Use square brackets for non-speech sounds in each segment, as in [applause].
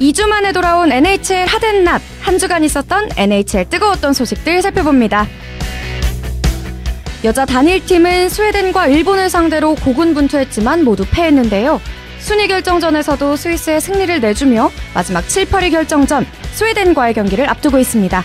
2주 만에 돌아온 NHL 하든 낫. 한 주간 있었던 NHL 뜨거웠던 소식들 살펴봅니다. 여자 단일팀은 스웨덴과 일본을 상대로 고군분투했지만 모두 패했는데요. 순위 결정전에서도 스위스의 승리를 내주며 마지막 7, 8위 결정전 스웨덴과의 경기를 앞두고 있습니다.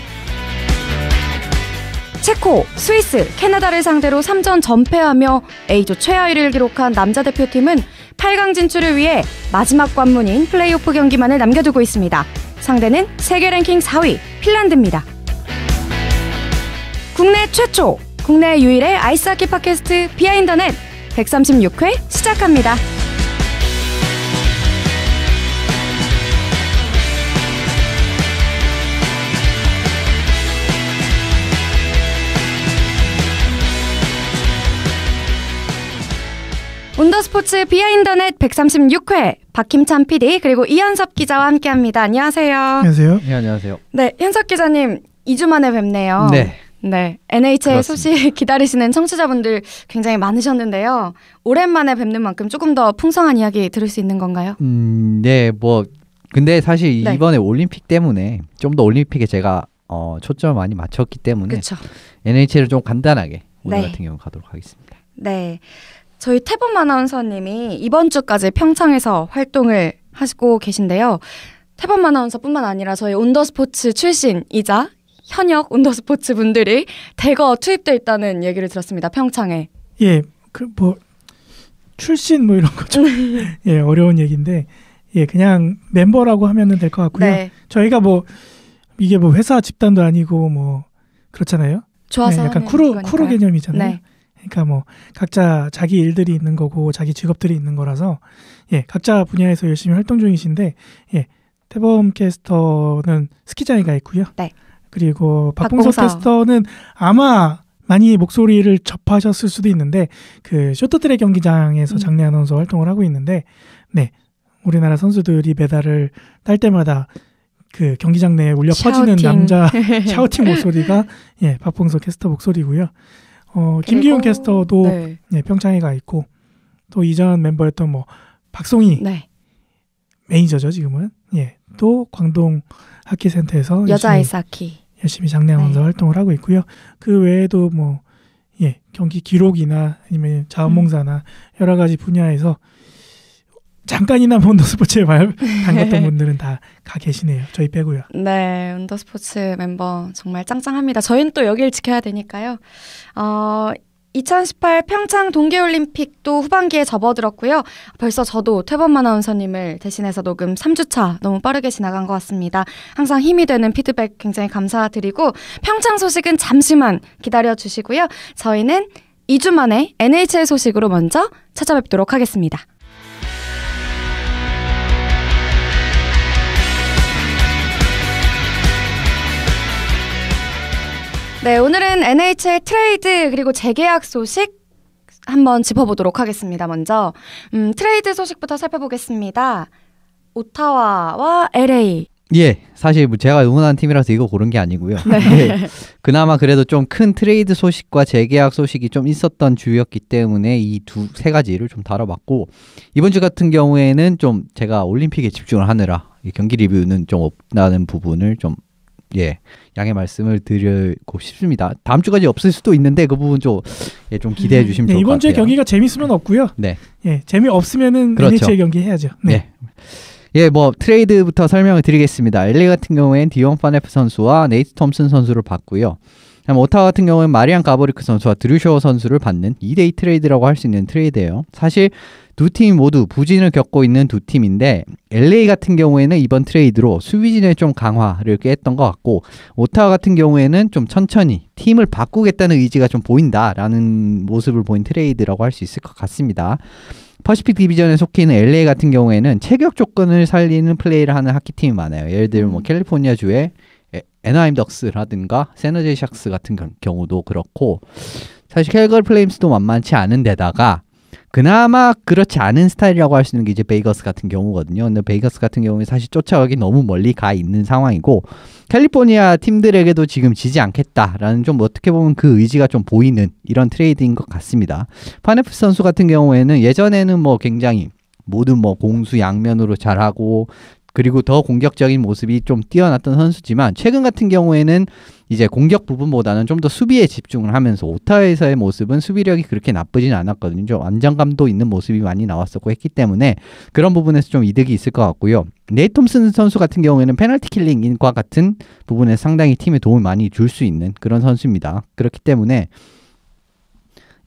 체코, 스위스, 캐나다를 상대로 3전 전패하며 A조 최하위를 기록한 남자 대표팀은 8강 진출을 위해 마지막 관문인 플레이오프 경기만을 남겨두고 있습니다. 상대는 세계 랭킹 4위 핀란드입니다. 국내 최초, 국내 유일의 아이스하키 팟캐스트 비하인더넷 136회 시작합니다. 온더스포츠 비하인더넷 136회 박김찬 PD 그리고 이현섭 기자와 함께합니다. 안녕하세요. 안녕하세요. 네, 안녕하세요. 네, 현섭 기자님 2주 만에 뵙네요. 네. 네, NHL 그렇습니다. 소식 [laughs] 기다리시는 청취자분들 굉장히 많으셨는데요. 오랜만에 뵙는 만큼 조금 더 풍성한 이야기 들을 수 있는 건가요? 음, 네, 뭐 근데 사실 네. 이번에 올림픽 때문에 좀 더 올림픽에 제가 어, 초점을 많이 맞췄기 때문에 그쵸. NHL을 좀 간단하게 오늘 네. 같은 경우 가도록 하겠습니다. 네. 저희 태범 아나운서님이 이번 주까지 평창에서 활동을 하시고 계신데요. 태범 아나운서뿐만 아니라 저희 온더스포츠 출신이자 현역 온더스포츠 분들이 대거 투입돼 있다는 얘기를 들었습니다. 평창에. 예, 그 뭐 출신 뭐 이런 거죠. [laughs] 예, 어려운 얘기인데 예, 그냥 멤버라고 하면 될 것 같고요. 네. 저희가 뭐 이게 뭐 회사 집단도 아니고 뭐 그렇잖아요. 좋아서 네, 약간 쿠루 쿠루 개념이잖아요. 네. 그러니까 뭐 각자 자기 일들이 있는 거고 자기 직업들이 있는 거라서 예 각자 분야에서 열심히 활동 중이신데 예 태범 캐스터는 스키장이가 있고요. 네. 그리고 박봉석, 캐스터는 아마 많이 목소리를 접하셨을 수도 있는데 그 쇼트트랙 경기장에서 음. 장례 아나운서 활동을 하고 있는데 네 우리나라 선수들이 메달을 딸 때마다 그 경기장 내에 울려 퍼지는 남자 [laughs] 샤우팅 목소리가 예 박봉석 캐스터 목소리고요. 어, 김기훈 캐스터도 네. 네, 평창에 가 있고 또 이전 멤버였던 뭐 박송이 네. 매니저죠 지금은 예또 광동 학기센터에서 여자 아이스하키 열심히 장례하면서 네. 활동을 하고 있고요 그 외에도 뭐예 경기 기록이나 아니면 자원봉사나 음. 여러 가지 분야에서 잠깐이나마 언더스포츠에 뭐 발 담갔던 [laughs] 분들은 다 가 계시네요. 저희 빼고요. 네, 언더스포츠 멤버 정말 짱짱합니다. 저희는 또여기 지켜야 되니까요. 어, 2018 평창 동계올림픽도 후반기에 접어들었고요. 벌써 저도 퇴범 아운서님을 대신해서 녹음 3주차 너무 빠르게 지나간 것 같습니다. 항상 힘이 되는 피드백 굉장히 감사드리고 평창 소식은 잠시만 기다려주시고요. 저희는 2주 만에 NHL 소식으로 먼저 찾아뵙도록 하겠습니다. 네, 오늘은 NHL 트레이드 그리고 재계약 소식 한번 짚어보도록 하겠습니다. 먼저 음, 트레이드 소식부터 살펴보겠습니다. 오타와와 LA. 예, 사실 뭐 제가 응원한 팀이라서 이거 고른 게 아니고요. 네. [laughs] 예, 그나마 그래도 좀 큰 트레이드 소식과 재계약 소식이 좀 있었던 주였기 때문에 이 두 세 가지를 좀 다뤄봤고 이번 주 같은 경우에는 좀 제가 올림픽에 집중을 하느라 경기 리뷰는 좀 없다는 부분을 좀 예. 양해 말씀을 드리고 싶습니다. 다음 주까지 없을 수도 있는데 그 부분 좀, 예, 좀 기대해 주시면 네, 좋을 것 같아요. 이번 주에 경기가 재밌으면 없고요. 네. 예, 재미 없으면은 그렇죠. NH의 경기 해야죠. 네. 예. 예, 뭐 트레이드부터 설명을 드리겠습니다. LA 같은 경우엔 디온 파네프 선수와 네이트 톰슨 선수를 봤고요. 다음 오타 같은 경우는 마리안 가버리크 선수와 드루쇼 선수를 받는 2데이 트레이드라고 할 수 있는 트레이드예요. 사실 두 팀 모두 부진을 겪고 있는 두 팀인데 LA 같은 경우에는 이번 트레이드로 수비진에 좀 강화를 했던 것 같고 오타 같은 경우에는 좀 천천히 팀을 바꾸겠다는 의지가 좀 보인다라는 모습을 보인 트레이드라고 할 수 있을 것 같습니다. 퍼시픽 디비전에 속해 있는 LA 같은 경우에는 체격 조건을 살리는 플레이를 하는 하키 팀이 많아요. 예를 들면 뭐 음. 캘리포니아 주에 에나임덕스라든가 세너제이샥스 같은 경우도 그렇고 사실 캘걸 플레임스도 만만치 않은 데다가 그나마 그렇지 않은 스타일이라고 할 수 있는 게 이제 베이거스 같은 경우거든요. 근데 베이거스 같은 경우에 사실 쫓아가기 너무 멀리 가 있는 상황이고 캘리포니아 팀들에게도 지금 지지 않겠다라는 좀 어떻게 보면 그 의지가 좀 보이는 이런 트레이드인 것 같습니다. 파네프 선수 같은 경우에는 예전에는 뭐 굉장히 모든 뭐 공수 양면으로 잘하고 그리고 더 공격적인 모습이 좀 뛰어났던 선수지만 최근 같은 경우에는 이제 공격 부분보다는 좀 더 수비에 집중을 하면서 오타에서의 모습은 수비력이 그렇게 나쁘진 않았거든요. 좀 안정감도 있는 모습이 많이 나왔었고 했기 때문에 그런 부분에서 좀 이득이 있을 것 같고요. 네이 톰슨 선수 같은 경우에는 페널티 킬링과 인 같은 부분에 상당히 팀에 도움을 많이 줄 수 있는 그런 선수입니다. 그렇기 때문에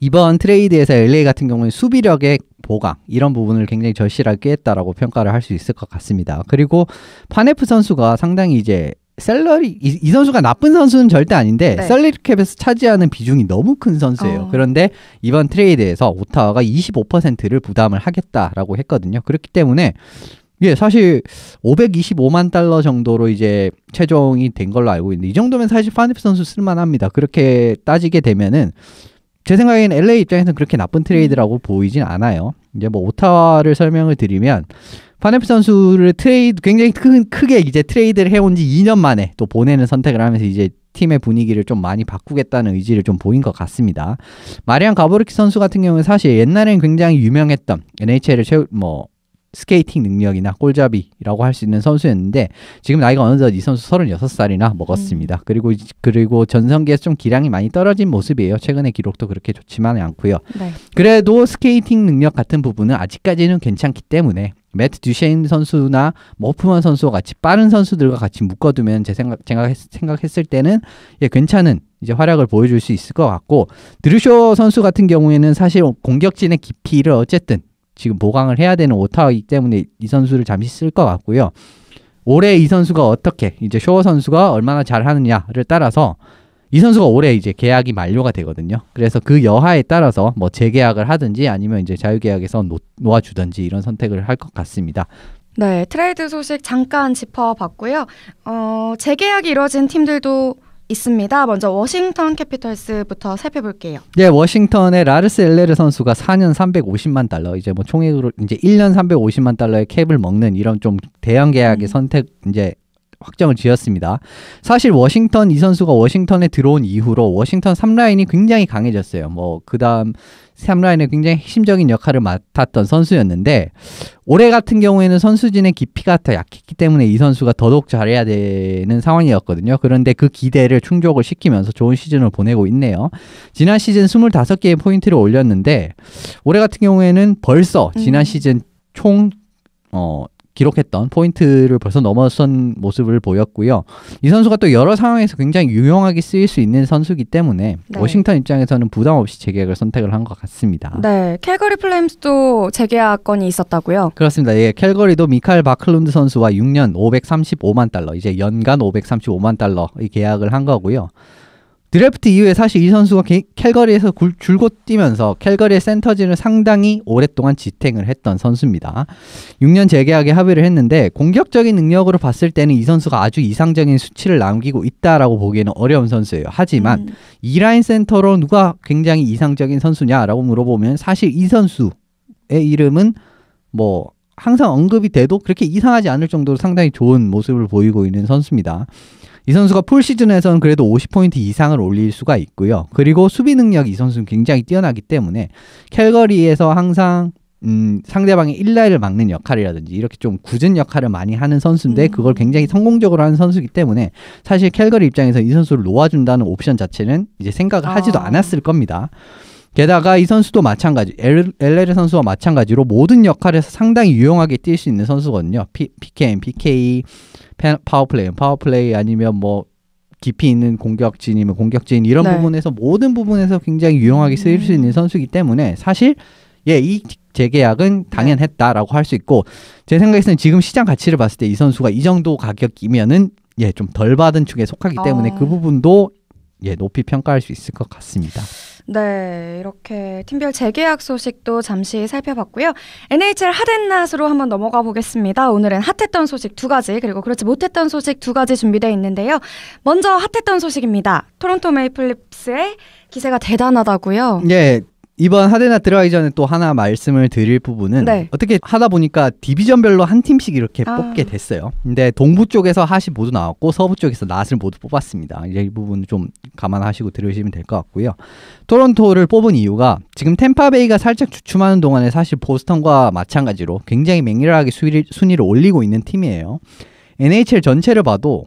이번 트레이드에서 LA 같은 경우는 수비력의 보강 이런 부분을 굉장히 절실하게 했다라고 평가를 할 수 있을 것 같습니다. 그리고 파네프 선수가 상당히 이제 셀러리 이, 이, 선수가 나쁜 선수는 절대 아닌데 네. 셀러리 캡에서 차지하는 비중이 너무 큰 선수예요. 어. 그런데 이번 트레이드에서 오타와가 25%를 부담을 하겠다라고 했거든요. 그렇기 때문에 예, 사실 525만 달러 정도로 이제 최종이 된 걸로 알고 있는데 이 정도면 사실 파네프 선수 쓸만합니다. 그렇게 따지게 되면은 제 생각엔 LA 입장에서는 그렇게 나쁜 음. 트레이드라고 보이진 않아요. 이제 뭐 오타와를 설명을 드리면 파네프 선수를 트레이드 굉장히 큰, 크게 이제 트레이드를 해온 지 2년 만에 또 보내는 선택을 하면서 이제 팀의 분위기를 좀 많이 바꾸겠다는 의지를 좀 보인 것 같습니다. 마리안 가보르키 선수 같은 경우는 사실 옛날엔 굉장히 유명했던 NHL을 최, 뭐 스케이팅 능력이나 골잡이라고 할 수 있는 선수였는데 지금 나이가 어느덧 이 선수 36살이나 먹었습니다. 음. 그리고 그리고 전성기에서 좀 기량이 많이 떨어진 모습이에요. 최근의 기록도 그렇게 좋지만은 않고요. 네. 그래도 스케이팅 능력 같은 부분은 아직까지는 괜찮기 때문에 매트 듀셰인 선수나 머프먼 뭐 선수와 같이 빠른 선수들과 같이 묶어두면 제 생각, 생각 했을 때는 예 괜찮은 이제 활약을 보여줄 수 있을 것 같고 드루쇼 선수 같은 경우에는 사실 공격진의 깊이를 어쨌든 지금 보강을 해야 되는 오타이기 때문에 이 선수를 잠시 쓸 것 같고요. 올해 이 선수가 어떻게 이제 쇼 선수가 얼마나 잘하느냐를 따라서 이 선수가 올해 이제 계약이 만료가 되거든요. 그래서 그 여하에 따라서 뭐 재계약을 하든지 아니면 이제 자유계약에서 놓아주든지 이런 선택을 할 것 같습니다. 네, 트레이드 소식 잠깐 짚어봤고요. 어, 재계약이 이뤄진 팀들도 있습니다. 먼저 워싱턴 캐피털스부터 살펴볼게요. 네, 워싱턴의 라르스 엘레르 선수가 4년 350만 달러, 이제 뭐 총액으로 이제 1년 350만 달러의 캡을 먹는 이런 좀 대형 계약의 음. 선택 이제 확정을 지었습니다. 사실 워싱턴 이 선수가 워싱턴에 들어온 이후로 워싱턴 3라인이 굉장히 강해졌어요. 뭐 그다음 3라인에 굉장히 핵심적인 역할을 맡았던 선수였는데 올해 같은 경우에는 선수진의 깊이가 더 약했기 때문에 이 선수가 더더욱 잘해야 되는 상황이었거든요. 그런데 그 기대를 충족을 시키면서 좋은 시즌을 보내고 있네요. 지난 시즌 25개의 포인트를 올렸는데 올해 같은 경우에는 벌써 지난 음. 시즌 총 어, 기록했던 포인트를 벌써 넘어선 모습을 보였고요. 이 선수가 또 여러 상황에서 굉장히 유용하게 쓰일 수 있는 선수이기 때문에 네. 워싱턴 입장에서는 부담 없이 재계약을 선택을 한 것 같습니다. 네, 캘거리 플레임스도 재계약 건이 있었다고요? 그렇습니다. 예, 캘거리도 미칼 바클룬드 선수와 6년 535만 달러, 이제 연간 535만 달러 이 계약을 한 거고요. 드래프트 이후에 사실 이 선수가 캘거리에서 줄곧 뛰면서 캘거리의 센터진을 상당히 오랫동안 지탱을 했던 선수입니다. 6년 재계약에 합의를 했는데 공격적인 능력으로 봤을 때는 이 선수가 아주 이상적인 수치를 남기고 있다라고 보기에는 어려운 선수예요. 하지만 음. 이라인 센터로 누가 굉장히 이상적인 선수냐라고 물어보면 사실 이 선수의 이름은 뭐 항상 언급이 돼도 그렇게 이상하지 않을 정도로 상당히 좋은 모습을 보이고 있는 선수입니다. 이 선수가 풀 시즌에서는 그래도 50포인트 이상을 올릴 수가 있고요. 그리고 수비 능력 이 선수는 굉장히 뛰어나기 때문에 캘거리에서 항상 음, 상대방의 일라이를 막는 역할이라든지 이렇게 좀 굳은 역할을 많이 하는 선수인데 음. 그걸 굉장히 성공적으로 하는 선수이기 때문에 사실 캘거리 입장에서 이 선수를 놓아준다는 옵션 자체는 이제 생각을 하지도 아. 않았을 겁니다. 게다가 이 선수도 마찬가지 엘레르 선수와 마찬가지로 모든 역할에서 상당히 유용하게 뛸 수 있는 선수거든요. P, PKM, PK, 파워플레이, 파워플레이 아니면 뭐 깊이 있는 공격진이면 공격진 이런 네. 부분에서 모든 부분에서 굉장히 유용하게 쓰일 수 음. 있는 선수이기 때문에 사실 예, 이 재계약은 네. 당연했다라고 할 수 있고 제 생각에서는 지금 시장 가치를 봤을 때 이 선수가 이 정도 가격이면은 예, 좀 덜 받은 축에 속하기 때문에 어... 그 부분도 예, 높이 평가할 수 있을 것 같습니다. 네, 이렇게 팀별 재계약 소식도 잠시 살펴봤고요. NHL 핫앤낫으로 한번 넘어가 보겠습니다. 오늘은 핫했던 소식 두 가지 그리고 그렇지 못했던 소식 두 가지 준비되어 있는데요. 먼저 핫했던 소식입니다. 토론토 메이플 립스의 기세가 대단하다고요. 예, 이번 하데나 들어가기 전에 또 하나 말씀을 드릴 부분은 네. 어떻게 하다 보니까 디비전별로 한 팀씩 이렇게 아. 뽑게 됐어요. 근데 동부 쪽에서 하시 모두 나왔고 서부 쪽에서 낫을 모두 뽑았습니다. 이제 이 부분 좀 감안하시고 들으시면 될 것 같고요. 토론토를 뽑은 이유가 지금 템파베이가 살짝 주춤하는 동안에 사실 보스턴과 마찬가지로 굉장히 맹렬하게 수위를, 순위를 올리고 있는 팀이에요. NHL 전체를 봐도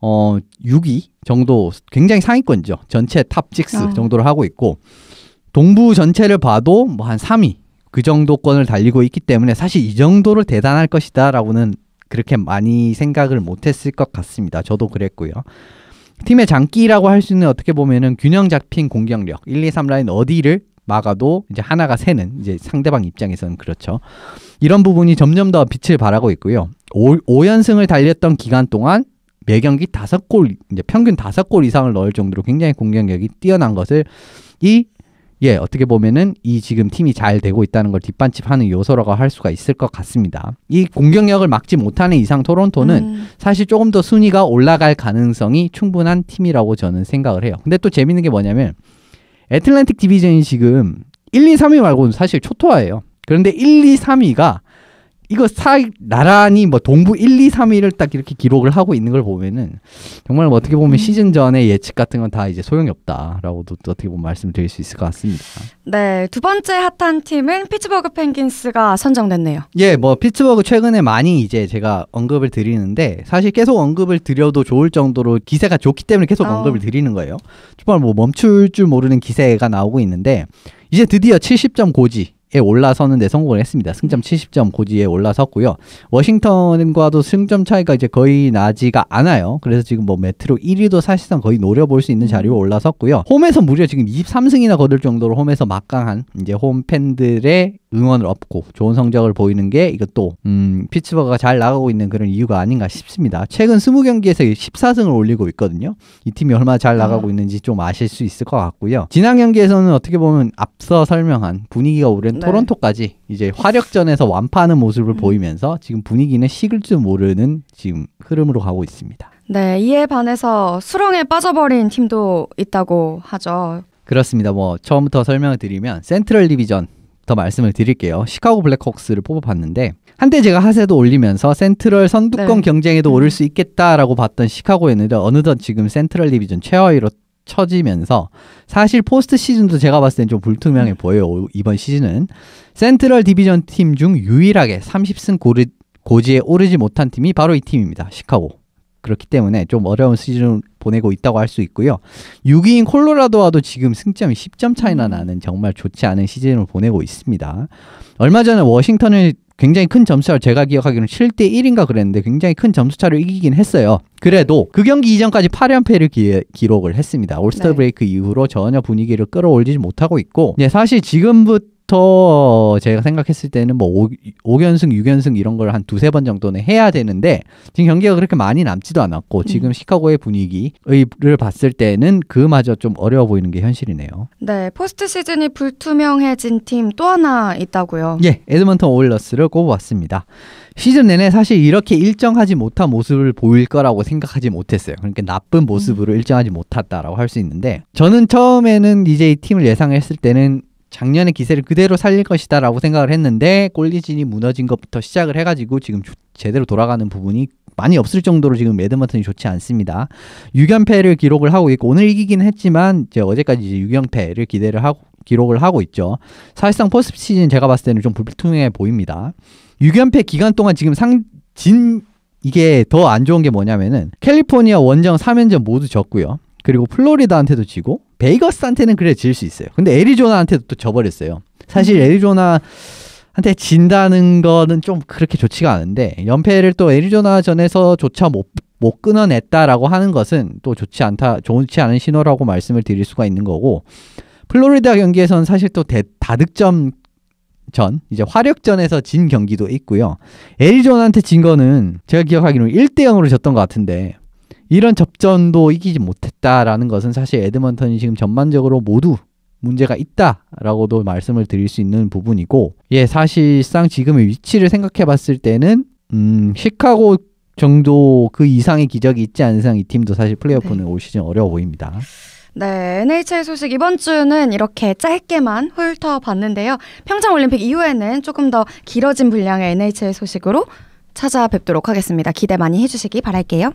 어 6위 정도 굉장히 상위권이죠. 전체 탑6 아. 정도를 하고 있고 동부 전체를 봐도 뭐 한 3위 그 정도권을 달리고 있기 때문에 사실 이 정도로 대단할 것이다라고는 그렇게 많이 생각을 못했을 것 같습니다. 저도 그랬고요. 팀의 장기라고 할 수 있는 어떻게 보면은 균형 잡힌 공격력 1, 2, 3 라인 어디를 막아도 이제 하나가 새는 이제 상대방 입장에서는 그렇죠. 이런 부분이 점점 더 빛을 발하고 있고요. 5연승을 달렸던 기간 동안 매 경기 5골 이제 평균 5골 이상을 넣을 정도로 굉장히 공격력이 뛰어난 것을 이 예, 어떻게 보면은 이 지금 팀이 잘 되고 있다는 걸뒷반집하는 요소라고 할 수가 있을 것 같습니다. 이 공격력을 막지 못하는 이상 토론토는 음. 사실 조금 더 순위가 올라갈 가능성이 충분한 팀이라고 저는 생각을 해요. 근데 또 재밌는 게 뭐냐면 애틀랜틱 디비전이 지금 1, 2, 3위 말고는 사실 초토화예요. 그런데 1, 2, 3위가 이거 사 나란히 뭐 동부 1, 2, 3위를 딱 이렇게 기록을 하고 있는 걸 보면은 정말 뭐 어떻게 보면 음. 시즌 전에 예측 같은 건 다 이제 소용이 없다라고도 어떻게 보면 말씀드릴 수 있을 것 같습니다. 네, 두 번째 핫한 팀은 피츠버그 펭귄스가 선정됐네요. 예, 뭐 피츠버그 최근에 많이 이제 제가 언급을 드리는데 사실 계속 언급을 드려도 좋을 정도로 기세가 좋기 때문에 계속 어. 언급을 드리는 거예요. 정말 뭐 멈출 줄 모르는 기세가 나오고 있는데 이제 드디어 70점 고지 올라서는데 성공을 했습니다. 승점 70점 고지에 올라섰고요. 워싱턴과도 승점 차이가 이제 거의 나지가 않아요. 그래서 지금 뭐 매트로 1위도 사실상 거의 노려볼 수 있는 자리로 올라섰고요. 홈에서 무려 지금 23승이나 거둘 정도로 홈에서 막강한 이제 홈 팬들의 응원을 얻고 좋은 성적을 보이는 게 이것도 음, 피츠버그가 잘 나가고 있는 그런 이유가 아닌가 싶습니다. 최근 20경기에서 14승을 올리고 있거든요. 이 팀이 얼마나 잘 나가고 음. 있는지 좀 아실 수 있을 것 같고요. 지난 경기에서는 어떻게 보면 앞서 설명한 분위기가 오랜 네. 토론토까지 이제 화력전에서 완파하는 모습을 음. 보이면서 지금 분위기는 식을 줄 모르는 지금 흐름으로 가고 있습니다. 네, 이에 반해서 수렁에 빠져버린 팀도 있다고 하죠. 그렇습니다. 뭐 처음부터 설명을 드리면 센트럴 디비전 더 말씀을 드릴게요. 시카고 블랙호스를 뽑아봤는데 한때 제가 하세도 올리면서 센트럴 선두권 네. 경쟁에도 오를 수 있겠다라고 봤던 시카고였는데 어느덧 지금 센트럴 디비전 최하위로 쳐지면서 사실 포스트 시즌도 제가 봤을 땐 좀 불투명해 음. 보여요. 이번 시즌은 센트럴 디비전 팀 중 유일하게 30승 고르, 고지에 오르지 못한 팀이 바로 이 팀입니다. 시카고. 그렇기 때문에 좀 어려운 시즌을 보내고 있다고 할 수 있고요. 6위인 콜로라도와도 지금 승점이 10점 차이나 음. 나는 정말 좋지 않은 시즌을 보내고 있습니다. 얼마 전에 워싱턴을 굉장히 큰 점수차를 제가 기억하기로는 7대 1인가 그랬는데 굉장히 큰 점수차를 이기긴 했어요. 그래도 그 경기 이전까지 8연패를 기, 기록을 했습니다. 올스터 네. 브레이크 이후로 전혀 분위기를 끌어올리지 못하고 있고 네, 사실 지금부터 처부터 제가 생각했을 때는 뭐 5, 견승육견승 이런 걸 한 두세 번 정도는 해야 되는데 지금 경기가 그렇게 많이 남지도 않았고 음. 지금 시카고의 분위기를 봤을 때는 그마저 좀 어려워 보이는 게 현실이네요. 네, 포스트 시즌이 불투명해진 팀 또 하나 있다고요. 예, 에드먼턴 오일러스를 꼽아봤습니다. 시즌 내내 사실 이렇게 일정하지 못한 모습을 보일 거라고 생각하지 못했어요. 그러니까 나쁜 음. 모습으로 음. 일정하지 못했다라고 할 수 있는데 저는 처음에는 이제 이 팀을 예상했을 때는 작년의 기세를 그대로 살릴 것이다 라고 생각을 했는데 골리진이 무너진 것부터 시작을 해가지고 지금 제대로 돌아가는 부분이 많이 없을 정도로 지금 매드먼턴이 좋지 않습니다. 6연패를 기록을 하고 있고 오늘 이기긴 했지만 이제 어제까지 이제 6연패를 기대를 하고 기록을 하고 있죠. 사실상 포스트 시즌 제가 봤을 때는 좀 불투명해 보입니다. 6연패 기간 동안 지금 상진 이게 더 안 좋은 게 뭐냐면은 캘리포니아 원정 3연전 모두 졌고요. 그리고 플로리다한테도 지고 베이거스한테는 그래 질 수 있어요. 근데 애리조나한테도 또 져버렸어요. 사실 음. 애리조나 한테 진다는 거는 좀 그렇게 좋지가 않은데 연패를 또 애리조나전에서 조차 못, 못 끊어냈다라고 하는 것은 또 좋지 않다 좋지 않은 신호라고 말씀을 드릴 수가 있는 거고 플로리다 경기에서는 사실 또 대, 다득점 전 이제 화력전에서 진 경기도 있고요. 애리조나한테 진 거는 제가 기억하기로는 1대 0으로 졌던 것 같은데 이런 접전도 이기지 못했다라는 것은 사실 에드먼턴이 지금 전반적으로 모두 문제가 있다라고도 말씀을 드릴 수 있는 부분이고 예 사실상 지금의 위치를 생각해 봤을 때는 음 시카고 정도 그 이상의 기적이 있지 않은 이상 이 팀도 사실 플레이오프는 네. 올 시즌 어려워 보입니다. 네, NHL 소식 이번 주는 이렇게 짧게만 훑어봤는데요. 평창 올림픽 이후에는 조금 더 길어진 분량의 NHL 소식으로 찾아뵙도록 하겠습니다. 기대 많이 해주시기 바랄게요.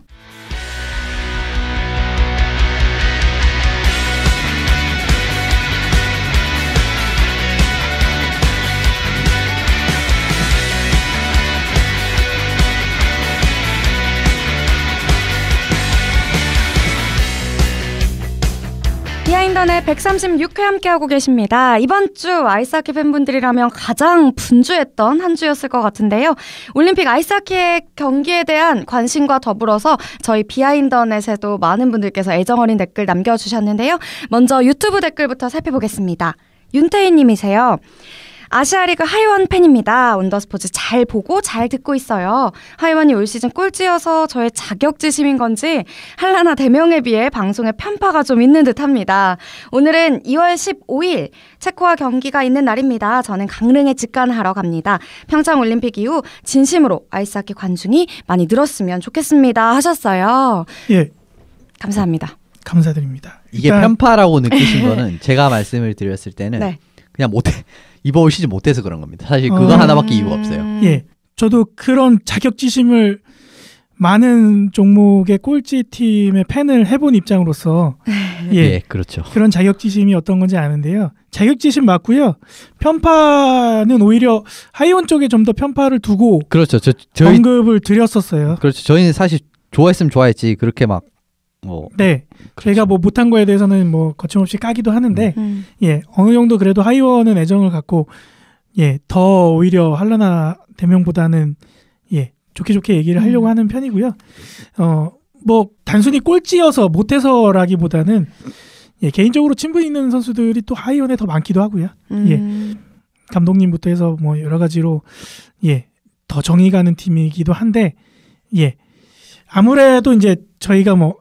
갱단의 136회 함께하고 계십니다. 이번 주 아이스하키 팬분들이라면 가장 분주했던 한 주였을 것 같은데요. 올림픽 아이스하키의 경기에 대한 관심과 더불어서 저희 비하인더넷에도 많은 분들께서 애정어린 댓글 남겨주셨는데요. 먼저 유튜브 댓글부터 살펴보겠습니다. 윤태희 님이세요. 아시아리그 하이원 팬입니다. 원더스포츠 잘 보고 잘 듣고 있어요. 하이원이 올 시즌 꼴찌여서 저의 자격지심인 건지 한라나 대명에 비해 방송에 편파가 좀 있는 듯합니다. 오늘은 2월 15일 체코와 경기가 있는 날입니다. 저는 강릉에 직관하러 갑니다. 평창 올림픽 이후 진심으로 아이스하키 관중이 많이 늘었으면 좋겠습니다. 하셨어요. 예. 감사합니다. 감사드립니다. 이게 편파라고 [laughs] 느끼신 네. 거는 제가 말씀을 드렸을 때는 네. 그냥 못해 입어오시지 못해서 그런 겁니다. 사실 그거 어... 하나밖에 이유가 없어요. 음. 예. 저도 그런 자격지심을 많은 종목의 꼴찌팀의 팬을 해본 입장으로서 [laughs] 예, 예, 그렇죠. 그런 자격지심이 어떤 건지 아는데요. 자격지심 맞고요. 편파는 오히려 하이온 쪽에 좀 더 편파를 두고 그렇죠. 저, 저희, 언급을 드렸었어요. 그렇죠. 저희는 사실 좋아했으면 좋아했지 그렇게 막뭐 네. 그렇죠. 저희가 뭐 못한 거에 대해서는 뭐 거침없이 까기도 하는데 음. 음. 예 어느 정도 그래도 하이원은 애정을 갖고 예더 오히려 할라나 대명보다는 예 좋게 좋게 얘기를 하려고 음. 하는 편이고요. 어뭐 단순히 꼴찌여서 못해서라기보다는 예 개인적으로 친분 있는 선수들이 또 하이원에 더 많기도 하고요. 음. 예 감독님부터 해서 뭐 여러 가지로 예더 정의 가는 팀이기도 한데 예 아무래도 이제 저희가 뭐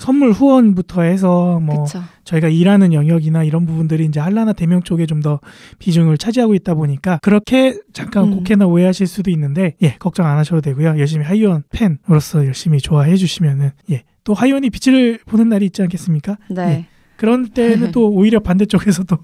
선물 후원부터 해서 뭐 그쵸. 저희가 일하는 영역이나 이런 부분들이 이제 한라나 대명 쪽에 좀 더 비중을 차지하고 있다 보니까 그렇게 잠깐 음. 곡해나 오해하실 수도 있는데 예 걱정 안 하셔도 되고요 열심히 하이원 팬으로서 열심히 좋아해 주시면은 예 또 하이원이 빛을 보는 날이 있지 않겠습니까? 네. 예. 그런 때는 [laughs] 또 오히려 반대쪽에서도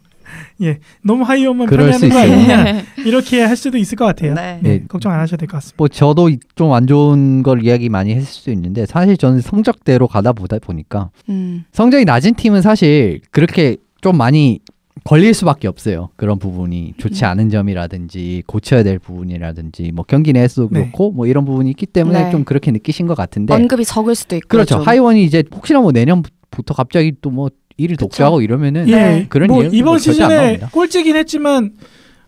[laughs] 예, 너무 하이오만 편애하는 거 아니냐 [laughs] 네. 이렇게 할 수도 있을 것 같아요. 네. 네. 네 걱정 안 하셔도 될 것 같습니다. 뭐 저도 좀 안 좋은 걸 이야기 많이 했을 수 있는데 사실 저는 성적대로 가다 보다 보니까 음. 성적이 낮은 팀은 사실 그렇게 좀 많이 걸릴 수밖에 없어요. 그런 부분이 좋지 음. 않은 점이라든지 고쳐야 될 부분이라든지 뭐 경기 내에서도 네. 그렇고 네. 뭐 이런 부분이 있기 때문에 네. 좀 그렇게 느끼신 것 같은데 언급이 적을 수도 있고 그렇죠. 좀. 하이원이 이제 혹시나 뭐 내년부터 갑자기 또뭐 1위 독주하고 이러면은 예. 그런 뭐, 뭐 이번 시즌에 꼴찌긴 했지만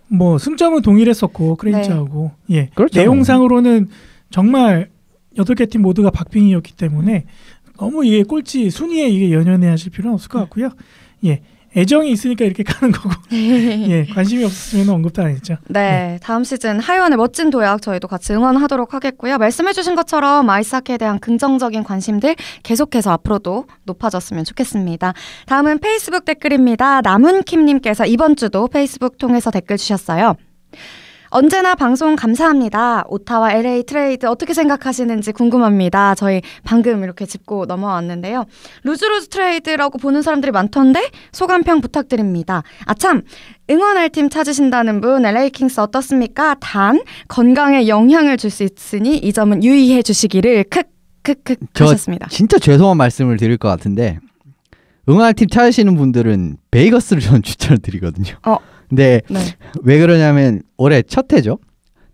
뭐 승점은 동일했었고 크레치하고 네. 예 그렇죠. 내용상으로는 정말 여덟 개 팀 모두가 박빙이었기 때문에 너무 이게 꼴찌 순위에 이게 연연해 하실 필요는 없을 것 네. 같고요. 예. 애정이 있으니까 이렇게 가는 거고 [laughs] 예 관심이 없으면 언급도 안 했죠. 네, 네, 다음 시즌 하이원의 멋진 도약 저희도 같이 응원하도록 하겠고요. 말씀해주신 것처럼 아이스하키에 대한 긍정적인 관심들 계속해서 앞으로도 높아졌으면 좋겠습니다. 다음은 페이스북 댓글입니다. 남은킴님께서 이번 주도 페이스북 통해서 댓글 주셨어요. 언제나 방송 감사합니다. 오타와 LA 트레이드 어떻게 생각하시는지 궁금합니다. 저희 방금 이렇게 짚고 넘어왔는데요. 루즈루즈 트레이드라고 보는 사람들이 많던데 소감평 부탁드립니다. 아참 응원할 팀 찾으신다는 분 LA 킹스 어떻습니까? 단 건강에 영향을 줄 수 있으니 이 점은 유의해 주시기를 크크크 하셨습니다. 진짜 죄송한 말씀을 드릴 것 같은데 응원할 팀 찾으시는 분들은 베이거스를 저는 추천드리거든요. 을 어. 근데 네. 왜 그러냐면 올해 첫 해죠.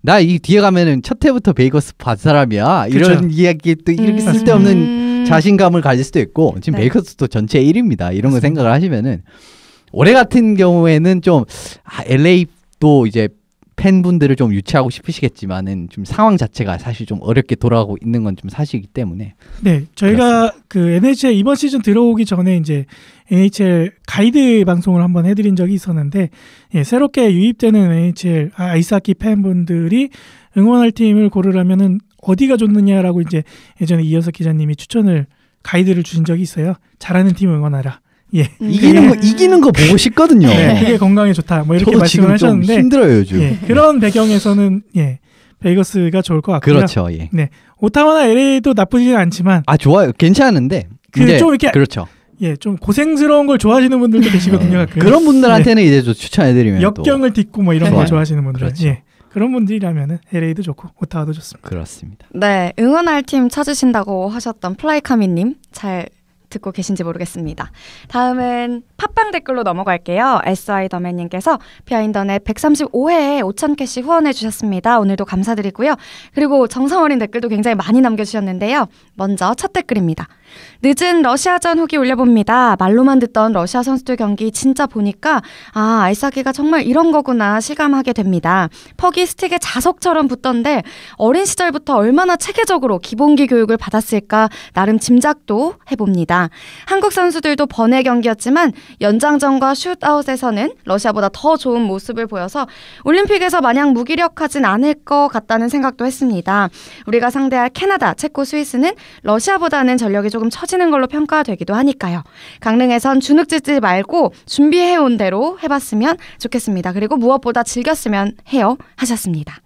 나 이 뒤에 가면은 첫 해부터 베이커스 반 사람이야. 그쵸. 이런 이야기 또 이렇게 음... 쓸데없는 음. 자신감을 가질 수도 있고 지금 네. 베이커스도 전체 1위입니다. 이런 거 생각을 하시면은 올해 같은 경우에는 좀 아, LA 또 이제 팬분들을 좀 유치하고 싶으시겠지만은 좀 상황 자체가 사실 좀 어렵게 돌아가고 있는 건 좀 사실이기 때문에 네 저희가 그렇습니다. 그 NHL 이번 시즌 들어오기 전에 이제 NHL 가이드 방송을 한번 해드린 적이 있었는데 예, 새롭게 유입되는 NHL 아, 아이스하키 팬분들이 응원할 팀을 고르라면은 어디가 좋느냐라고 이제 예전에 이현석 기자님이 추천을 가이드를 주신 적이 있어요 잘하는 팀을 응원하라 예. 음. 이기는 거 네. 이기는 거 보고 싶거든요. 네. 네, 그게 건강에 좋다. 뭐 이렇게 말씀을 하셨는데 힘들어요 요즘. 예, 그런 배경에서는 예. 베이거스가 좋을 것 같고요. 그렇죠. 예. 네. 오타와나 LA도 나쁘지는 않지만 아 좋아요. 괜찮은데 그좀 이렇게 그렇죠. 예, 좀 고생스러운 걸 좋아하시는 분들도 네. 계시거든요. 예. 그런 분들한테는 네. 이제 추천해드리면 역경을 또. 딛고 뭐 이런 네. 걸 좋아하시는 분들. 그렇죠. 예. 그런 분들이라면 LA도 좋고 오타와도 좋습니다. 그렇습니다. 네, 응원할 팀 찾으신다고 하셨던 플라이카미님 잘 듣고 계신지 모르겠습니다. 다음은 팝 해당 댓글로 넘어갈게요. 에스더맨님께서 비하인던의 135회에 5천 캐시 후원해 주셨습니다. 오늘도 감사드리고요. 그리고 정성어린 댓글도 굉장히 많이 남겨주셨는데요. 먼저 첫 댓글입니다. 늦은 러시아전 후기 올려봅니다. 말로만 듣던 러시아 선수들 경기 진짜 보니까 아 아이스하키가 정말 이런 거구나 실감하게 됩니다. 퍽이 스틱의 자석처럼 붙던데 어린 시절부터 얼마나 체계적으로 기본기 교육을 받았을까 나름 짐작도 해봅니다. 한국 선수들도 번외 경기였지만 연 연장전과 슛아웃에서는 러시아보다 더 좋은 모습을 보여서 올림픽에서 마냥 무기력하진 않을 것 같다는 생각도 했습니다. 우리가 상대할 캐나다, 체코, 스위스는 러시아보다는 전력이 조금 처지는 걸로 평가되기도 하니까요. 강릉에선 주눅질지 말고 준비해온 대로 해봤으면 좋겠습니다. 그리고 무엇보다 즐겼으면 해요. 하셨습니다.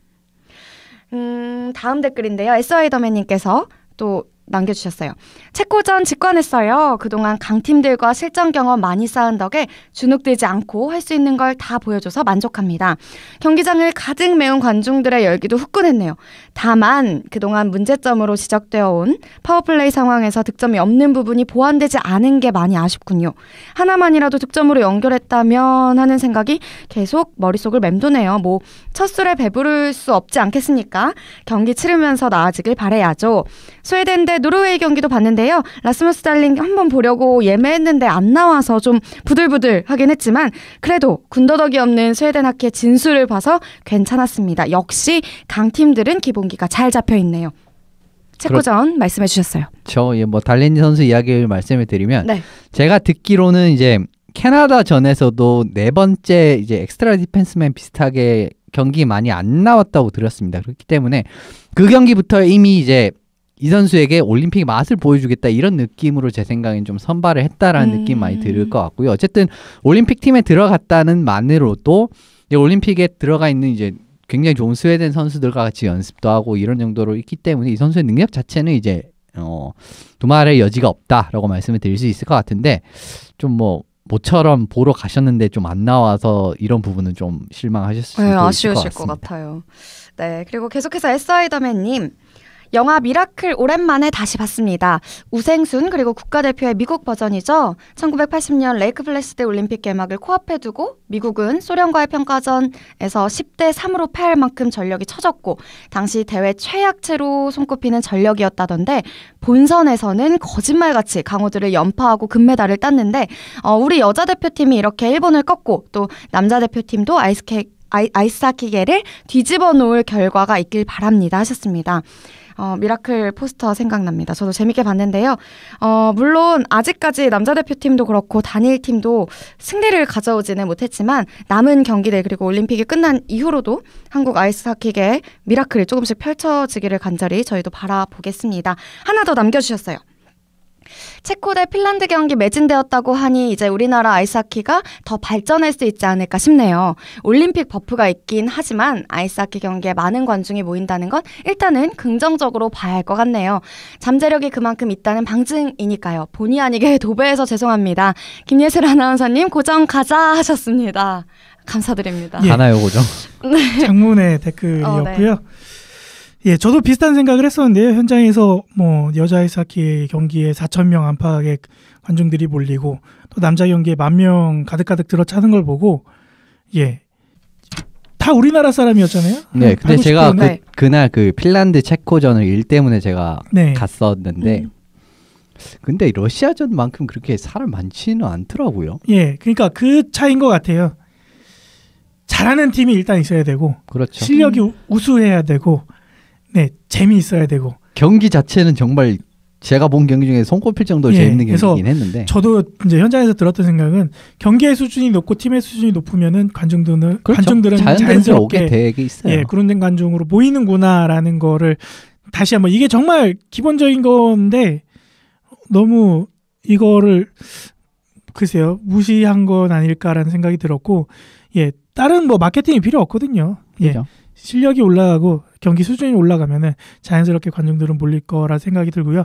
음, 다음 댓글인데요. SI 더맨님께서또 남겨주셨어요. 체코전 직관했어요. 그동안 강팀들과 실전 경험 많이 쌓은 덕에 주눅들지 않고 할 수 있는 걸 다 보여줘서 만족합니다. 경기장을 가득 메운 관중들의 열기도 후끈했네요. 다만 그동안 문제점으로 지적되어 온 파워플레이 상황에서 득점이 없는 부분이 보완되지 않은 게 많이 아쉽군요. 하나만이라도 득점으로 연결했다면 하는 생각이 계속 머릿속을 맴도네요. 뭐 첫술에 배부를 수 없지 않겠습니까? 경기 치르면서 나아지길 바래야죠. 스웨덴 대 노르웨이 경기도 봤는데요. 라스무스 달링 한번 보려고 예매했는데 안 나와서 좀 부들부들 하긴 했지만 그래도 군더더기 없는 스웨덴 학회 진수를 봐서 괜찮았습니다. 역시 강팀들은 기본기가 잘 잡혀 있네요. 체코전 그렇... 말씀해 주셨어요. 저, 예, 뭐 달린지 선수 이야기를 말씀해 드리면, 네. 제가 듣기로는 이제 캐나다 전에서도 네 번째 이제 엑스트라 디펜스맨 비슷하게 경기 많이 안 나왔다고 들었습니다. 그렇기 때문에 그 경기부터 이미 이제 이 선수에게 올림픽 맛을 보여주겠다 이런 느낌으로 제 생각엔 좀 선발을 했다라는 음. 느낌 많이 들을 음. 것 같고요. 어쨌든 올림픽 팀에 들어갔다는 만으로도 올림픽에 들어가 있는 이제 굉장히 좋은 스웨덴 선수들과 같이 연습도 하고 이런 정도로 있기 때문에 이 선수의 능력 자체는 이제 어, 두말의 여지가 없다라고 말씀을 드릴 수 있을 것 같은데 좀 뭐 모처럼 보러 가셨는데 좀 안 나와서 이런 부분은 좀 실망하셨을 네, 수도 네, 있을 아쉬우실 것, 것 같아요. 네, 그리고 계속해서 에스아이더맨님 영화 미라클 오랜만에 다시 봤습니다. 우생순 그리고 국가대표의 미국 버전이죠. 1980년 레이크 플래시드 올림픽 개막을 코앞에 두고 미국은 소련과의 평가전에서 10대 3으로 패할 만큼 전력이 처졌고 당시 대회 최약체로 손꼽히는 전력이었다던데 본선에서는 거짓말같이 강호들을 연파하고 금메달을 땄는데 어, 우리 여자 대표팀이 이렇게 일본을 꺾고 또 남자 대표팀도 아이스케 아이, 아이스하키계를 뒤집어 놓을 결과가 있길 바랍니다 하셨습니다. 어, 미라클 포스터 생각납니다. 저도 재밌게 봤는데요. 어, 물론 아직까지 남자 대표팀도 그렇고 단일 팀도 승리를 가져오지는 못했지만 남은 경기들 그리고 올림픽이 끝난 이후로도 한국 아이스 하키계 미라클이 조금씩 펼쳐지기를 간절히 저희도 바라보겠습니다. 하나 더 남겨주셨어요. 체코 대 핀란드 경기 매진되었다고 하니 이제 우리나라 아이스하키가 더 발전할 수 있지 않을까 싶네요. 올림픽 버프가 있긴 하지만 아이스하키 경기에 많은 관중이 모인다는 건 일단은 긍정적으로 봐야 할 것 같네요. 잠재력이 그만큼 있다는 방증이니까요. 본의 아니게 [laughs] 도배해서 죄송합니다. 김예슬 아나운서님 고정 가자 하셨습니다. 감사드립니다. 예. 하나요 고정? 네. 장문의 댓글이었고요. 어, 네. 예, 저도 비슷한 생각을 했었는데요. 현장에서 뭐 여자 이사키 경기에 4천 명 안팎의 관중들이 몰리고 또 남자 경기에 만 명 가득가득 들어차는 걸 보고 예. 다 우리나라 사람이었잖아요. 네, 음, 근데 제가 그, 네. 그날 그 핀란드 체코전을 일 때문에 제가 네. 갔었는데 음. 근데 러시아전만큼 그렇게 사람 많지는 않더라고요. 예, 그러니까 그 차인 것 같아요. 잘하는 팀이 일단 있어야 되고, 그렇죠. 실력이 음. 우수해야 되고, 네 재미있어야 되고 경기 자체는 정말 제가 본 경기 중에 손꼽힐 정도로 예, 재밌는 경기긴 했는데 저도 이제 현장에서 들었던 생각은 경기의 수준이 높고 팀의 수준이 높으면은 관중들은 그렇죠. 관중들은 자연스럽게, 되게 있어요. 예, 그런 관중으로 보이는구나라는 거를 다시 한번 이게 정말 기본적인 건데 너무 이거를 글쎄요 무시한 건 아닐까라는 생각이 들었고 예 다른 뭐 마케팅이 필요 없거든요. 예. 그렇죠. 실력이 올라가고 경기 수준이 올라가면은 자연스럽게 관중들은 몰릴 거라 생각이 들고요.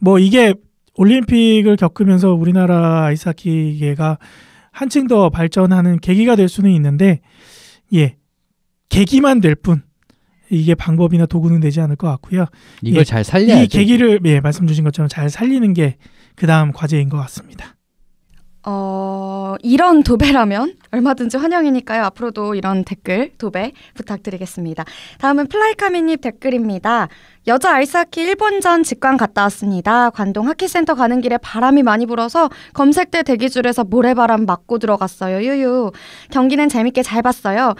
뭐 이게 올림픽을 겪으면서 우리나라 아이스하키계가 한층 더 발전하는 계기가 될 수는 있는데 예 계기만 될 뿐 이게 방법이나 도구는 되지 않을 것 같고요. 이걸 예, 잘 살려야 이 계기를 예 말씀 주신 것처럼 잘 살리는 게 그다음 과제인 것 같습니다. 어 이런 도배라면 얼마든지 환영이니까요. 앞으로도 이런 댓글 도배 부탁드리겠습니다. 다음은 플라이카미님 댓글입니다. 여자 아이스하키 일본전 직관 갔다 왔습니다. 관동 하키센터 가는 길에 바람이 많이 불어서 검색대 대기줄에서 모래바람 맞고 들어갔어요. 유유. 경기는 재밌게 잘 봤어요.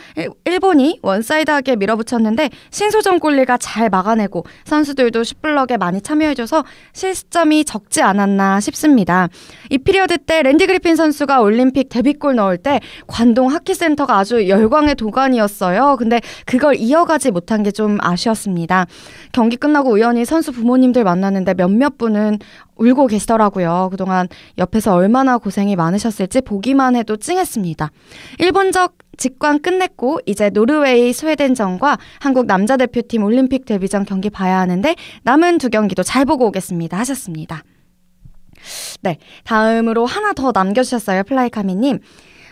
일, 본이 원사이드하게 밀어붙였는데 신소정 골리가 잘 막아내고 선수들도 슛블럭에 많이 참여해줘서 실점이 적지 않았나 싶습니다. 이 피리어드 때 랜디 그리핀 선수가 올림픽 데뷔골 넣을 때 관동 하키센터가 아주 열광의 도가니였어요. 근데 그걸 이어가지 못한 게 좀 아쉬웠습니다. 경기 끝나고 우연히 선수 부모님들 만났는데 몇몇 분은 울고 계시더라고요. 그동안 옆에서 얼마나 고생이 많으셨을지 보기만 해도 찡했습니다. 일본적 직관 끝냈고 이제 노르웨이 스웨덴전과 한국 남자 대표팀 올림픽 데뷔전 경기 봐야 하는데 남은 두 경기도 잘 보고 오겠습니다 하셨습니다. 네, 다음으로 하나 더 남겨주셨어요, 플라이카미님.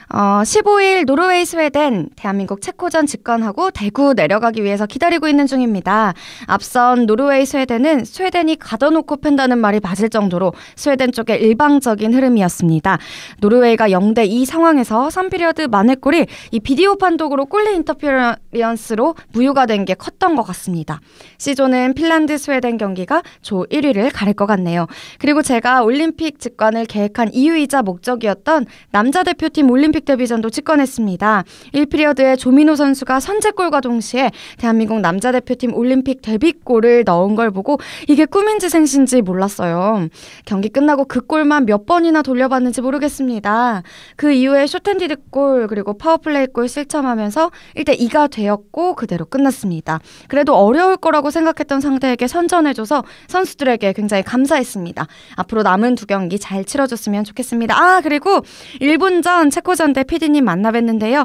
어, 15일 노르웨이 스웨덴 대한민국 체코전 직관하고 대구 내려가기 위해서 기다리고 있는 중입니다. 앞선 노르웨이 스웨덴은 스웨덴이 가둬놓고 팬다는 말이 맞을 정도로 스웨덴 쪽에 일방적인 흐름이었습니다. 노르웨이가 0대 2 상황에서 3피리어드 만회골이 이 비디오 판독으로 골리 인터피리언스로 무효가 된 게 컸던 것 같습니다. 시조는 핀란드 스웨덴 경기가 조 1위를 가릴 것 같네요. 그리고 제가 올림픽 직관을 계획한 이유이자 목적이었던 남자 대표팀 올림픽 올림픽 데뷔전도 직권했습니다 1피리어드에 조민호 선수가 선제골과 동시에 대한민국 남자 대표팀 올림픽 데뷔골을 넣은 걸 보고 이게 꿈인지 생신지 몰랐어요. 경기 끝나고 그 골만 몇 번이나 돌려봤는지 모르겠습니다. 그 이후에 쇼텐디드 골 그리고 파워플레이 골실천하면서 1대 2가 되었고 그대로 끝났습니다. 그래도 어려울 거라고 생각했던 상대에게 선전해줘서 선수들에게 굉장히 감사했습니다. 앞으로 남은 두 경기 잘 치러줬으면 좋겠습니다. 아 그리고 일본전 체코전 전대 PD님 만나뵀는데요.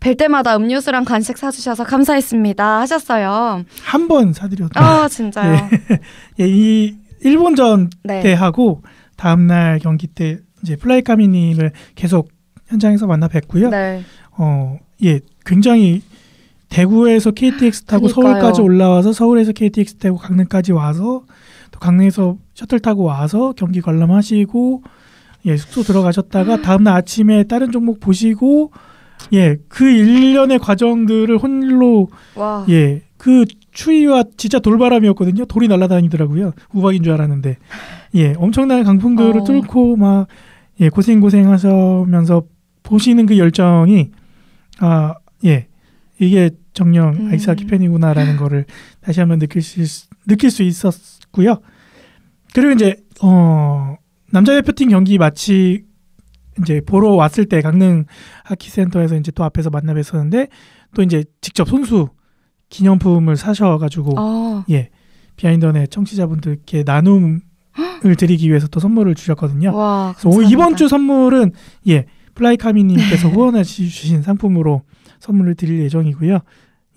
뵐 때마다 음료수랑 간식 사주셔서 감사했습니다. 하셨어요. 한 번 사드렸다. 아, 진짜요? [laughs] 예, 예, 이 일본전 네. 때하고 다음날 경기 때 이제 플라이 카미님을 계속 현장에서 만나 뵀고요. 네. 어, 예, 굉장히 대구에서 KTX 타고 그러니까요. 서울까지 올라와서 서울에서 KTX 타고 강릉까지 와서 또 강릉에서 셔틀 타고 와서 경기 관람하시고 예, 숙소 들어가셨다가 음. 다음날 아침에 다른 종목 보시고 예, 그 일련의 과정들을 홀로 예, 그 추위와 진짜 돌바람이었거든요. 돌이 날아다니더라고요. 우박인 줄 알았는데. 예, 엄청난 강풍들을 어. 뚫고 막 예, 고생고생 하시면서 보시는 그 열정이 아, 예. 이게 정령 음. 아이스하키 팬이구나라는 거를 다시 한번 느낄 수 느낄 수 있었고요. 그리고 이제 어 남자 대표팀 경기 마치 이제 보러 왔을 때 강릉 하키센터에서 이제 또 앞에서 만나 뵀었는데 또 이제 직접 손수 기념품을 사셔가지고 아. 예 비하인드원의 청취자분들께 나눔을 드리기 위해서 또 선물을 주셨거든요. 와, 그래서 이번 주 선물은 예 플라이카미님께서 [laughs] 네. 후원해 주신 상품으로 선물을 드릴 예정이고요.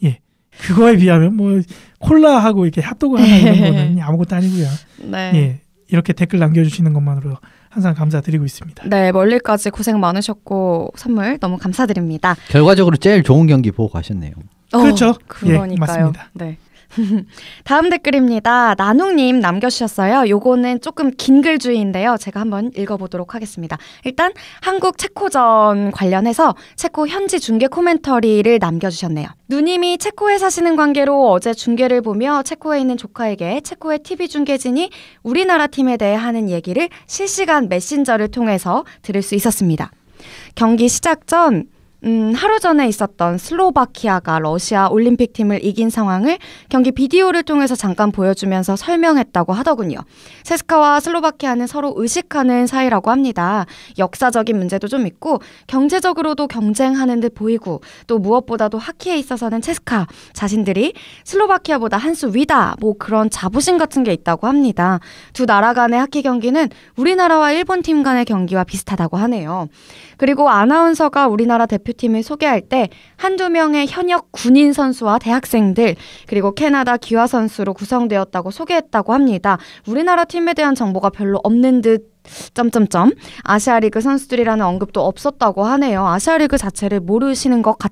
예 그거에 비하면 뭐 콜라하고 이렇게 핫도그 하나 이런 네. 거는 아무것도 아니고요. 네. 예 이렇게 댓글 남겨주시는 것만으로 항상 감사드리고 있습니다. 네, 멀리까지 고생 많으셨고 선물 너무 감사드립니다. 결과적으로 제일 좋은 경기 보고 가셨네요. 어, 그렇죠. 예, 그러니까요. 예, 맞습니다. 네. [laughs] 다음 댓글입니다. 나눔님 남겨주셨어요. 요거는 조금 긴 글주의인데요. 제가 한번 읽어보도록 하겠습니다. 일단 한국 체코전 관련해서 체코 현지 중계 코멘터리를 남겨주셨네요. 누님이 체코에 사시는 관계로 어제 중계를 보며 체코에 있는 조카에게 체코의 TV 중계진이 우리나라 팀에 대해 하는 얘기를 실시간 메신저를 통해서 들을 수 있었습니다. 경기 시작 전 음, 하루 전에 있었던 슬로바키아가 러시아 올림픽 팀을 이긴 상황을 경기 비디오를 통해서 잠깐 보여주면서 설명했다고 하더군요. 세스카와 슬로바키아는 서로 의식하는 사이라고 합니다. 역사적인 문제도 좀 있고 경제적으로도 경쟁하는 듯 보이고 또 무엇보다도 하키에 있어서는 체스카 자신들이 슬로바키아보다 한 수 위다 뭐 그런 자부심 같은 게 있다고 합니다. 두 나라 간의 하키 경기는 우리나라와 일본 팀 간의 경기와 비슷하다고 하네요. 그리고 아나운서가 우리나라 대표 대표팀을 소개할 때 한두 명의 현역 군인 선수와 대학생들 그리고 캐나다 기화 선수로 구성되었다고 소개했다고 합니다. 우리나라 팀에 대한 정보가 별로 없는 듯 점점점 아시아리그 선수들이라는 언급도 없었다고 하네요. 아시아리그 자체를 모르시는 것 같.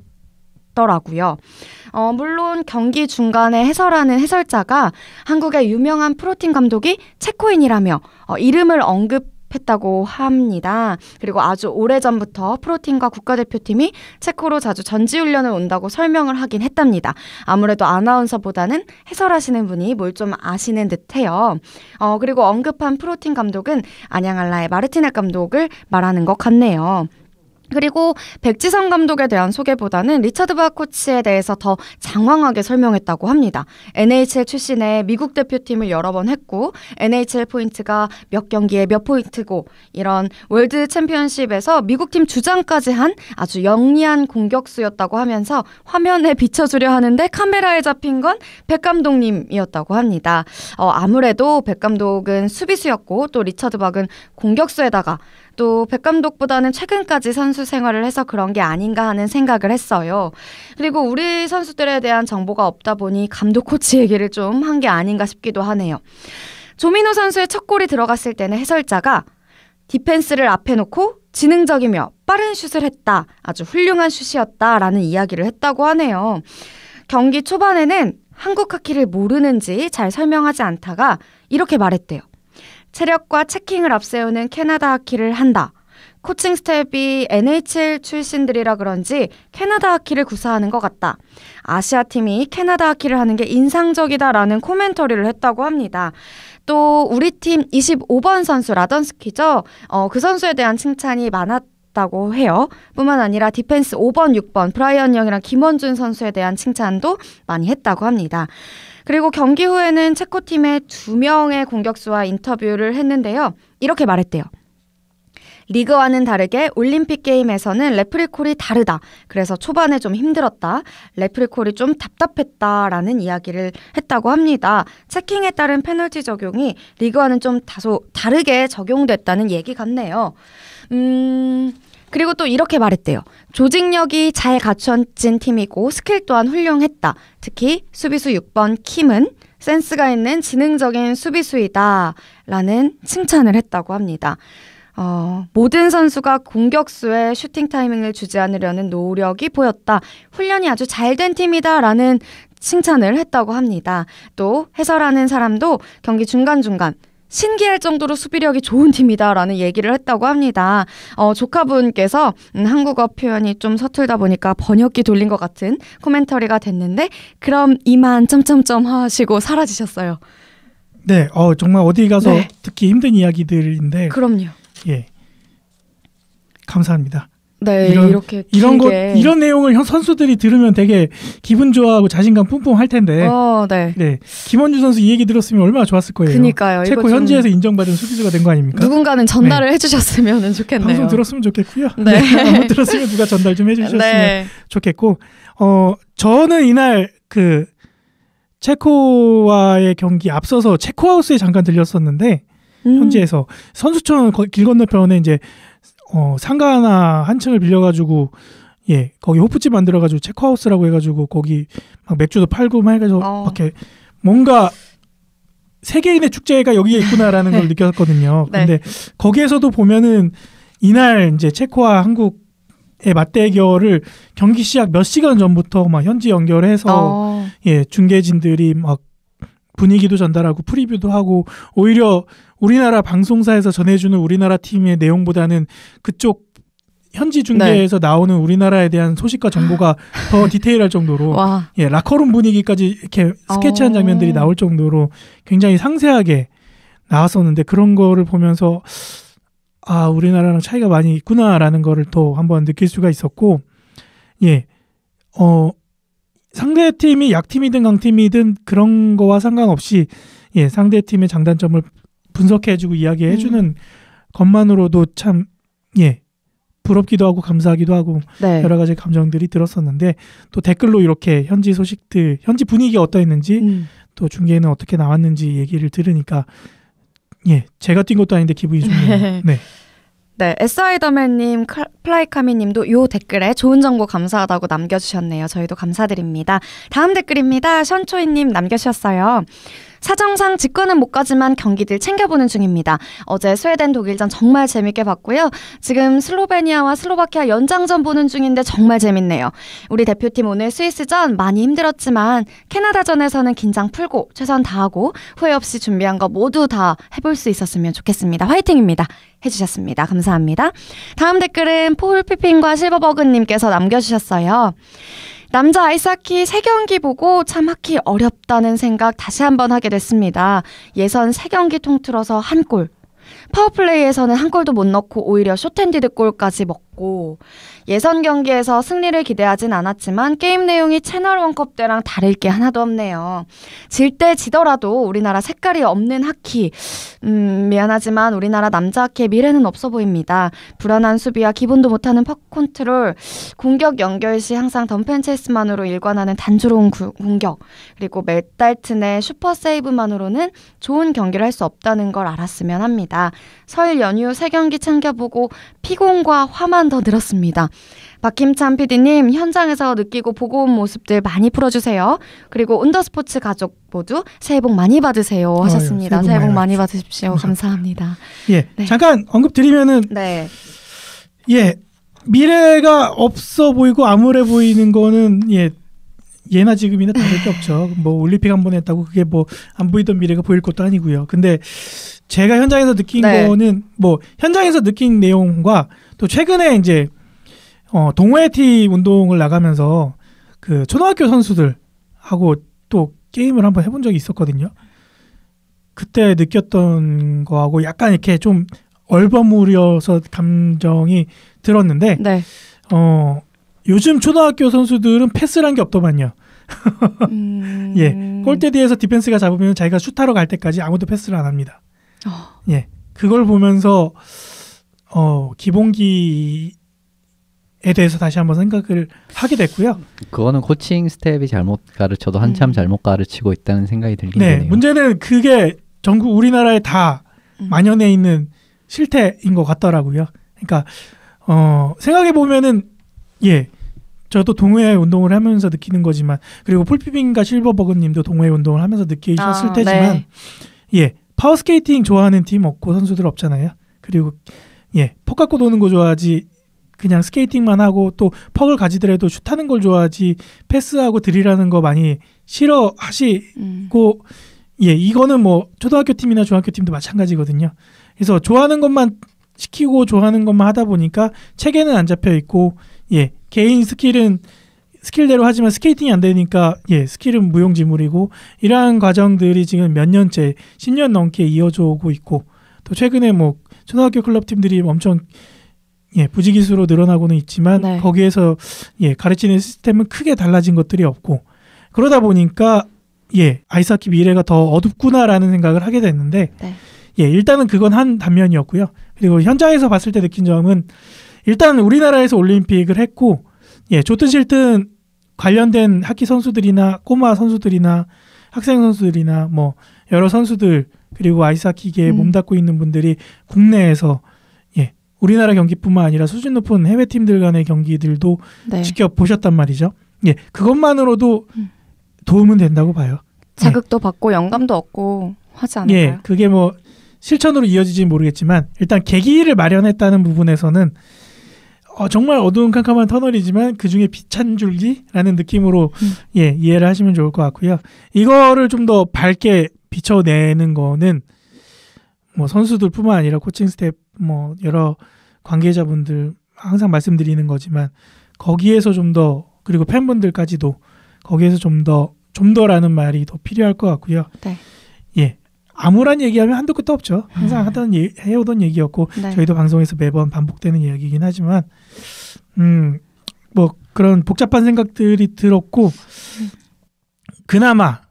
더라고요. 어, 물론 경기 중간에 해설하는 해설자가 한국의 유명한 프로팀 감독이 체코인이라며 어, 이름을 언급 했다고 합니다. 그리고 아주 오래전부터 프로팀과 국가대표팀이 체코로 자주 전지훈련을 온다고 설명을 하긴 했답니다. 아무래도 아나운서보다는 해설하시는 분이 뭘 좀 아시는 듯해요. 어, 그리고 언급한 프로팀 감독은 안양알라의 마르티넷 감독을 말하는 것 같네요. 그리고 백지성 감독에 대한 소개보다는 리차드바 코치에 대해서 더 장황하게 설명했다고 합니다. NHL 출신의 미국 대표팀을 여러 번 했고 NHL 포인트가 몇 경기에 몇 포인트고 이런 월드 챔피언십에서 미국팀 주장까지 한 아주 영리한 공격수였다고 하면서 화면에 [laughs] 비춰주려 하는데 카메라에 잡힌 건 백 감독님이었다고 합니다. 어, 아무래도 백 감독은 수비수였고 또 리처드 박은 공격수에다가 또백 감독보다는 최근까지 선수 생활을 해서 그런 게 아닌가 하는 생각을 했어요. 그리고 우리 선수들에 대한 정보가 없다 보니 감독 코치 얘기를 좀 한 게 아닌가 싶기도 하네요. 조민호 선수의 첫 골이 들어갔을 때는 해설자가 디펜스를 앞에 놓고 지능적이며 빠른 슛을 했다. 아주 훌륭한 슛이었다. 라는 이야기를 했다고 하네요. 경기 초반에는 한국 하키를 모르는지 잘 설명하지 않다가 이렇게 말했대요. 체력과 체킹을 앞세우는 캐나다 하키를 한다. 코칭 스텝이 NHL 출신들이라 그런지 캐나다 하키를 구사하는 것 같다. 아시아 팀이 캐나다 하키를 하는 게 인상적이다라는 코멘터리를 했다고 합니다. 또 우리 팀 25번 선수 라던스키죠. 어, 그 선수에 대한 칭찬이 많았. 다고 해요. 뿐만 아니라 디펜스 5번, 6번 브라이언 영이랑 김원준 선수에 대한 칭찬도 많이 했다고 합니다. 그리고 경기 후에는 체코팀의 두 명의 공격수와 인터뷰를 했는데요. 이렇게 말했대요. 리그와는 다르게 올림픽 게임에서는 레프리콜이 다르다. 그래서 초반에 좀 힘들었다. 레프리콜이 좀 답답했다라는 이야기를 했다고 합니다. 체킹에 따른 페널티 적용이 리그와는 좀 다소 다르게 적용됐다는 얘기 같네요. 음. 그리고 또 이렇게 말했대요. 조직력이 잘 갖춰진 팀이고 스킬 또한 훌륭했다. 특히 수비수 6번 킴은 센스가 있는 지능적인 수비수이다. 라는 칭찬을 했다고 합니다. 어, 모든 선수가 공격수의 슈팅 타이밍을 주지 않으려는 노력이 보였다. 훈련이 아주 잘 된 팀이다. 라는 칭찬을 했다고 합니다. 또 해설하는 사람도 경기 중간중간 신기할 정도로 수비력이 좋은 팀이다라는 얘기를 했다고 합니다. 어, 조카분께서 음, 한국어 표현이 좀 서툴다 보니까 번역기 돌린 것 같은 코멘터리가 됐는데 그럼 이만 점점점 하시고 사라지셨어요. 네, 어, 정말 어디 가서 네. 듣기 힘든 이야기들인데. 그럼요. 예, 감사합니다. 네, 이런, 이렇게 이런 것 이런 내용을 선수들이 들으면 되게 기분 좋아하고 자신감 뿜뿜 할 텐데. 어, 네. 네. 김원주 선수 이 얘기 들었으면 얼마나 좋았을 거예요. 그니까요. 체코 현지에서 인정받은 수비수가 된 거 아닙니까? 누군가는 전달을 네. 해주셨으면 좋겠네요. 방송 들었으면 좋겠고요. 네. 안 네. [laughs] 들었으면 누가 전달 좀 해주셨으면 네. 좋겠고, 어 저는 이날 그 체코와의 경기 앞서서 체코하우스에 잠깐 들렸었는데 음. 현지에서 선수촌 길 건너편에 이제 어, 상가 하나 한 층을 빌려가지고 예 거기 호프집 만들어가지고 체크하우스라고 해가지고 거기 막 맥주도 팔고 막해가지고 어. 이렇게 뭔가 세계인의 축제가 여기에 있구나라는 걸 [laughs] 느꼈거든요. 네. 근데 거기에서도 보면은 이날 이제 체코와 한국의 맞대결을 경기 시작 몇 시간 전부터 막 현지 연결해서 어. 예 중계진들이 막 분위기도 전달하고 프리뷰도 하고 오히려 우리나라 방송사에서 전해주는 우리나라 팀의 내용보다는 그쪽 현지 중계에서 네. 나오는 우리나라에 대한 소식과 정보가 [laughs] 더 디테일할 정도로 와. 예 라커룸 분위기까지 이렇게 스케치한 어... 장면들이 나올 정도로 굉장히 상세하게 나왔었는데 그런 거를 보면서 아 우리나라랑 차이가 많이 있구나라는 거를 또 한번 느낄 수가 있었고 예어 상대 팀이 약팀이든 강팀이든 그런 거와 상관없이 예 상대 팀의 장단점을 분석해주고 이야기해주는 음. 것만으로도 참 예. 부럽기도 하고 감사하기도 하고 네. 여러 가지 감정들이 들었었는데 또 댓글로 이렇게 현지 소식들 현지 분위기가 어떠했는지 음. 또 중계는 어떻게 나왔는지 얘기를 들으니까 예 제가 뛴 것도 아닌데 기분이 좋네요. [laughs] 네. 네, 에스아이더맨님, 플라이카미님도 요 댓글에 좋은 정보 감사하다고 남겨주셨네요. 저희도 감사드립니다. 다음 댓글입니다. 션초이님 남겨주셨어요. 사정상 직관은 못 가지만 경기들 챙겨보는 중입니다. 어제 스웨덴 독일전 정말 재밌게 봤고요. 지금 슬로베니아와 슬로바키아 연장전 보는 중인데 정말 재밌네요. 우리 대표팀 오늘 스위스전 많이 힘들었지만 캐나다전에서는 긴장 풀고 최선 다하고 후회 없이 준비한 거 모두 다 해볼 수 있었으면 좋겠습니다. 화이팅입니다. 해주셨습니다. 감사합니다. 다음 댓글은 폴피핑과 실버버그님께서 남겨주셨어요. 남자 아이스하키 3경기 보고 참 하키 어렵다는 생각 다시 한번 하게 됐습니다. 예선 3경기 통틀어서 한 골. 파워플레이에서는 한 골도 못 넣고 오히려 쇼텐디드 골까지 먹고 있었고 예선 경기에서 승리를 기대하진 않았지만 게임 내용이 채널 원컵 때랑 다를 게 하나도 없네요. 질 때 지더라도 우리나라 색깔이 없는 하키. 음, 미안하지만 우리나라 남자 하키의 미래는 없어 보입니다. 불안한 수비와 기본도 못하는 퍽 컨트롤, 공격 연결 시 항상 덤펜 체스만으로 일관하는 단조로운 구, 공격, 그리고 메달튼의 슈퍼 세이브만으로는 좋은 경기를 할 수 없다는 걸 알았으면 합니다. 설 연휴 세 경기 챙겨보고 피곤과 화만 1시간 더 늘었습니다. 박힘찬 PD님, 현장에서 느끼고 보고 온 모습들 많이 풀어주세요. 그리고 운더스포츠 가족 모두 새해 복 많이 받으세요 하셨습니다. 아유, 새해, 복 새해 복 많이, 받으십시오. 감사합니다. 예, 네. 잠깐 언급드리면은 네. 예, 미래가 없어 보이고 암울해 보이는 거는 예, 예나 지금이나 다를 게 없죠. 뭐 올림픽 한 번 했다고 그게 뭐 안 보이던 미래가 보일 것도 아니고요. 근데 제가 현장에서 느낀 네. 거는 뭐 현장에서 느낀 내용과 또 최근에 이제 어, 동호회티 운동을 나가면서 그 초등학교 선수들 하고 또 게임을 한번 해본 적이 있었거든요. 그때 느꼈던 거하고 약간 이렇게 좀 얼버무려서 감정이 들었는데 네. 어 요즘 초등학교 선수들은 패스란 게 없더만요. 음... [laughs] 예, 골대 뒤에서 디펜스가 잡으면 자기가 슛하러 갈 때까지 아무도 패스를 안 합니다. 어... 예, 그걸 보면서 어, 기본기에 대해서 다시 한번 생각을 하게 됐고요. 그거는 코칭 스텝이 잘못 가르쳐도 한참 음. 잘못 가르치고 있다는 생각이 들긴 네, 네요 문제는 그게 전국 우리나라에 다 음. 만연해 있는 실태인 것 같더라고요. 그러니까 어, 생각해 보면은 예. 저도 동호회 운동을 하면서 느끼는 거지만 그리고 폴피빙과 실버버그님도 동호회 운동을 하면서 느끼셨을 아, 테지만 네. 예 파워스케이팅 좋아하는 팀 없고 선수들 없잖아요. 그리고 예, 퍽 갖고 노는 거 좋아하지 그냥 스케이팅만 하고 또 퍽을 가지더라도 슛하는 걸 좋아하지 패스하고 드리라는 거 많이 싫어하시고 음. 예 이거는 뭐 초등학교 팀이나 중학교 팀도 마찬가지거든요. 그래서 좋아하는 것만 시키고 좋아하는 것만 하다 보니까 체계는 안 잡혀 있고 예 개인 스킬은 스킬대로 하지만 스케이팅이 안 되니까 예 스킬은 무용지물이고 이러한 과정들이 지금 몇 년째 10년 넘게 이어져 오고 있고 또 최근에 뭐 초등학교 클럽 팀들이 엄청 예, 부지기수로 늘어나고는 있지만 네. 거기에서 예, 가르치는 시스템은 크게 달라진 것들이 없고 그러다 보니까 예, 아이스하키 미래가 더 어둡구나라는 생각을 하게 됐는데 네. 예, 일단은 그건 한 단면이었고요. 그리고 현장에서 봤을 때 느낀 점은 일단 우리나라에서 올림픽을 했고 예, 좋든 싫든 관련된 하키 선수들이나 꼬마 선수들이나 학생 선수들이나 뭐 여러 선수들 그리고 아이스하 기계에 음. 몸닦고 있는 분들이 국내에서 예 우리나라 경기뿐만 아니라 수준 높은 해외 팀들 간의 경기들도 네. 지켜보셨단 말이죠. 예 그것만으로도 음. 도움은 된다고 봐요. 예. 자극도 예. 받고 영감도 얻고 하지 예, 않을까요? 예 그게 뭐 실천으로 이어지진 모르겠지만 일단 계기를 마련했다는 부분에서는 어, 정말 어두운 캄캄한 터널이지만 그 중에 비찬 줄기라는 느낌으로 음. 예 이해를 하시면 좋을 것 같고요. 이거를 좀 더 밝게 비춰내는 거는 뭐 선수들뿐만 아니라 코칭 스텝 뭐 여러 관계자분들 항상 말씀드리는 거지만 거기에서 좀 더 그리고 팬분들까지도 거기에서 좀 더 좀 더라는 말이 더 필요할 것 같고요. 네. 예. 아무런 얘기하면 한도 끝도 없죠. 항상 음. 하던 예, 해오던 얘기였고 네. 저희도 방송에서 매번 반복되는 이야기이긴 하지만 음 뭐 그런 복잡한 생각들이 들었고 음. 그나마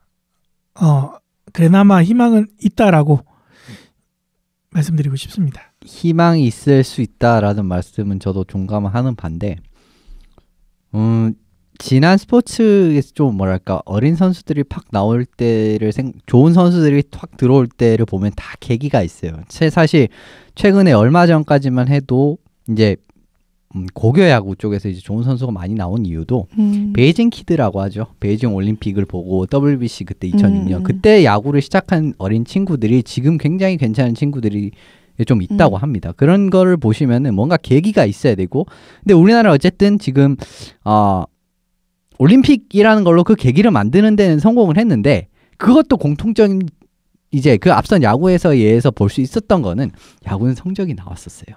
어 그나마 희망은 있다라고 말씀드리고 싶습니다. 희망이 있을 수 있다라는 말씀은 저도 종감하는 반대. 음, 지난 스포츠에서 좀 뭐랄까 어린 선수들이 팍 나올 때를 생, 좋은 선수들이 확 들어올 때를 보면 다 계기가 있어요. 사실 최근에 얼마 전까지만 해도 이제 음, 고교 야구 쪽에서 이제 좋은 선수가 많이 나온 이유도 음. 베이징 키드라고 하죠. 베이징 올림픽을 보고 WBC 그때 2006년 음. 그때 야구를 시작한 어린 친구들이 지금 굉장히 괜찮은 친구들이 좀 있다고 음. 합니다. 그런 거를 보시면은 뭔가 계기가 있어야 되고 근데 우리나라 어쨌든 지금 어 올림픽이라는 걸로 그 계기를 만드는 데는 성공을 했는데 그것도 공통적인 이제 그 앞선 야구에서 예에서 볼 수 있었던 거는 야구는 성적이 나왔었어요.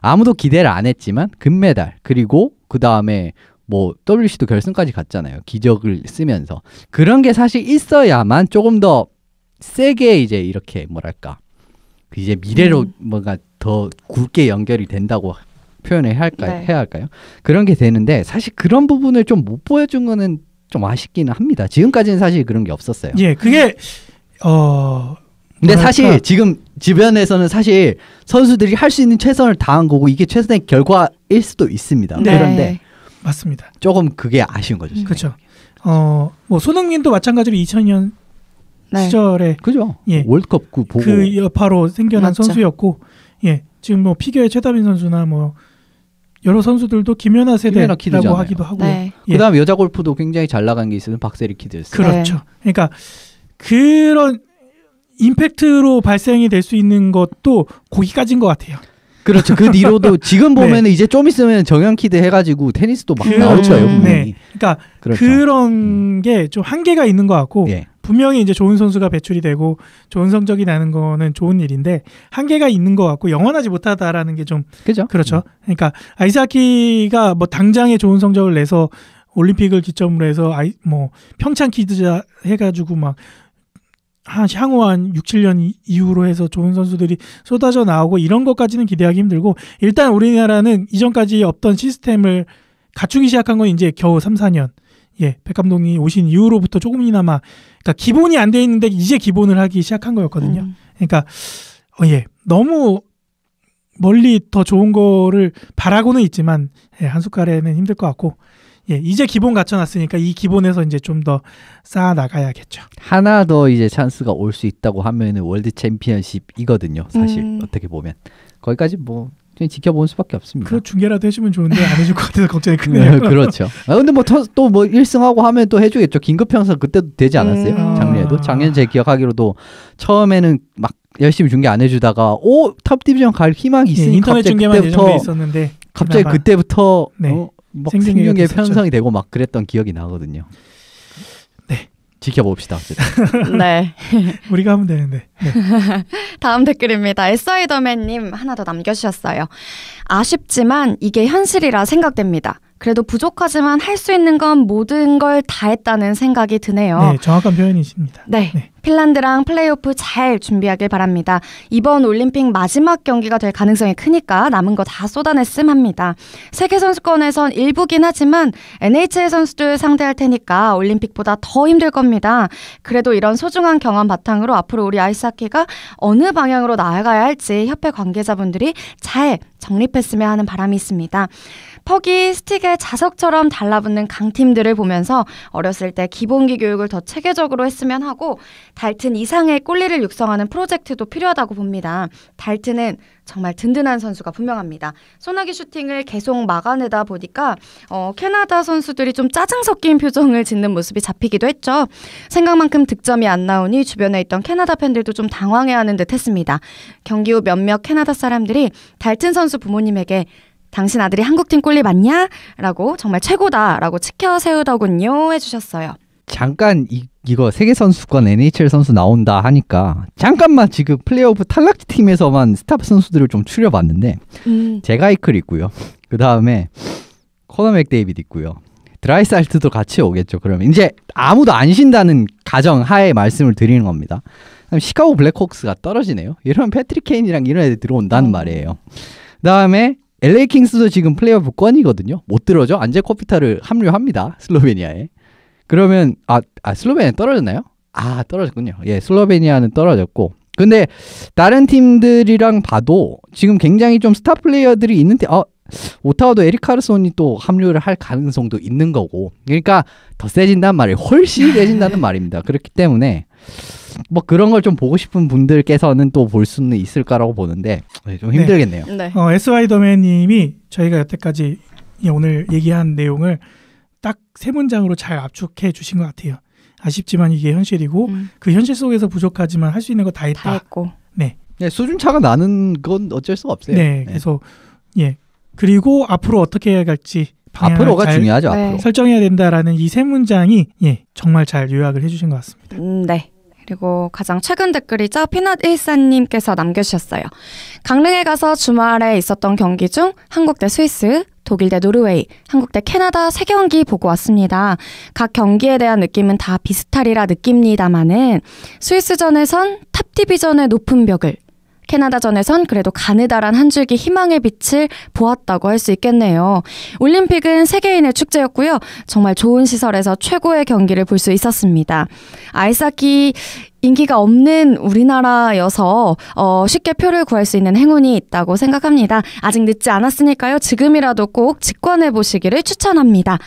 아무도 기대를 안 했지만 금메달 그리고 그 다음에 뭐 WC도 결승까지 갔잖아요. 기적을 쓰면서 그런 게 사실 있어야만 조금 더 세게 이제 이렇게 뭐랄까 이제 미래로 음. 뭔가 더 굵게 연결이 된다고 표현을 해야 할까요? 네. 해야 할까요? 그런 게 되는데 사실 그런 부분을 좀 못 보여준 거는 좀 아쉽기는 합니다. 지금까지는 사실 그런 게 없었어요. 예, 그게 어 근데 사실 지금 주변에서는 사실 선수들이 할 수 있는 최선을 다한 거고 이게 최선의 결과일 수도 있습니다. 네. 그런데 네. 맞습니다. 조금 그게 아쉬운 거죠. 그렇죠. 어, 뭐 손흥민도 마찬가지로 2002년 네. 시절에 그죠. 예. 월드컵 그 보고 그 여파로 생겨난 맞죠. 선수였고 예. 지금 뭐 피겨의 최다빈 선수나 뭐 여러 선수들도 김연아 세대라고 김연아 하기도 하고 네. 예. 그다음 여자 골프도 굉장히 잘 나간 게 있으면 박세리 키드였어요. 그렇죠. 네. 그러니까 그런 임팩트로 발생이 될 수 있는 것도 거기까지인 것 같아요. 그렇죠. 그 뒤로도 [laughs] 지금 보면 네. 이제 좀 있으면 정형키드 해가지고 테니스도 막 그, 나오잖 음, 네. 그러니까 그렇죠. 그런 음. 게좀 한계가 있는 것 같고 예. 분명히 이제 좋은 선수가 배출이 되고 좋은 성적이 나는 거는 좋은 일인데 한계가 있는 것 같고 영원하지 못하다라는 게 좀 그죠? 그렇죠. 음. 그러니까 아이스키가뭐 당장에 좋은 성적을 내서 올림픽을 기점으로 해서 아이 뭐 평창 키드자 해가지고 막한 향후 한 6, 7년 이후로 해서 좋은 선수들이 쏟아져 나오고 이런 것까지는 기대하기 힘들고 일단 우리나라는 이전까지 없던 시스템을 갖추기 시작한 건 이제 겨우 3, 4년. 예, 백 감독님이 오신 이후로부터 조금이나마 그러니까 기본이 안 돼 있는데 이제 기본을 하기 시작한 거였거든요. 음. 그러니까 어, 예, 너무 멀리 더 좋은 거를 바라고는 있지만 예, 한 숟갈에는 힘들 것 같고 예, 이제 기본 갖춰놨으니까 이 기본에서 이제 좀 더 쌓아 나가야겠죠. 하나 더 이제 찬스가 올 수 있다고 하면은 월드 챔피언십이거든요. 사실 음. 어떻게 보면 거기까지 뭐 그냥 지켜보는 수밖에 없습니다. 그 중계라도 해주면 좋은데 안 해줄 것 같아서 걱정이 크네요. [laughs] 그렇죠. 아, 근데 뭐 또뭐 뭐 1승하고 뭐 하면 또 해주겠죠. 긴급평상 그때도 되지 않았어요? 음. 작년에도 아. 작년 제 기억하기로도 처음에는 막 열심히 중계 안 해주다가 오탑 디비전 갈 희망이 있으니 예, 인터넷 중계만 때부터 예정돼 있었는데 갑자기 그때부터 네. 어, 생중계 편성이 되고 막 그랬던 기억이 나거든요. 네. 지켜봅시다. [laughs] 네. [laughs] 우리가 하면 되는데. 네. [laughs] 다음 댓글입니다. 에사이더맨님 하나 더 남겨주셨어요. 아쉽지만 이게 현실이라 생각됩니다. 그래도 부족하지만 할 수 있는 건 모든 걸 다 했다는 생각이 드네요. 네, 정확한 표현이십니다. 네. 네. 핀란드랑 플레이오프 잘 준비하길 바랍니다. 이번 올림픽 마지막 경기가 될 가능성이 크니까 남은 거 다 쏟아냈음 합니다. 세계선수권에선 일부긴 하지만 NHL 선수들 상대할 테니까 올림픽보다 더 힘들 겁니다. 그래도 이런 소중한 경험 바탕으로 앞으로 우리 아이스하키가 어느 방향으로 나아가야 할지 협회 관계자분들이 잘 정립했으면 하는 바람이 있습니다. 퍽이 스틱의 자석처럼 달라붙는 강팀들을 보면서 어렸을 때 기본기 교육을 더 체계적으로 했으면 하고 달튼 이상의 꼴리를 육성하는 프로젝트도 필요하다고 봅니다. 달튼은 정말 든든한 선수가 분명합니다. 소나기 슈팅을 계속 막아내다 보니까 어, 캐나다 선수들이 좀 짜증 섞인 표정을 짓는 모습이 잡히기도 했죠. 생각만큼 득점이 안 나오니 주변에 있던 캐나다 팬들도 좀 당황해하는 듯했습니다. 경기 후 몇몇 캐나다 사람들이 달튼 선수 부모님에게 당신 아들이 한국팀 꼴리 맞냐? 라고 정말 최고다라고 치켜 세우더군요 해주셨어요. 잠깐 이, 이거 세계선수권 NHL 선수 나온다 하니까 잠깐만 지금 플레이오프 탈락 팀에서만 스탑 선수들을 좀 추려봤는데 음. 제가이클 있고요. 그 다음에 코너 맥데이빗 있고요. 드라이살트도 같이 오겠죠. 그러면 이제 아무도 안 쉰다는 가정 하에 말씀을 드리는 겁니다. 시카고 블랙호크스가 떨어지네요. 이런 패트릭 케인이랑 이런 애들 들어온다는 음. 말이에요. 그 다음에 LA 킹스도 지금 플레이오프 권이거든요. 못 들어죠. 안제 코피타를 합류합니다. 슬로베니아에. 그러면 아, 아 슬로베니아 떨어졌나요? 아 떨어졌군요. 예, 슬로베니아는 떨어졌고. 근데 다른 팀들이랑 봐도 지금 굉장히 좀 스타 플레이어들이 있는데 어 오타와도 에릭 카르손이 또 합류를 할 가능성도 있는 거고. 그러니까 더 세진단 말이 훨씬 세진다는 [laughs] 말입니다. 그렇기 때문에 뭐 그런 걸 좀 보고 싶은 분들께서는 또 볼 수는 있을까라고 보는데 네, 좀 네. 힘들겠네요. 네. 네. 어, SY 더맨님이 저희가 여태까지 오늘 얘기한 내용을 딱 세 문장으로 잘 압축해 주신 것 같아요. 아쉽지만 이게 현실이고 음. 그 현실 속에서 부족하지만 할 수 있는 거 다 했다. 다 했고. 네. 네. 수준 차가 나는 건 어쩔 수가 없어요. 네. 네. 그래서 예 그리고 앞으로 어떻게 해야 할지 앞으로가 중요하죠. 네. 앞으로. 설정해야 된다라는 이 세 문장이 예, 정말 잘 요약을 해주신 것 같습니다. 음, 네. 그리고 가장 최근 댓글이 짜피낫 일사님께서 남겨주셨어요. 강릉에 가서 주말에 있었던 경기 중 한국 대 스위스, 독일 대 노르웨이, 한국 대 캐나다 세 경기 보고 왔습니다. 각 경기에 대한 느낌은 다 비슷하리라 느낍니다만은 스위스전에선 탑 디비전의 높은 벽을 캐나다전에선 그래도 가느다란 한 줄기 희망의 빛을 보았다고 할 수 있겠네요. 올림픽은 세계인의 축제였고요. 정말 좋은 시설에서 최고의 경기를 볼 수 있었습니다. 아이스하키 인기가 없는 우리나라여서 어, 쉽게 표를 구할 수 있는 행운이 있다고 생각합니다. 아직 늦지 않았으니까요. 지금이라도 꼭 직관해 보시기를 추천합니다.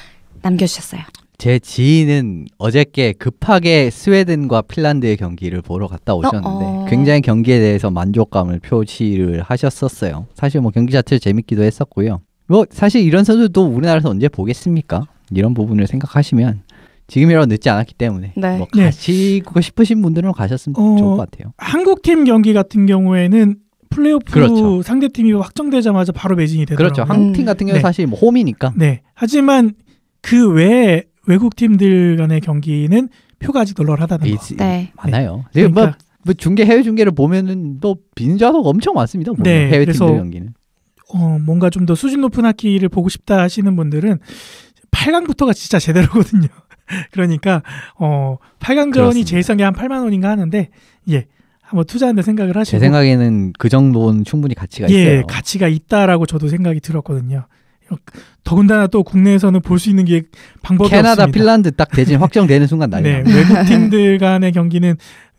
남겨주셨어요. 제 지인은 어저께 급하게 스웨덴과 핀란드의 경기를 보러 갔다 어, 오셨는데 어, 어. 굉장히 경기에 대해서 만족감을 표시를 하셨었어요. 사실 뭐 경기 자체도 재밌기도 했었고요. 뭐 사실 이런 선수도 우리나라에서 언제 보겠습니까? 이런 부분을 생각하시면 지금이라도 늦지 않았기 때문에 네. 뭐 네. 가시고 싶으신 분들은 가셨으면 어, 좋을 것 같아요. 한국 팀 경기 같은 경우에는 플레이오프 그렇죠. 상대팀이 확정되자마자 바로 매진이 되더라고요. 그렇죠. 한국 팀 같은 경우 는 네. 사실 뭐 홈이니까. 네. 하지만 그 외에 외국 팀들 간의 경기는 표가 아직 널널하다는 거. 네. 많아요. 네. 네 뭐, 그러니까, 뭐, 뭐 중계 해외 중계를 보면은 또 빈자석 엄청 많습니다. 네, 해외 팀들 경기는. 어, 뭔가 좀 더 수준 높은 하키를 보고 싶다 하시는 분들은 8강부터가 진짜 제대로거든요. [laughs] 그러니까 어 8강전이 제일 싼게한 8만 원인가 하는데 예. 한번 투자한다 생각을 하시고 제 생각에는 그 정도는 충분히 가치가 예, 있어요. 가치가 있다라고 저도 생각이 들었거든요. 더군다나 또 국내에서는 볼 수 있는 게 방법이 캐나다, 없습니다. 캐나다, 핀란드 딱 대진 확정되는 순간 난리. 네, 외국 [laughs] 팀들 간의 경기는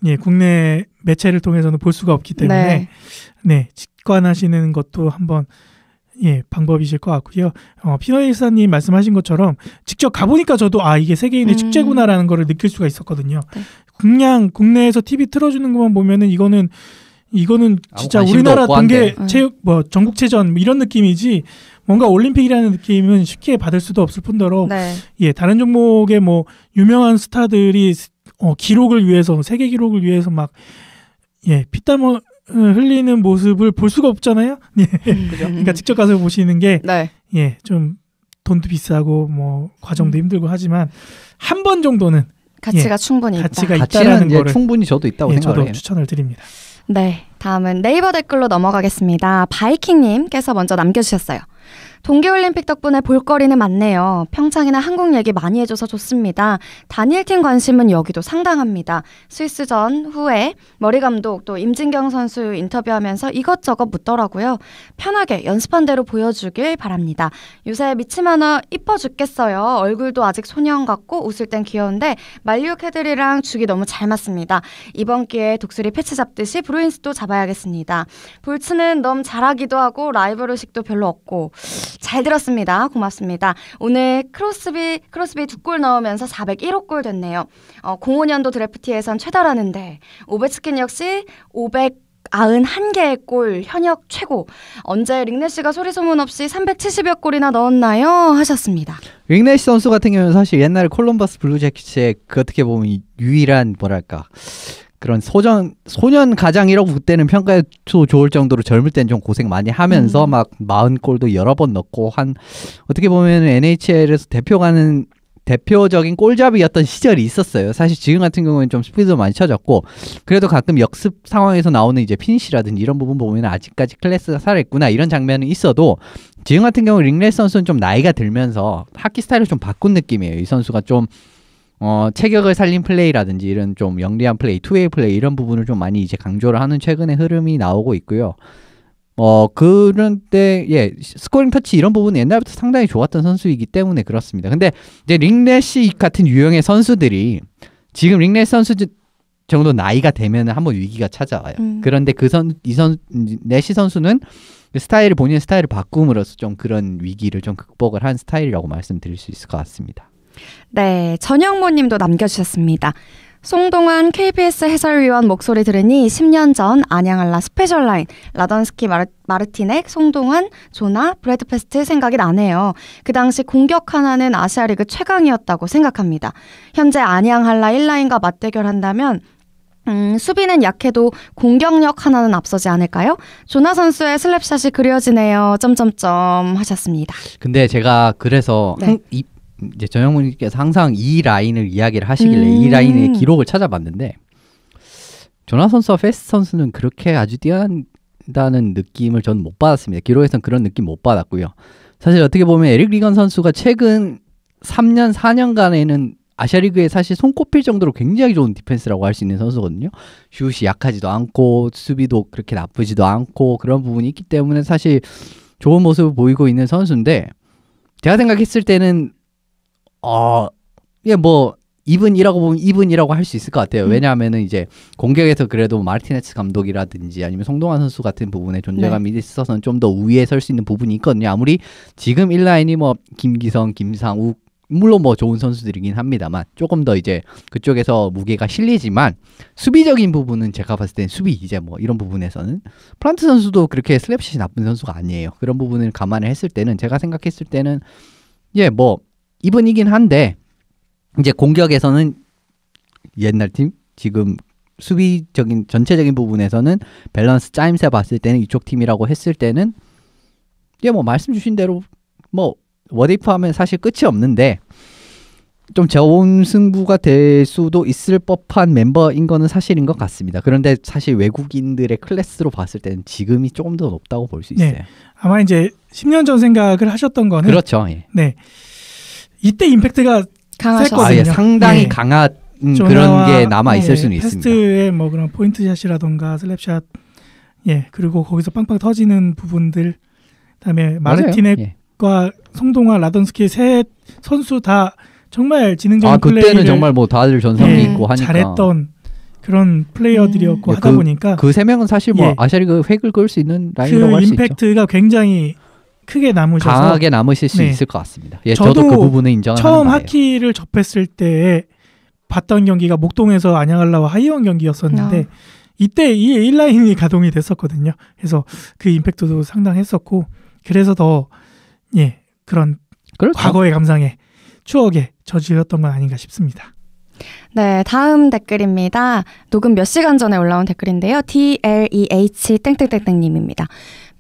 예, 국내 매체를 통해서는 볼 수가 없기 때문에 네, 네 직관하시는 것도 한번 예, 방법이실 것 같고요. 어, 피너일사님 말씀하신 것처럼 직접 가보니까 저도 아, 이게 세계인의 음. 축제구나라는 거 느낄 수가 있었거든요. 네. 그냥 국내에서 TV 틀어주는 것만 보면은 이거는 이거는 진짜 우리나라 동계 네. 체육 뭐 전국체전 뭐 이런 느낌이지 뭔가 올림픽이라는 느낌은 쉽게 받을 수도 없을 뿐더러 네. 예 다른 종목의 뭐 유명한 스타들이 어, 기록을 위해서 세계 기록을 위해서 막예 피땀을 흘리는 모습을 볼 수가 없잖아요. [laughs] 예. 음. 그러니까 음. 직접 가서 보시는 게 네. 예, 좀 돈도 비싸고 뭐 과정도 음. 힘들고 하지만 한 번 정도는 가치가 예, 충분히 가치가 있다. 가치는 거를 충분히 저도 있다고 예, 저도 추천을 드립니다. 네. 다음은 네이버 댓글로 넘어가겠습니다. 바이킹님께서 먼저 남겨주셨어요. 동계올림픽 덕분에 볼거리는 많네요. 평창이나 한국 얘기 많이 해줘서 좋습니다. 단일팀 관심은 여기도 상당합니다. 스위스전 후에 머리 감독 또 임진경 선수 인터뷰하면서 이것저것 묻더라고요. 편하게 연습한 대로 보여주길 바랍니다. 요새 미치마나 이뻐 죽겠어요. 얼굴도 아직 소년 같고 웃을 땐 귀여운데 만류 캐들이랑 죽이 너무 잘 맞습니다. 이번 기회에 독수리 패치 잡듯이 브루인스도 잡아야겠습니다. 볼츠는 너무 잘하기도 하고 라이벌의식도 별로 없고 잘 들었습니다. 고맙습니다. 오늘 크로스비 크로스비 두 골 넣으면서 401호 골 됐네요. 어, 05년도 드래프트에선 최다라는데 오베츠킨 역시 500 91개의 골 현역 최고. 언제 링네시가 소리 소문 없이 370여 골이나 넣었나요? 하셨습니다. 링네시 선수 같은 경우는 사실 옛날 콜럼버스 블루재킷의 그 어떻게 보면 유일한 뭐랄까 그런 소정 소년 가장이라고 그때는 평가해도 좋을 정도로 젊을 땐 좀 고생 많이 하면서 음. 막 마흔 골도 여러 번 넣고 한 어떻게 보면 NHL에서 대표가는 대표적인 골잡이였던 시절이 있었어요. 사실 지금 같은 경우는 좀 스피드도 많이 쳐졌고 그래도 가끔 역습 상황에서 나오는 이제 피니시라든지 이런 부분 보면 아직까지 클래스가 살아있구나 이런 장면은 있어도 지금 같은 경우 링레 선수는 좀 나이가 들면서 하키 스타일을 좀 바꾼 느낌이에요. 이 선수가 좀 어, 체격을 살린 플레이라든지 이런 좀 영리한 플레이, 투웨이 플레이 이런 부분을 좀 많이 이제 강조를 하는 최근의 흐름이 나오고 있고요. 어, 그런데, 예, 스코링 터치 이런 부분 옛날부터 상당히 좋았던 선수이기 때문에 그렇습니다. 근데 이제 링넷이 같은 유형의 선수들이 지금 링넷 선수 정도 나이가 되면 한번 위기가 찾아와요. 음. 그런데 그 선, 이 선, 내시 선수는 그 스타일을 본인의 스타일을 바꿈으로써 좀 그런 위기를 좀 극복을 한 스타일이라고 말씀드릴 수 있을 것 같습니다. 네, 전영모님도 남겨주셨습니다. 송동환 KBS 해설위원 목소리 들으니 10년 전 안양알라 스페셜라인 라던스키 마르, 마르티넥, 송동환, 조나, 브래드페스트 생각이 나네요. 그 당시 공격 하나는 아시아리그 최강이었다고 생각합니다. 현재 안양할라 1라인과 맞대결한다면 음, 수비는 약해도 공격력 하나는 앞서지 않을까요? 조나 선수의 슬랩샷이 그려지네요. 점점점 하셨습니다. 근데 제가 그래서 네. 한, 이, 이제 전영무님께서 항상 이 라인을 이야기를 하시길래 음. 이 라인의 기록을 찾아봤는데 조나 선수와 페스 선수는 그렇게 아주 뛰어난다는 느낌을 저는 못 받았습니다. 기록에서는 그런 느낌 못 받았고요. 사실 어떻게 보면 에릭 리건 선수가 최근 3년 4년간에는 아시아리그에 사실 손꼽힐 정도로 굉장히 좋은 디펜스라고 할 수 있는 선수거든요. 슛이 약하지도 않고 수비도 그렇게 나쁘지도 않고 그런 부분이 있기 때문에 사실 좋은 모습을 보이고 있는 선수인데 제가 생각했을 때는 어, 예, 뭐 이분이라고 보면 이분이라고 할 수 있을 것 같아요. 음. 왜냐하면은 이제 공격에서 그래도 마르티네스 감독이라든지 아니면 송동환 선수 같은 부분에 존재감이 네. 있어서는 좀 더 우위에 설 수 있는 부분이 있거든요. 아무리 지금 일라인이뭐 김기성, 김상욱 물론 뭐 좋은 선수들이긴 합니다만 조금 더 이제 그쪽에서 무게가 실리지만 수비적인 부분은 제가 봤을 땐 수비 이제 뭐 이런 부분에서는 프란트 선수도 그렇게 슬랩슛이 나쁜 선수가 아니에요. 그런 부분을 감안을 했을 때는 제가 생각했을 때는 예, 뭐 이번이긴 한데 이제 공격에서는 옛날 팀 지금 수비적인 전체적인 부분에서는 밸런스 짜임새 봤을 때는 이쪽 팀이라고 했을 때는 이게 뭐 말씀 주신 대로 뭐 워디프 하면 사실 끝이 없는데 좀 좋은 승부가 될 수도 있을 법한 멤버인 거는 사실인 것 같습니다. 그런데 사실 외국인들의 클래스로 봤을 때는 지금이 조금 더 높다고 볼수 네. 있어요. 네. 아마 이제 10년 전 생각을 하셨던 거는 그렇죠. 예. 네. 이때 임팩트가 강하셨거든요. 아, 예, 상당히 네. 강한 음, 그런 게 남아 있을 예, 수는 있습니다. 패스트의 뭐 그런 포인트샷이라던가 슬랩샷 예 그리고 거기서 빵빵 터지는 부분들 그다음에 마르티넥과 예. 송동아 라돈스키 세 선수 다 정말 지능적인 아, 플레이를 그때는 정말 뭐 다들 전성기 예, 있고 하니까 잘했던 그런 플레이어들이었고 음. 하다 그, 보니까 그 세 명은 사실 뭐 예. 아시아리그 획을 그수 있는 라인이라고 그 할수 있죠. 그 임팩트가 굉장히 크게 남으셔서 강하게 남으실 수 네. 있을 것 같습니다. 예, 저도, 저도 그 부분은 인정하는 처음 바예요. 하키를 접했을 때 봤던 경기가 목동에서 안양할라와 하이원 경기였었는데 아. 이때 이 1라인이 가동이 됐었거든요. 그래서 그 임팩트도 상당했었고 그래서 더 예, 그런 그렇죠. 과거의 감상에 추억에 저질렀던 건 아닌가 싶습니다. 네, 다음 댓글입니다. 녹음 몇 시간 전에 올라온 댓글인데요. DLEH 땡땡땡땡 님입니다.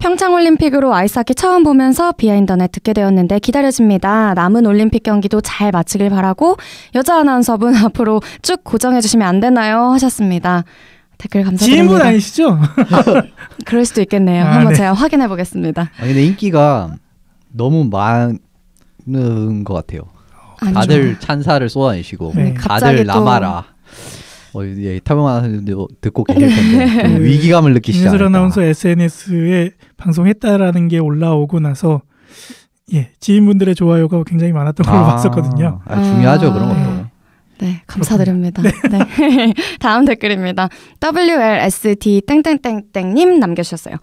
평창올림픽으로 아이스하키 처음 보면서 비하인더네 듣게 되었는데 기다려집니다. 남은 올림픽 경기도 잘 마치길 바라고 여자 아나운서분 [laughs] 앞으로 쭉 고정해주시면 안 되나요? 하셨습니다. 댓글 감사드니다 지인분 아니시죠? [laughs] 그럴 수도 있겠네요. 아, 한번 네. 제가 확인해 보겠습니다. 아, 근데 인기가 너무 많은 것 같아요. 아, 다들 찬사를 쏟아내시고 네. 다들 남아라. 또... 어, 예, 타협만 하는데 뭐 듣고 계실 [laughs] 텐데 그 위기감을 느끼시죠. 김수 아나운서 SNS에 방송했다라는 게 올라오고 나서 예 지인분들의 좋아요가 굉장히 많았던 걸로 아, 봤었거든요. 아, 중요하죠 그런 아, 것도. 네. 네, 감사드립니다. 네. 네. [laughs] 다음 댓글입니다. WLSD 땡땡땡땡님 남겨주셨어요.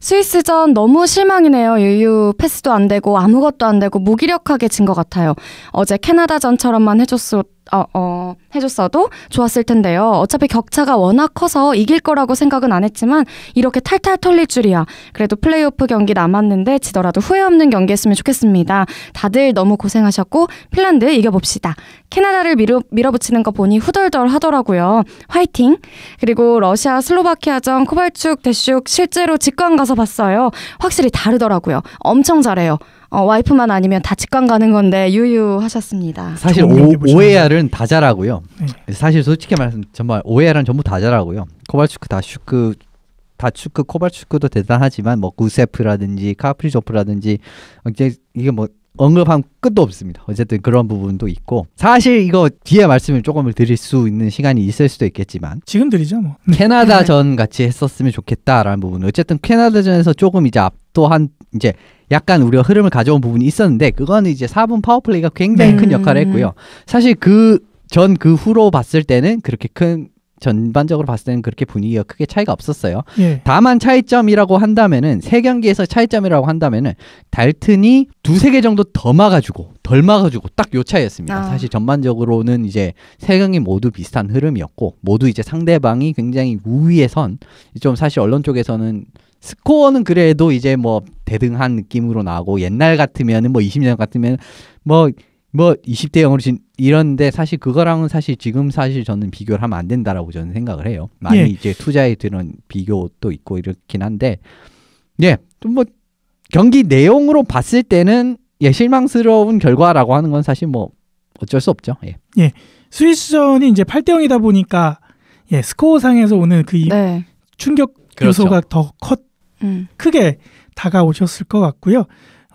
스위스전 너무 실망이네요. 유유 패스도 안 되고 아무것도 안 되고 무기력하게 진 것 같아요. 어제 캐나다전처럼만 해줬어, 어, 어, 해줬어도 좋았을 텐데요. 어차피 격차가 워낙 커서 이길 거라고 생각은 안 했지만 이렇게 탈탈 털릴 줄이야. 그래도 플레이오프 경기 남았는데 지더라도 후회 없는 경기했으면 좋겠습니다. 다들 너무 고생하셨고 핀란드 이겨봅시다. 캐나다를 밀어, 밀어붙이는 거 보니 후덜덜 하더라고요. 화이팅! 그리고 러시아 슬로바키아전 코발축 대슉 실제로 직관 가서 봤어요. 확실히 다르더라고요. 엄청 잘해요. 어, 와이프만 아니면 다 직관 가는 건데 유유하셨습니다. 사실 오에알은 다 잘하고요. 네. 사실 솔직히 말씀 정말 오에알은 전부 다 잘하고요. 코발추크, 다슈크, 다추크, 코발추크도 대단하지만 뭐 구세프라든지 카프리조프라든지 이제 이게 뭐 언급한 끝도 없습니다. 어쨌든 그런 부분도 있고 사실 이거 뒤에 말씀을 조금 을 드릴 수 있는 시간이 있을 수도 있겠지만 지금 드리죠 뭐 [laughs] 캐나다전 네. 같이 했었으면 좋겠다라는 부분은 어쨌든 캐나다전에서 조금 이제 압도한 이제 약간 우리가 흐름을 가져온 부분이 있었는데 그거는 이제 4분 파워플레이가 굉장히 네. 큰 역할을 했고요. 사실 그 전그 그 후로 봤을 때는 그렇게 큰 전반적으로 봤을 때는 그렇게 분위기가 크게 차이가 없었어요. 예. 다만 차이점이라고 한다면은 세 경기에서 차이점이라고 한다면은 달튼이 두세 개 정도 더 막아주고 덜 막아주고 딱 요 차이였습니다. 아. 사실 전반적으로는 이제 세 경기 모두 비슷한 흐름이었고 모두 이제 상대방이 굉장히 우위에 선. 좀 사실 언론 쪽에서는 스코어는 그래도 이제 뭐 대등한 느낌으로 나고 옛날 같으면은 뭐 20년 같으면 뭐뭐 20대 영어로 진, 이런데 사실 그거랑은 사실 지금 사실 저는 비교를 하면 안 된다라고 저는 생각을 해요. 많이 예. 이제 투자에 드는 비교도 있고 이렇긴 한데 예, 좀 뭐 경기 내용으로 봤을 때는 예, 실망스러운 결과라고 하는 건 사실 뭐 어쩔 수 없죠. 예. 예. 스위스전이 이제 8대 0이다 보니까 예, 스코어 상에서 오는 그 네. 충격 그렇죠. 요소가 더컸 음. 크게 다가오셨을 것 같고요.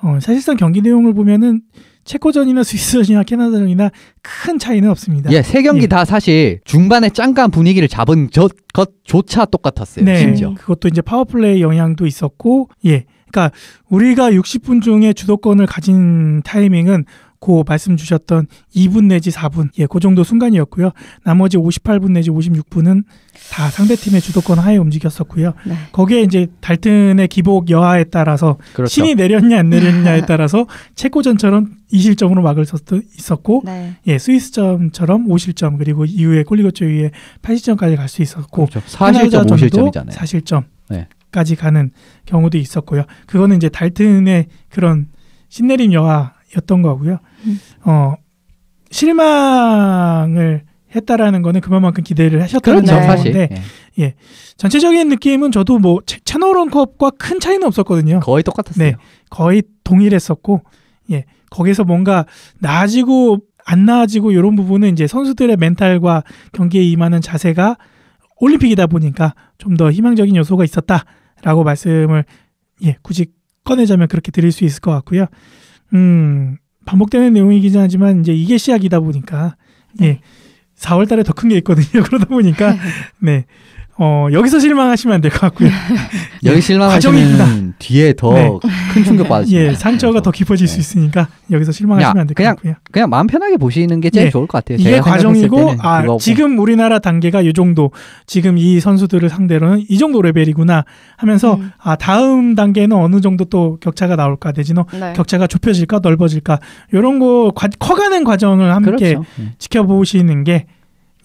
어, 사실상 경기 내용을 보면은 체코전이나 스위스전이나 캐나다전이나 큰 차이는 없습니다. 예, 세 경기 예. 다 사실 중반에 잠깐 분위기를 잡은 것조차 똑같았어요. 네, 심지어. 그것도 이제 파워플레이 영향도 있었고, 예. 그러니까 우리가 60분 중에 주도권을 가진 타이밍은 그 말씀 주셨던 2분 내지 4분 예, 그 정도 순간이었고요. 나머지 58분 내지 56분은 다 상대팀의 주도권 하에 움직였었고요. 네. 거기에 이제 달튼의 기복 여하에 따라서 그렇죠. 신이 내렸냐 안 내렸냐에 [laughs] 따라서 체코전처럼 2실점으로 막을 수도 있었고 네. 예, 스위스전처럼 5실점 그리고 이후에 골리고초 이에8 0점까지갈 수 있었고 그렇죠. 4실점 5실점이잖아요. 4실점. 네. 까지 가는 경우도 있었고요. 그거는 이제 달튼의 그런 신내림 여하 였던 거고요. 음. 어, 실망을 했다라는 거는 그만큼 기대를 하셨다는 그렇죠, 건데 네. 예. 전체적인 느낌은 저도 뭐 채널원컵과 큰 차이는 없었거든요. 거의 똑같았어요. 네. 거의 동일했었고 예. 거기서 뭔가 나아지고 안 나아지고 이런 부분은 이제 선수들의 멘탈과 경기에 임하는 자세가 올림픽이다 보니까 좀 더 희망적인 요소가 있었다라고 말씀을 예, 굳이 꺼내자면 그렇게 드릴 수 있을 것 같고요. 음, 반복되는 내용이긴 하지만 이제 이게 시작이다 보니까 예, 네. 예. 4월 달에 더 큰 게 있거든요. [laughs] 그러다 보니까 [laughs] 네. 어, 여기서 실망하시면 안 될 것 같고요. [laughs] 여기 예, 실망하시면 뒤에 더큰 네. 충격 받으시 예, 상처가 더 깊어질 네. 수 있으니까 여기서 실망하시면 안 될 것 같고요. 그냥 마음 편하게 보시는 게 제일 예. 좋을 것 같아요. 이게 과정이고 아, 지금 우리나라 단계가 이 정도 지금 이 선수들을 상대로는 이 정도 레벨이구나 하면서 음. 아 다음 단계는 어느 정도 또 격차가 나올까 내지는 네. 격차가 좁혀질까 넓어질까 이런 거 과, 커가는 과정을 함께 그렇죠. 음. 지켜보시는 게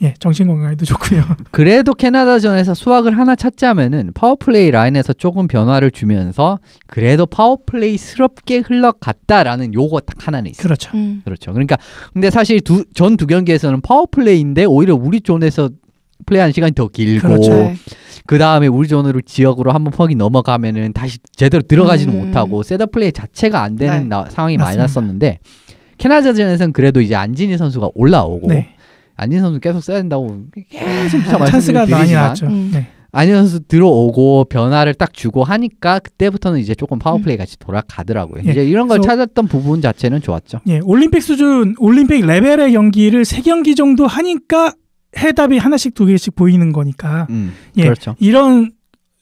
예, 정신 건강에도 좋고요. [laughs] 그래도 캐나다전에서 수확을 하나 찾자면은 파워플레이 라인에서 조금 변화를 주면서 그래도 파워플레이스럽게 흘러갔다라는 요거 딱 하나는 있어요. 그렇죠. 음. 그렇죠. 그러니까 근데 사실 두 전두 두 경기에서는 파워플레이인데 오히려 우리 존에서 플레이한 시간이 더 길고 그렇죠. 네. 그 다음에 우리 존으로 지역으로 한번 퍽이 넘어가면은 다시 제대로 들어가지는 음. 못하고 셋업 플레이 자체가 안 되는 네. 나, 상황이 맞습니다. 많이 났었는데 캐나다전에서는 그래도 이제 안진희 선수가 올라오고 네. 안진 선수 계속 써야 된다고 계속 아, 찬스가 많이 났죠. 음. 네. 안현 선수 들어오고 변화를 딱 주고 하니까 그때부터는 이제 조금 파워플레이 음. 같이 돌아가더라고요. 예. 이제 이런 걸 찾았던 부분 자체는 좋았죠. 예, 올림픽 수준, 올림픽 레벨의 경기를 세 경기 정도 하니까 해답이 하나씩 두 개씩 보이는 거니까. 음, 예, 그렇죠. 이런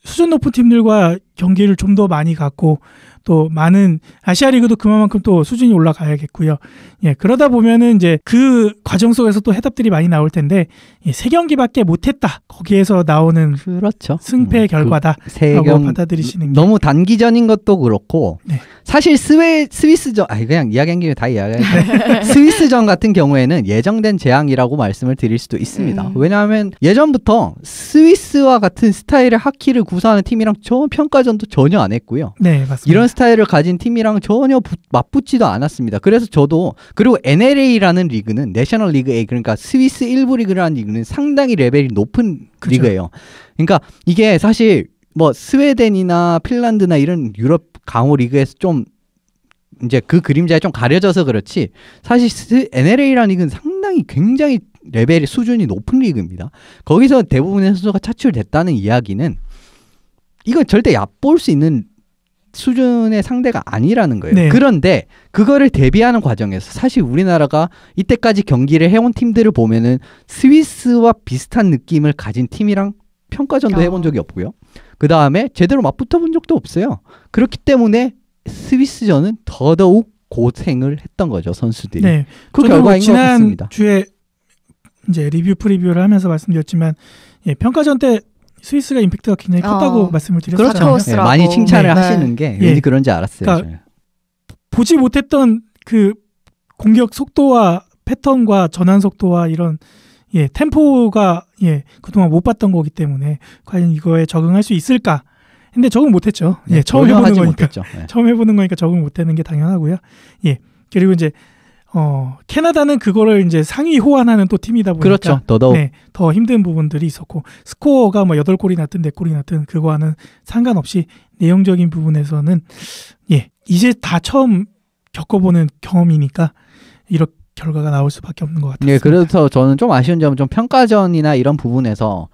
수준 높은 팀들과 경기를 좀 더 많이 갖고 또 많은 아시아 리그도 그만큼 또 수준이 올라가야겠고요. 예, 그러다 보면은 이제 그 과정 속에서 또 해답들이 많이 나올 텐데 예, 세 경기밖에 못했다 거기에서 나오는 그렇죠. 승패 음, 그 결과다 라고 받아들이시는 너무 단기전인 것도 그렇고 네. 사실 스웨 스위스전 아 그냥 이야기한 김에 다 이야기 네. [laughs] 스위스전 같은 경우에는 예정된 재앙이라고 말씀을 드릴 수도 있습니다. 음. 왜냐하면 예전부터 스위스와 같은 스타일의 하키를 구사하는 팀이랑 저 평가전도 전혀 안 했고요. 네 맞습니다. 이런 스타일을 가진 팀이랑 전혀 부, 맞붙지도 않았습니다. 그래서 저도 그리고 NLA라는 리그는 내셔널 리그 A 그러니까 스위스 일부 리그라는 리그는 상당히 레벨이 높은 그쵸. 리그예요. 그러니까 이게 사실 뭐 스웨덴이나 핀란드나 이런 유럽 강호 리그에서 좀 이제 그 그림자에 좀 가려져서 그렇지 사실 NLA라는 리그는 상당히 굉장히 레벨이 수준이 높은 리그입니다. 거기서 대부분의 선수가 차출됐다는 이야기는 이건 절대 얕볼 수 있는 수준의 상대가 아니라는 거예요. 네. 그런데 그거를 대비하는 과정에서 사실 우리나라가 이때까지 경기를 해온 팀들을 보면은 스위스와 비슷한 느낌을 가진 팀이랑 평가전도 어. 해본 적이 없고요. 그 다음에 제대로 맞붙어 본 적도 없어요. 그렇기 때문에 스위스전은 더더욱 고생을 했던 거죠 선수들이. 네. 그 결과인 지것 같습니다. 주에 이제 리뷰 프리뷰를 하면서 말씀드렸지만 예, 평가전 때 스위스가 임팩트가 굉장히 컸다고 어. 말씀을 드렸잖아요. 그렇죠. 네, 네. 많이 칭찬을 네. 네. 하시는 게 네. 왠지 그런지 알았어요. 그러니까 보지 못했던 그 공격 속도와 패턴과 전환 속도와 이런 예, 템포가 예, 그동안 못 봤던 거기 때문에 과연 이거에 적응할 수 있을까? 근데 적응 못 했죠. 예, 네, 처음 해 보는 거니까. 처음 해 보는 거니까 적응 못 되는 게 당연하고요. 예. 그리고 이제 어, 캐나다는 그거를 이제 상위 호환하는 또 팀이다 보니까 그렇죠. 더더욱 네, 더 힘든 부분들이 있었고 스코어가 뭐 여덟 골이 났든 네 골이 났든 그거와는 상관없이 내용적인 부분에서는 예, 이제 다 처음 겪어보는 경험이니까 이렇게 결과가 나올 수밖에 없는 것 같아요. 예, 네, 그래서 저는 좀 아쉬운 점은 좀 평가전이나 이런 부분에서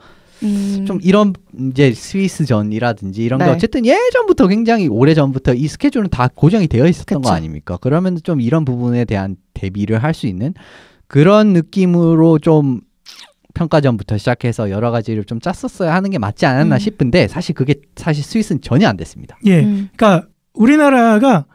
음... 좀 이런 이제 스위스전이라든지 이런 네. 게 어쨌든 예전부터 굉장히 오래 전부터 이 스케줄은 다 고정이 되어 있었던 그쵸. 거 아닙니까? 그러면 좀 이런 부분에 대한 대비를 할 수 있는 그런 느낌으로 좀 평가전부터 시작해서 여러 가지를 좀 짰었어야 하는 게 맞지 않았나 음. 싶은데 사실 그게 사실 스위스는 전혀 안 됐습니다. 예. 음. 그러니까 우리나라가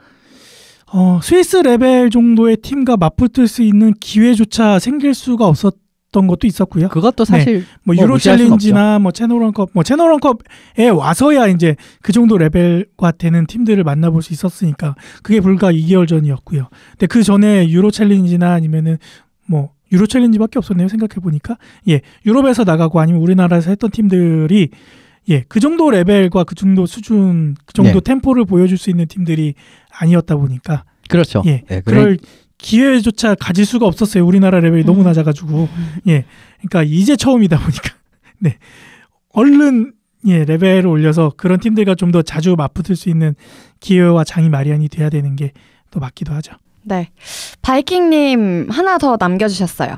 어, 스위스 레벨 정도의 팀과 맞붙을 수 있는 기회조차 생길 수가 없었 했던 것도 있었고요. 그것도 사실 네. 뭐, 뭐 유로 챌린지나 뭐 채널원컵 뭐 채널원컵에 와서야 이제 그 정도 레벨과 되는 팀들을 만나볼 수 있었으니까 그게 불과 2개월 전이었고요. 근데 그 전에 유로 챌린지나 아니면은 뭐 유로 챌린지밖에 없었네요. 생각해 보니까 예 유럽에서 나가고 아니면 우리나라에서 했던 팀들이 예, 그 정도 레벨과 그 정도 수준, 그 정도 네. 템포를 보여줄 수 있는 팀들이 아니었다 보니까. 그렇죠. 예, 네, 그럴 그래. 기회조차 가질 수가 없었어요. 우리나라 레벨이 너무 음. 낮아가지고. 음. 예. 그러니까 이제 처음이다 보니까. [laughs] 네. 얼른 예, 레벨을 올려서 그런 팀들과 좀 더 자주 맞붙을 수 있는 기회와 장이 마련이 돼야 되는 게 또 맞기도 하죠. 네. 바이킹님 하나 더 남겨주셨어요.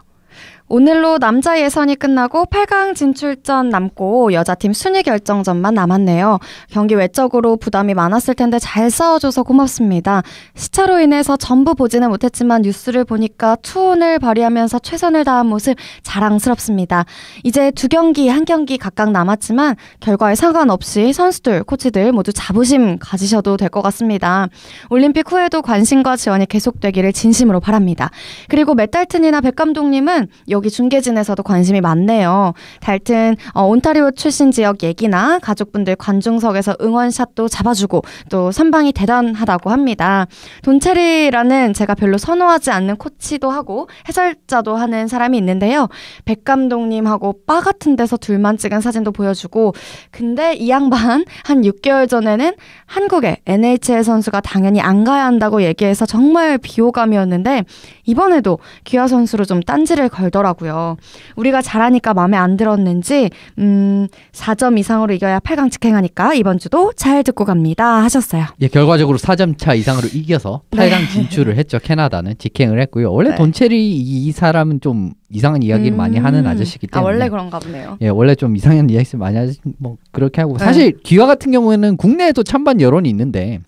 오늘로 남자 예선이 끝나고 8강 진출전 남고 여자팀 순위 결정전만 남았네요. 경기 외적으로 부담이 많았을 텐데 잘 싸워줘서 고맙습니다. 시차로 인해서 전부 보지는 못했지만 뉴스를 보니까 투혼을 발휘하면서 최선을 다한 모습 자랑스럽습니다. 이제 두 경기, 한 경기 각각 남았지만 결과에 상관없이 선수들, 코치들 모두 자부심 가지셔도 될 것 같습니다. 올림픽 후에도 관심과 지원이 계속되기를 진심으로 바랍니다. 그리고 메달튼이나 백 감독님은 여기 중계진에서도 관심이 많네요. 달튼 어, 온타리오 출신 지역 얘기나 가족분들 관중석에서 응원샷도 잡아주고 또 선방이 대단하다고 합니다. 돈체리라는 제가 별로 선호하지 않는 코치도 하고 해설자도 하는 사람이 있는데요. 백 감독님하고 바 같은 데서 둘만 찍은 사진도 보여주고 근데 이 양반 한 6개월 전에는 한국에 NHL 선수가 당연히 안 가야 한다고 얘기해서 정말 비호감이었는데 이번에도 귀하 선수로 좀 딴지를 걸더라고요. 있더라고요. 우리가 잘하니까 마음에 안 들었는지 음 4점 이상으로 이겨야 8강 직행하니까 이번 주도 잘 듣고 갑니다 하셨어요. 예, 결과적으로 4점 차 이상으로 이겨서 8강 진출을 했죠. 캐나다는 직행을 했고요. 원래 네. 돈체리 이 사람은 좀 이상한 이야기를 음... 많이 하는 아저씨기 때문에 아, 원래 그런가 보네요. 예, 원래 좀 이상한 이야기를 많이 하시 뭐 그렇게 하고 네. 사실 기화 같은 경우에는 국내에도 찬반 여론이 있는데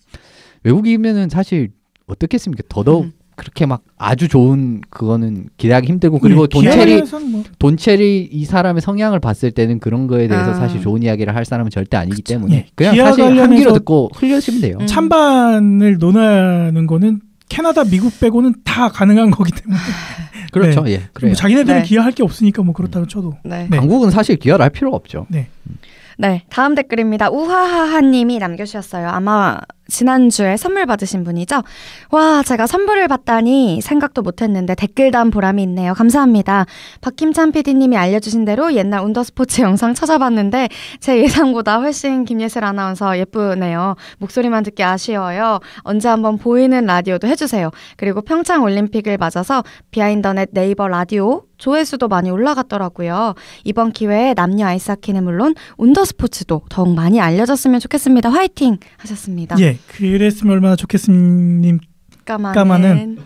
외국이면은 사실 어떻겠습니까? 더더욱 음. 그렇게 막 아주 좋은 그거는 기대하기 힘들고 네, 그리고 예, 돈체리 뭐. 돈체리 이 사람의 성향을 봤을 때는 그런 거에 대해서 아. 사실 좋은 이야기를 할 사람은 절대 아니기 그쵸, 때문에 예. 그냥 사실 한 귀로 듣고 흘려시면 돼요. 음. 찬반을 논하는 거는 캐나다 미국 빼고는 다 가능한 거기 때문에 [laughs] 그렇죠. 네. 예. 그래요. 뭐 자기네들은 네. 기여할 게 없으니까 뭐 그렇다고 음. 쳐도 네. 네. 한국은 사실 기여할 필요 없죠. 네. 음. 네, 다음 댓글입니다. 우하하하님이 남겨주셨어요. 아마 지난주에 선물 받으신 분이죠? 와, 제가 선물을 받다니 생각도 못했는데 댓글 단 보람이 있네요. 감사합니다. 박김찬 PD님이 알려주신 대로 옛날 운더스포츠 영상 찾아봤는데 제 예상보다 훨씬 김예슬 아나운서 예쁘네요. 목소리만 듣기 아쉬워요. 언제 한번 보이는 라디오도 해주세요. 그리고 평창 올림픽을 맞아서 비하인더넷 네이버 라디오 조회수도 많이 올라갔더라고요. 이번 기회에 남녀 아이스하키는 물론 운더스포츠도 더욱 많이 알려졌으면 좋겠습니다. 화이팅 하셨습니다. 예, 그랬으면 얼마나 좋겠습니까마는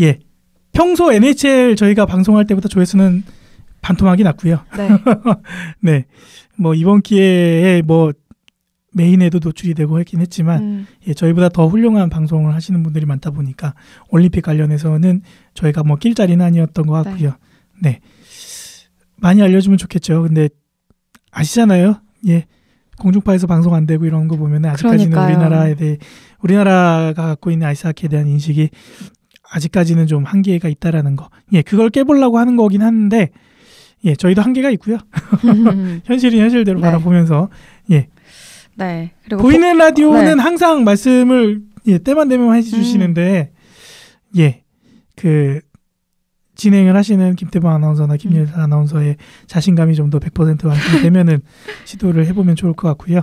예, 평소 NHL 저희가 방송할 때보다 조회수는 반토막이 났고요. 네. [laughs] 네. 뭐 이번 기회에 뭐 메인에도 노출이 되고 했긴 했지만 음. 예, 저희보다 더 훌륭한 방송을 하시는 분들이 많다 보니까 올림픽 관련해서는 저희가 뭐 낄자리는 아니었던 것 같고요. 네. 네. 많이 알려주면 좋겠죠. 근데 아시잖아요. 예. 공중파에서 방송 안 되고 이런 거 보면 아직까지는 그러니까요. 우리나라에 대해 우리나라가 갖고 있는 아이스하키에 대한 인식이 아직까지는 좀 한계가 있다라는 거. 예, 그걸 깨보려고 하는 거긴 한데 예, 저희도 한계가 있고요. 음. [laughs] 현실이 현실대로 네. 바라보면서 예. 네. 그리고 보이는 보... 라디오는 네. 항상 말씀을 예, 때만 되면 해주시는데 음. 예. 그 진행을 하시는 김태범 아나운서나 김예슬 음. 아나운서의 자신감이 좀 더 100% 완성되면은 [laughs] 시도를 해보면 좋을 것 같고요.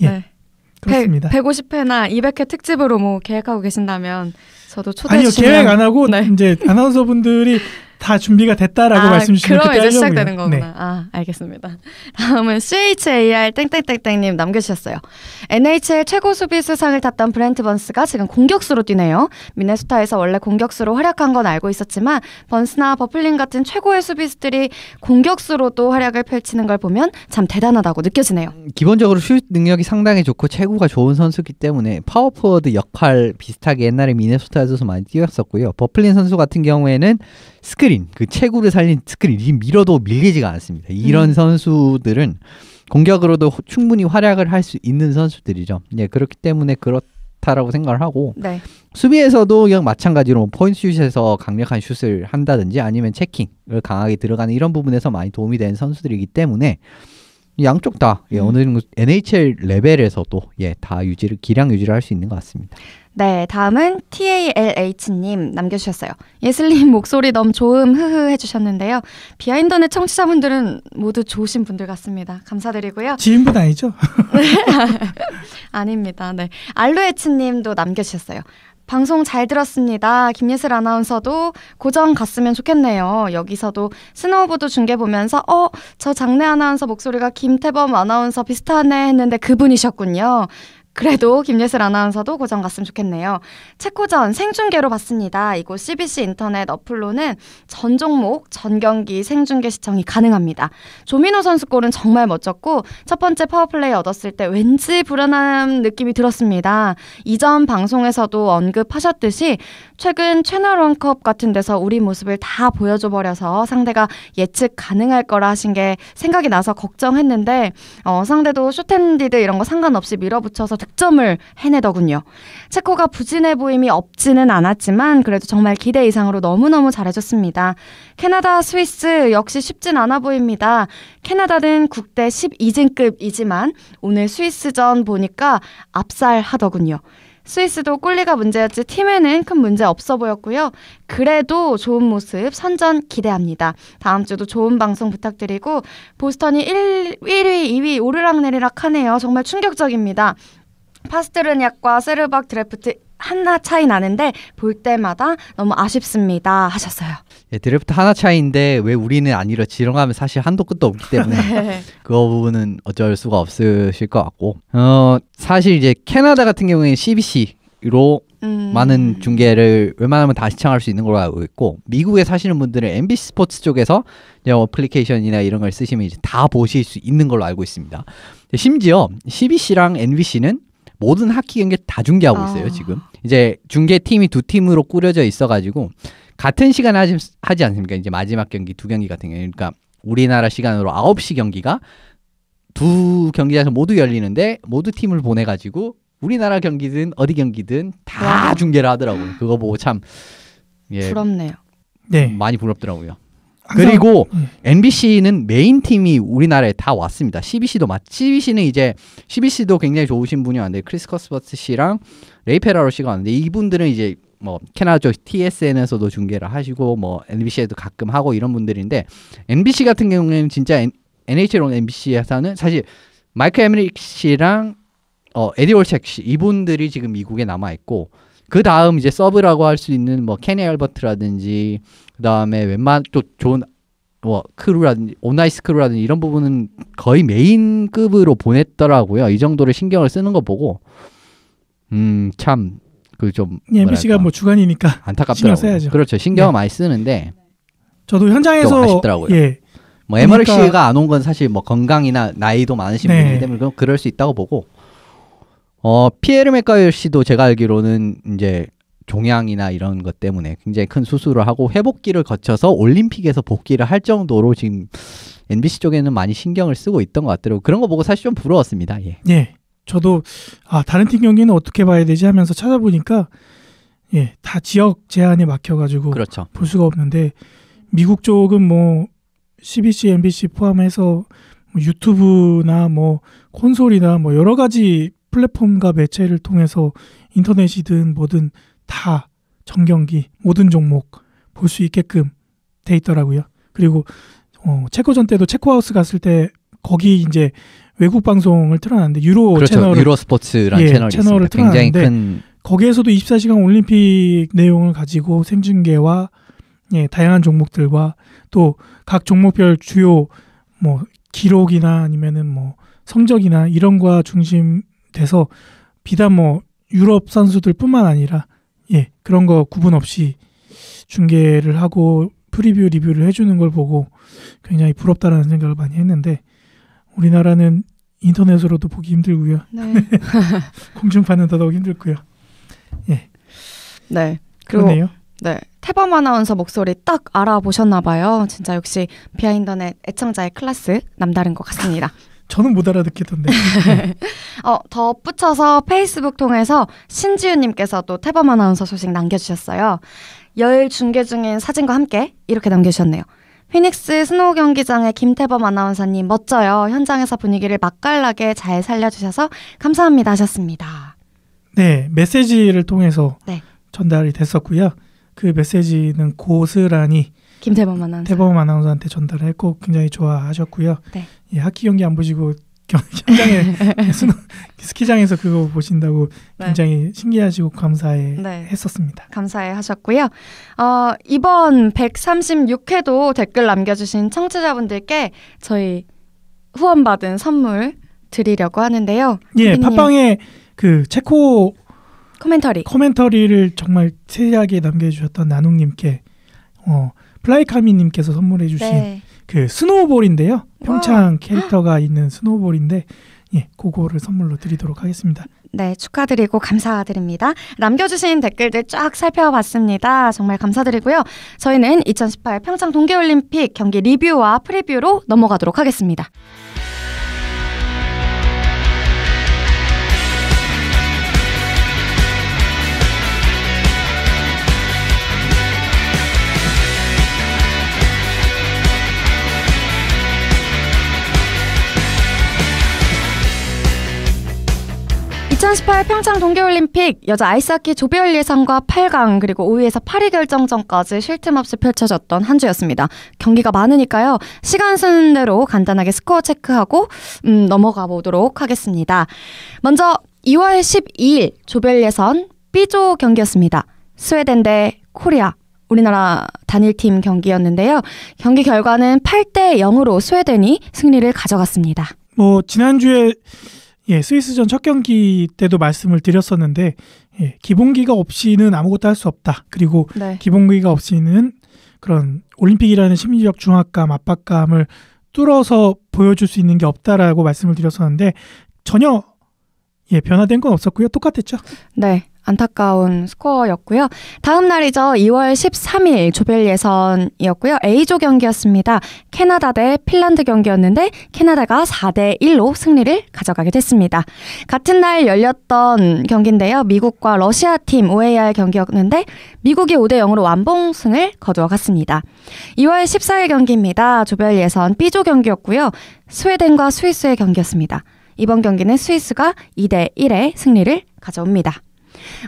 예. 네. 그렇습니다. 100, 150회나 200회 특집으로 뭐 계획하고 계신다면 저도 초대해 시면 아니요 계획 안 하고 네. 이제 아나운서분들이 다 준비가 됐다라고 아, 말씀 주시면 그럼 이제 시작되는 거구나. 네. 아 알겠습니다. 다음은 CHAR 땡땡땡땡님 남겨주셨어요. NHL 최고 수비수상을 탔던 브렌트 번스가 지금 공격수로 뛰네요. 미네소타에서 원래 공격수로 활약한 건 알고 있었지만 번스나 버플링 같은 최고의 수비수들이 공격수로도 활약을 펼치는 걸 보면 참 대단하다고 느껴지네요. 음, 기본적으로 슛 능력이 상당히 좋고 체구가 좋은 선수기 때문에 파워포워드 역할 비슷하게 옛날에 미네소타에서 많이 뛰었었고요. 버플린 선수 같은 경우에는 스크린 그 체구를 살린 스크린 이 밀어도 밀리지가 않습니다. 이런 음. 선수들은 공격으로도 충분히 활약을 할 수 있는 선수들이죠. 예, 그렇기 때문에 그렇다라고 생각을 하고 네. 수비에서도 그냥 마찬가지로 뭐 포인트 슛에서 강력한 슛을 한다든지 아니면 체킹을 강하게 들어가는 이런 부분에서 많이 도움이 되는 선수들이기 때문에 양쪽 다 예, 음. 어느 정도 그 NHL 레벨에서도 예, 다 유지를 기량 유지를 할 수 있는 것 같습니다. 네, 다음은 TALH님 남겨주셨어요. 예슬님 목소리 너무 좋음 흐흐 해주셨는데요. 비하인더넷 청취자분들은 모두 좋으신 분들 같습니다. 감사드리고요. 지인분 아니죠? [laughs] 아닙니다. 네, 알루에츠님도 남겨주셨어요. 방송 잘 들었습니다. 김예슬 아나운서도 고정 갔으면 좋겠네요. 여기서도 스노우보드 중계 보면서 어, 저장내 아나운서 목소리가 김태범 아나운서 비슷하네 했는데 그분이셨군요. 그래도 김예슬 아나운서도 고정 갔으면 좋겠네요. 체코전 생중계로 봤습니다. 이곳 CBC 인터넷 어플로는 전 종목, 전 경기 생중계 시청이 가능합니다. 조민호 선수 골은 정말 멋졌고 첫 번째 파워플레이 얻었을 때 왠지 불안한 느낌이 들었습니다. 이전 방송에서도 언급하셨듯이 최근 채널 원컵 같은 데서 우리 모습을 다 보여줘 버려서 상대가 예측 가능할 거라 하신 게 생각이 나서 걱정했는데 어, 상대도 쇼텐디드 이런 거 상관없이 밀어붙여서 득점을 해내더군요. 체코가 부진해 보임이 없지는 않았지만 그래도 정말 기대 이상으로 너무너무 잘해줬습니다. 캐나다, 스위스 역시 쉽진 않아 보입니다. 캐나다는 국대 12진급이지만 오늘 스위스전 보니까 압살하더군요. 스위스도 꼴리가 문제였지 팀에는 큰 문제 없어 보였고요. 그래도 좋은 모습 선전 기대합니다. 다음 주도 좋은 방송 부탁드리고 보스턴이 1, 위 2위 오르락내리락 하네요. 정말 충격적입니다. 파스트르약과 세르박 드래프트 하나 차이 나는데 볼 때마다 너무 아쉽습니다 하셨어요. 예, 드래프트 하나 차이인데 왜 우리는 아니라 지렁 하면 사실 한도 끝도 없기 때문에 [laughs] 네. 그 부분은 어쩔 수가 없으실 것 같고 어 사실 이제 캐나다 같은 경우에는 CBC로 음... 많은 중계를 웬만하면 다 시청할 수 있는 걸로 알고 있고 미국에 사시는 분들은 MBC 스포츠 쪽에서 어플리케이션이나 이런 걸 쓰시면 이제 다 보실 수 있는 걸로 알고 있습니다. 심지어 CBC랑 NBC는 모든 하키 경기 다 중계하고 아. 있어요 지금. 이제 중계 팀이 두 팀으로 꾸려져 있어가지고 같은 시간에 하지, 하지 않습니까? 이제 마지막 경기 두 경기 같은 경우 그러니까 우리나라 시간으로 아홉 시 경기가 두 경기장에서 모두 열리는데 모두 팀을 보내가지고 우리나라 경기든 어디 경기든 다 와. 중계를 하더라고요. 그거 보고 참 예, 부럽네요. 네. 많이 부럽더라고요. 그리고 음. 예. MBC는 메인 팀이 우리나라에 다 왔습니다. CBC도 맞. CBC는 이제 CBC도 굉장히 좋으신 분이 왔는데 크리스 커스버트 씨랑 레이 페라로 씨가 왔는데 이분들은 이제 뭐 캐나다 TSN에서도 중계를 하시고 뭐 MBC에도 가끔 하고 이런 분들인데 MBC 같은 경우에는 진짜 N, h l MBC에서는 사실 마이크 에메릭 씨랑 어 에디 올책 씨 이분들이 지금 미국에 남아 있고 그 다음 이제 서브라고 할 수 있는 뭐 케니 알버트라든지 그 다음에 웬만 또 좋은 뭐 크루라든지 온라인스 크루라든지 이런 부분은 거의 메인급으로 보냈더라고요. 이정도로 신경을 쓰는 거 보고 음참 그좀 MBC가 뭐 주간이니까 안타깝더라고요. 신경 써야죠. 그렇죠. 신경 네. 많이 쓰는데 저도 현장에서 아쉽더라고요. 예. 뭐 그러니까... 가안 온 건 사실 뭐 건강이나 나이도 많으신 네. 분이기 때문에 그럴 수 있다고 보고 어 피에르 메카일 씨도 제가 알기로는 이제 종양이나 이런 것 때문에 굉장히 큰 수술을 하고 회복기를 거쳐서 올림픽에서 복귀를 할 정도로 지금 MBC 쪽에는 많이 신경을 쓰고 있던 것 같더라고 그런 거 보고 사실 좀 부러웠습니다. 예. 예. 저도 아 다른 팀 경기는 어떻게 봐야 되지 하면서 찾아보니까 예 다 지역 제한에 막혀가지고 그렇죠. 볼 수가 없는데 미국 쪽은 뭐 CBC, MBC 포함해서 뭐 유튜브나 뭐 콘솔이나 뭐 여러 가지 플랫폼과 매체를 통해서 인터넷이든 뭐든 다 정경기 모든 종목 볼 수 있게끔 돼 있더라고요. 그리고 어, 체코전 때도 체코하우스 갔을 때 거기 이제 외국 방송을 틀어놨는데 유로 그렇죠. 채널 유로 스포츠라는 예, 채널이 채널을 있습니다. 굉장히 큰 거기에서도 24시간 올림픽 내용을 가지고 생중계와 예, 다양한 종목들과 또 각 종목별 주요 뭐 기록이나 아니면은 뭐 성적이나 이런 거와 중심돼서 비단 뭐 유럽 선수들뿐만 아니라 예, 그런 거 구분 없이 중계를 하고 프리뷰 리뷰를 해주는 걸 보고 굉장히 부럽다라는 생각을 많이 했는데 우리나라는 인터넷으로도 보기 힘들고요. 네. [laughs] 공중파는 더더욱 힘들고요. 예. 네. 그러네요. 네. 태범 아나운서 목소리 딱 알아보셨나 봐요. 진짜 역시 비하인더넷 애청자의 클래스 남다른 것 같습니다. 저는 못 알아듣겠던데. [laughs] 어, 덧붙여서 페이스북 통해서 신지윤님께서도 태범 아나운서 소식 남겨주셨어요. 열 중계 중인 사진과 함께 이렇게 남겨주셨네요. 피닉스 스노우 경기장의 김태범 아나운서님 멋져요. 현장에서 분위기를 맛깔나게 잘 살려주셔서 감사합니다 하셨습니다. 네, 메시지를 통해서 네. 전달이 됐었고요. 그 메시지는 고스란히 김태범 아나운서. 태범 아나운서한테 전달했고 굉장히 좋아하셨고요. 네. 예, 하키 경기 안 보시고 [laughs] 현장에 [laughs] 스키장에서 그거 보신다고 네. 굉장히 신기하시고 감사해 네. 했었습니다. 감사해 하셨고요. 어, 이번 136회도 댓글 남겨주신 청취자분들께 저희 후원받은 선물 드리려고 하는데요. 예, 팟빵에 그 체코 코멘터리 코멘터리를 정말 세세하게 남겨주셨던 나눔님께 어, 플라이카미님께서 선물해주신 네. 그 스노우볼인데요. 평창 캐릭터가 있는 스노우볼인데 예, 그거를 선물로 드리도록 하겠습니다. 네, 축하드리고 감사드립니다. 남겨주신 댓글들 쫙 살펴봤습니다. 정말 감사드리고요. 저희는 2018 평창 동계올림픽 경기 리뷰와 프리뷰로 넘어가도록 하겠습니다. 2018 평창 동계올림픽 여자 아이스하키 조별 예선과 8강 그리고 5위에서 8위 결정전까지 쉴 틈 없이 펼쳐졌던 한 주였습니다. 경기가 많으니까요. 시간 순대로 간단하게 스코어 체크하고 음, 넘어가 보도록 하겠습니다. 먼저 2월 12일 조별 예선 B조 경기였습니다. 스웨덴 대 코리아 우리나라 단일팀 경기였는데요. 경기 결과는 8대 0으로 스웨덴이 승리를 가져갔습니다. 뭐 지난주에 예, 스위스전 첫 경기 때도 말씀을 드렸었는데 예, 기본기가 없이는 아무것도 할 수 없다. 그리고 네. 기본기가 없이는 그런 올림픽이라는 심리적 중압감, 압박감을 뚫어서 보여줄 수 있는 게 없다라고 말씀을 드렸었는데 전혀 예, 변화된 건 없었고요. 똑같았죠. 네. 안타까운 스코어였고요. 다음 날이죠. 2월 13일 조별 예선이었고요. A조 경기였습니다. 캐나다 대 핀란드 경기였는데 캐나다가 4대 1로 승리를 가져가게 됐습니다. 같은 날 열렸던 경기인데요. 미국과 러시아 팀 OAR 경기였는데 미국이 5대 0으로 완봉승을 거두어 갔습니다. 2월 14일 경기입니다. 조별 예선 B조 경기였고요. 스웨덴과 스위스의 경기였습니다. 이번 경기는 스위스가 2대 1의 승리를 가져옵니다.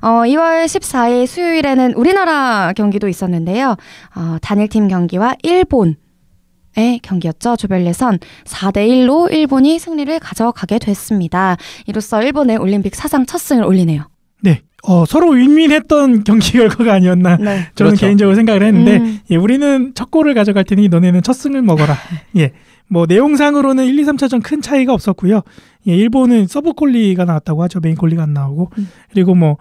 어, 2월 14일 수요일에는 우리나라 경기도 있었는데요. 어, 단일팀 경기와 일본 의 경기였죠. 조별예선 4대 1로 일본이 승리를 가져가게 됐습니다. 이로써 일본의 올림픽 사상 첫 승을 올리네요. 네. 어, 서로 윈윈했던 경기 결과가 아니었나 네. 저는 그렇죠. 개인적으로 생각을 했는데 음. 예, 우리는 첫 골을 가져갈 테니 너네는 첫 승을 먹어라. [laughs] 예. 뭐 내용상으로는 1, 2, 3차전 큰 차이가 없었고요. 예, 일본은 서브 콜리가 나왔다고 하죠. 메인 콜리가 안 나오고. 음. 그리고 뭐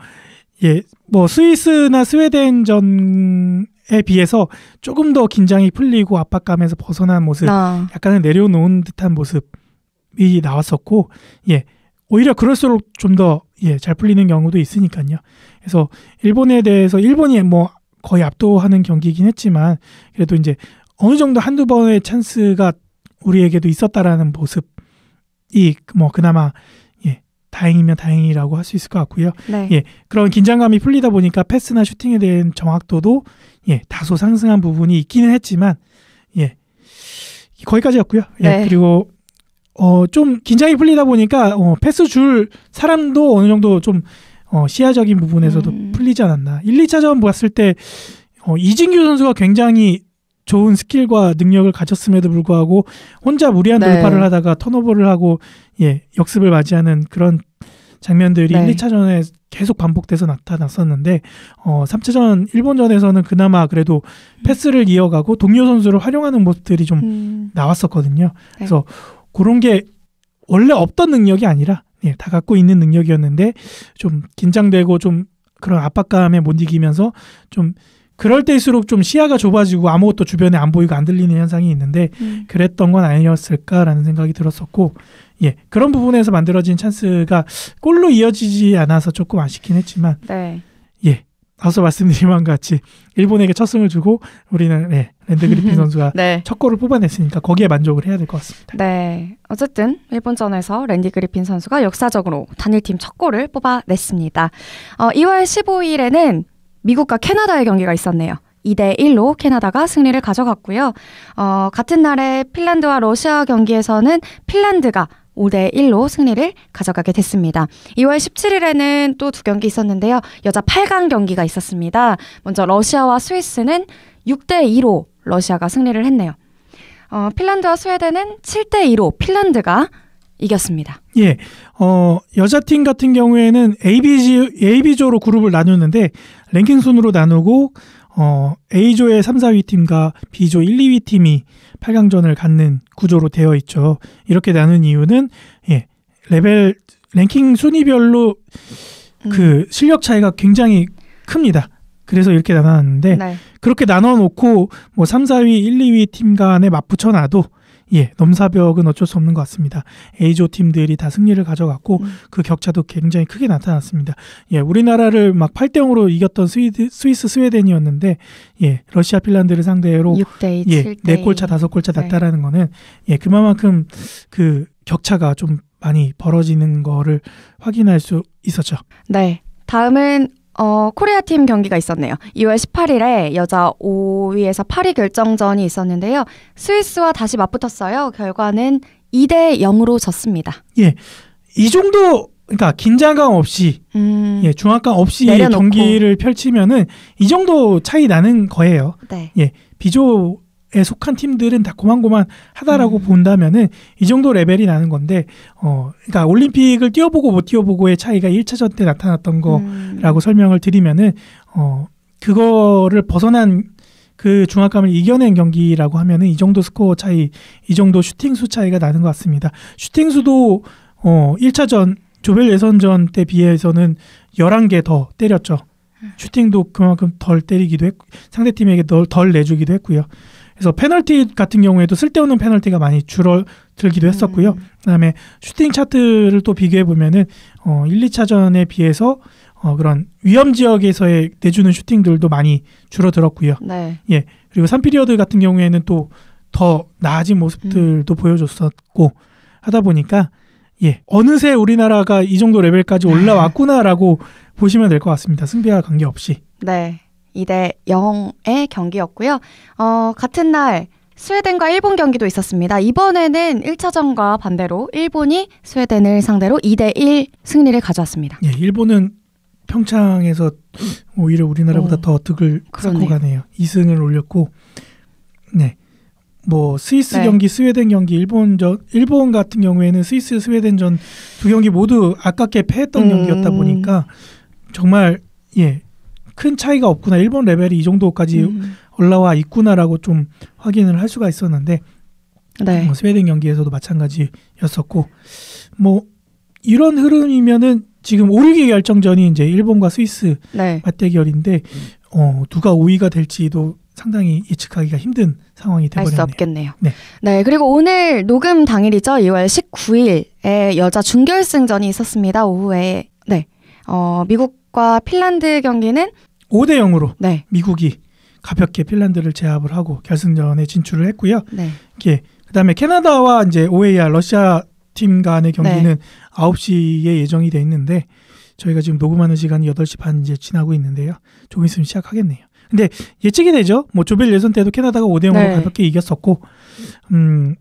예, 뭐 스위스나 스웨덴전에 비해서 조금 더 긴장이 풀리고 압박감에서 벗어난 모습, 아. 약간은 내려놓은 듯한 모습이 나왔었고, 예, 오히려 그럴수록 좀 더 예, 잘 풀리는 경우도 있으니까요. 그래서 일본에 대해서 일본이 뭐 거의 압도하는 경기이긴 했지만 그래도 이제 어느 정도 한두 번의 찬스가 우리에게도 있었다라는 모습이 뭐 그나마 예, 다행이면 다행이라고 할 수 있을 것 같고요. 네. 예, 그런 긴장감이 풀리다 보니까 패스나 슈팅에 대한 정확도도 예, 다소 상승한 부분이 있기는 했지만 예, 거기까지였고요. 예, 네. 그리고 어, 좀 긴장이 풀리다 보니까 어, 패스 줄 사람도 어느 정도 좀 어, 시야적인 부분에서도 음. 풀리지 않았나. 1, 2차전 봤을 때 어, 이진규 선수가 굉장히 좋은 스킬과 능력을 가졌음에도 불구하고 혼자 무리한 네. 돌파를 하다가 턴오버를 하고 예 역습을 맞이하는 그런 장면들이 네. 1, 2차전에 계속 반복돼서 나타났었는데 어 3차전 일본전에서는 그나마 그래도 패스를 이어가고 동료 선수를 활용하는 모습들이 좀 음. 나왔었거든요. 네. 그래서 그런 게 원래 없던 능력이 아니라 예, 다 갖고 있는 능력이었는데 좀 긴장되고 좀 그런 압박감에 못 이기면서 좀 그럴 때일수록 좀 시야가 좁아지고 아무것도 주변에 안 보이고 안 들리는 현상이 있는데 음. 그랬던 건 아니었을까라는 생각이 들었었고 예 그런 부분에서 만들어진 찬스가 골로 이어지지 않아서 조금 아쉽긴 했지만 네. 예 앞서 말씀드린 것 같이 일본에게 첫 승을 주고 우리는 예, 랜드 그리핀 [laughs] 선수가 네. 첫 골을 뽑아냈으니까 거기에 만족을 해야 될 것 같습니다. 네. 어쨌든 일본전에서 랜디 그리핀 선수가 역사적으로 단일팀 첫 골을 뽑아냈습니다. 어, 2월 15일에는 미국과 캐나다의 경기가 있었네요. 2대 1로 캐나다가 승리를 가져갔고요. 어, 같은 날에 핀란드와 러시아 경기에서는 핀란드가 5대 1로 승리를 가져가게 됐습니다. 2월 17일에는 또 두 경기 있었는데요. 여자 8강 경기가 있었습니다. 먼저 러시아와 스위스는 6대 2로 러시아가 승리를 했네요. 어, 핀란드와 스웨덴은 7대 2로 핀란드가 이겼습니다. 예. 어, 여자팀 같은 경우에는 ABG, AB조로 그룹을 나누는데 랭킹 순으로 나누고 어, A조의 3, 4위 팀과 B조 1, 2위 팀이 8강전을 갖는 구조로 되어 있죠. 이렇게 나눈 이유는 예, 레벨 랭킹 순위별로 음. 그 실력 차이가 굉장히 큽니다. 그래서 이렇게 나눴는데 네. 그렇게 나눠 놓고 뭐 3, 4위, 1, 2위 팀 간에 맞붙여 놔도 예, 넘사벽은 어쩔 수 없는 것 같습니다. A조 팀들이 다 승리를 가져갔고 음. 그 격차도 굉장히 크게 나타났습니다. 예, 우리나라를 막 8대 0으로 이겼던 스위드, 스위스 스웨덴이었는데 예, 러시아 핀란드를 상대로 6대2, 예, 네 골차 다섯 골차 네. 났다라는 거는 예, 그만큼 그 격차가 좀 많이 벌어지는 거를 확인할 수 있었죠. 네. 다음은 어, 코리아 팀 경기가 있었네요. 2월 18일에 여자 5위에서 8위 결정전이 있었는데요. 스위스와 다시 맞붙었어요. 결과는 2대 0으로 졌습니다. 예. 이 정도 그러니까 긴장감 없이 음, 예, 중압감 없이 내려놓고. 경기를 펼치면은 이 정도 차이 나는 거예요. 네. 예. 비조 속한 팀들은 다 고만고만 하다라고 음. 본다면은 이 정도 레벨이 나는 건데 어 그러니까 올림픽을 뛰어보고 못 뛰어보고의 차이가 1차전 때 나타났던 거라고 음. 설명을 드리면은 어 그거를 벗어난 그 중압감을 이겨낸 경기라고 하면은 이 정도 스코어 차이, 이 정도 슈팅 수 차이가 나는 것 같습니다. 슈팅 수도 어 1차전 조별 예선전 때 비해서는 11개 더 때렸죠. 음. 슈팅도 그만큼 덜 때리기도 했고 상대팀에게 덜, 덜 내주기도 했고요. 그래서 페널티 같은 경우에도 쓸데없는 페널티가 많이 줄어들기도 했었고요. 음. 그다음에 슈팅 차트를 또 비교해 보면은 어 1, 2차전에 비해서 어 그런 위험 지역에서의 내주는 슈팅들도 많이 줄어들었고요. 네. 예. 그리고 3피리어드 같은 경우에는 또 더 나아진 모습들도 음. 보여줬었고 하다 보니까 예. 어느새 우리나라가 이 정도 레벨까지 올라왔구나라고 보시면 될 것 같습니다. 승비와 관계없이. 네. 2대 0의 경기였고요. 어, 같은 날 스웨덴과 일본 경기도 있었습니다. 이번에는 1차전과 반대로 일본이 스웨덴을 상대로 2대 1 승리를 가져왔습니다. 예, 일본은 평창에서 오히려 우리나라보다 어, 더 득을 쌓고 가네요. 2승을 올렸고 네. 뭐 스위스 네. 경기, 스웨덴 경기, 일본전 일본 같은 경우에는 스위스 스웨덴전 두 경기 모두 아깝게 패했던 음... 경기였다 보니까 정말 예큰 차이가 없구나. 일본 레벨이 이 정도까지 음. 올라와 있구나라고 좀 확인을 할 수가 있었는데 네. 뭐 스웨덴 경기에서도 마찬가지였었고 뭐 이런 흐름이면은 지금 오 6위 결정전이 이제 일본과 스위스 네. 맞대결인데 어 누가 5위가 될지도 상당히 예측하기가 힘든 상황이 되버렸수 없겠네요. 네. 네, 그리고 오늘 녹음 당일이죠. 2월 19일에 여자 준결승전이 있었습니다. 오후에 네, 어, 미국과 핀란드 경기는 5대 0으로 네. 미국이 가볍게 핀란드를 제압을 하고 결승전에 진출을 했고요. 네. 이렇게 그다음에 캐나다와 이제 OAR 러시아 팀 간의 경기는 아홉 시에 예정이 돼 있는데 저희가 지금 녹음하는 시간이 여시반 이제 지나고 있는데요. 조금 있으면 시작하겠네요. 근데 예측이 되죠. 뭐 조별 예선 때도 캐나다가 오대 0으로 가볍게 이겼었고 음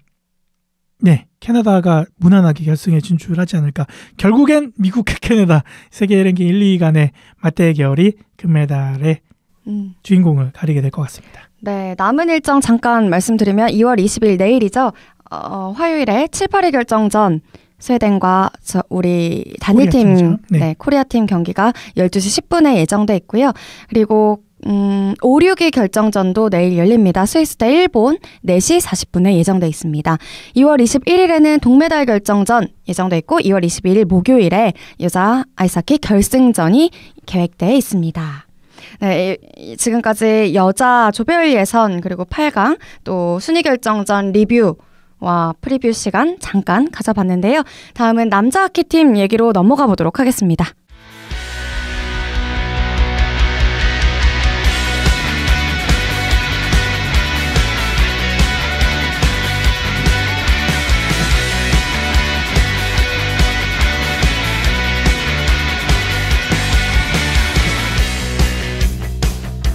네. 캐나다가 무난하게 결승에 진출하지 않을까. 결국엔 미국 캐나다 세계 랭킹 1, 2위 간의 맞대결이 금메달의 음. 주인공을 가리게 될 것 같습니다. 네, 남은 일정 잠깐 말씀드리면 2월 20일 내일이죠. 어, 어 화요일에 7, 8위 결정전 스웨덴과 우리 단일팀 코리아 네. 네, 코리아 팀 경기가 12시 10분에 예정돼 있고요. 그리고 음, 5, 6일 결정전도 내일 열립니다. 스위스 대 일본 4시 40분에 예정돼 있습니다. 2월 21일에는 동메달 결정전 예정돼 있고 2월 2 1일 목요일에 여자 아이스하키 결승전이 계획되어 있습니다. 네, 지금까지 여자 조별 예선 그리고 8강 또 순위 결정전 리뷰 와 프리뷰 시간 잠깐 가져봤는데요. 다음은 남자 하키팀 얘기로 넘어가 보도록 하겠습니다.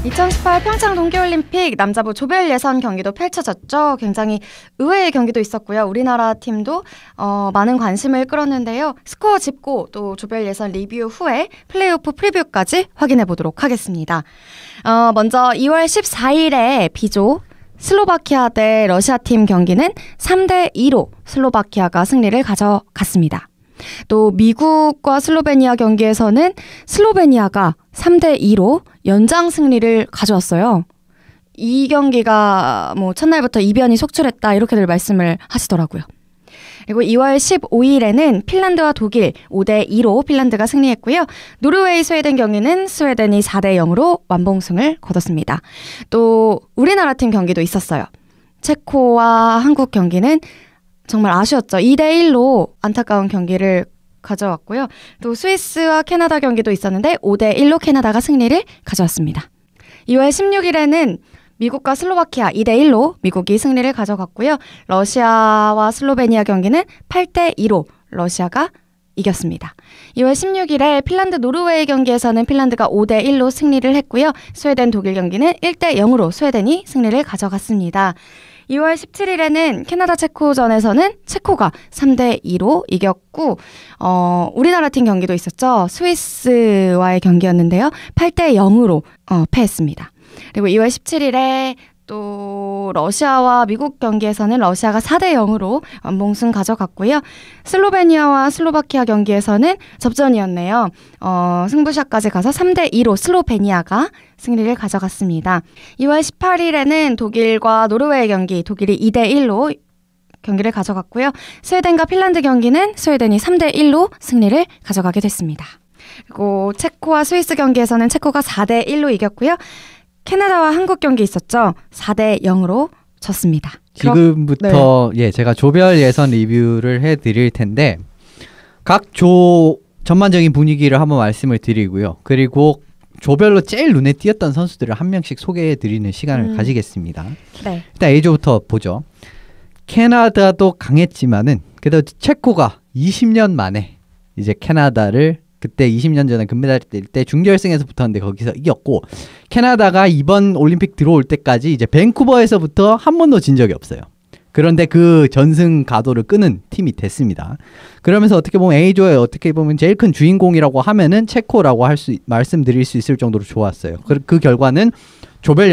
2018 평창 동계올림픽 남자부 조별 예선 경기도 펼쳐졌죠. 굉장히 의외의 경기도 있었고요. 우리나라 팀도 어, 많은 관심을 끌었는데요. 스코어 짚고 또 조별 예선 리뷰 후에 플레이오프 프리뷰까지 확인해 보도록 하겠습니다. 어, 먼저 2월 14일에 비조 슬로바키아 대 러시아 팀 경기는 3대 2로 슬로바키아가 승리를 가져갔습니다. 또 미국과 슬로베니아 경기에서는 슬로베니아가 3대 2로 연장 승리를 가져왔어요. 이 경기가 뭐 첫날부터 이변이 속출했다 이렇게들 말씀을 하시더라고요. 그리고 2월 15일에는 핀란드와 독일 5대 2로 핀란드가 승리했고요. 노르웨이 스웨덴 경기는 스웨덴이 4대 0으로 완봉승을 거뒀습니다. 또 우리나라 팀 경기도 있었어요. 체코와 한국 경기는 정말 아쉬웠죠. 2대 1로 안타까운 경기를 가져왔고요. 또 스위스와 캐나다 경기도 있었는데 5대 1로 캐나다가 승리를 가져왔습니다. 2월 16일에는 미국과 슬로바키아 2대 1로 미국이 승리를 가져갔고요. 러시아와 슬로베니아 경기는 8대 2로 러시아가 이겼습니다. 2월 16일에 핀란드 노르웨이 경기에서는 핀란드가 5대 1로 승리를 했고요. 스웨덴 독일 경기는 1대 0으로 스웨덴이 승리를 가져갔습니다. 2월 17일에는 캐나다 체코전에서는 체코가 3대 2로 이겼고 어, 우리나라 팀 경기도 있었죠. 스위스와의 경기였는데요. 8대 0으로 어, 패했습니다. 그리고 2월 17일에 또 러시아와 미국 경기에서는 러시아가 4대 0으로 완봉승 가져갔고요. 슬로베니아와 슬로바키아 경기에서는 접전이었네요. 어, 승부샷까지 가서 3대 2로 슬로베니아가 승리를 가져갔습니다. 2월 18일에는 독일과 노르웨이 경기 독일이 2대 1로 경기를 가져갔고요. 스웨덴과 핀란드 경기는 스웨덴이 3대 1로 승리를 가져가게 됐습니다. 그리고 체코와 스위스 경기에서는 체코가 4대 1로 이겼고요. 캐나다와 한국 경기 있었죠. 4대 0으로 졌습니다. 지금부터 네. 예 제가 조별 예선 리뷰를 해드릴 텐데 각 조 전반적인 분위기를 한번 말씀을 드리고요. 그리고 조별로 제일 눈에 띄었던 선수들을 한 명씩 소개해 드리는 시간을 음. 가지겠습니다. 네. 일단 A조부터 보죠. 캐나다도 강했지만은 그래도 체코가 20년 만에 이제 캐나다를 그때 20년 전에 금메달 뛸때 준결승에서 붙었는데 거기서 이겼고 캐나다가 이번 올림픽 들어올 때까지 이제 밴쿠버에서부터 한 번도 진 적이 없어요. 그런데 그 전승 가도를 끄는 팀이 됐습니다. 그러면서 어떻게 보면 A조의 어떻게 보면 제일 큰 주인공이라고 하면은 체코라고 할 수 말씀드릴 수 있을 정도로 좋았어요. 그, 그 결과는 조별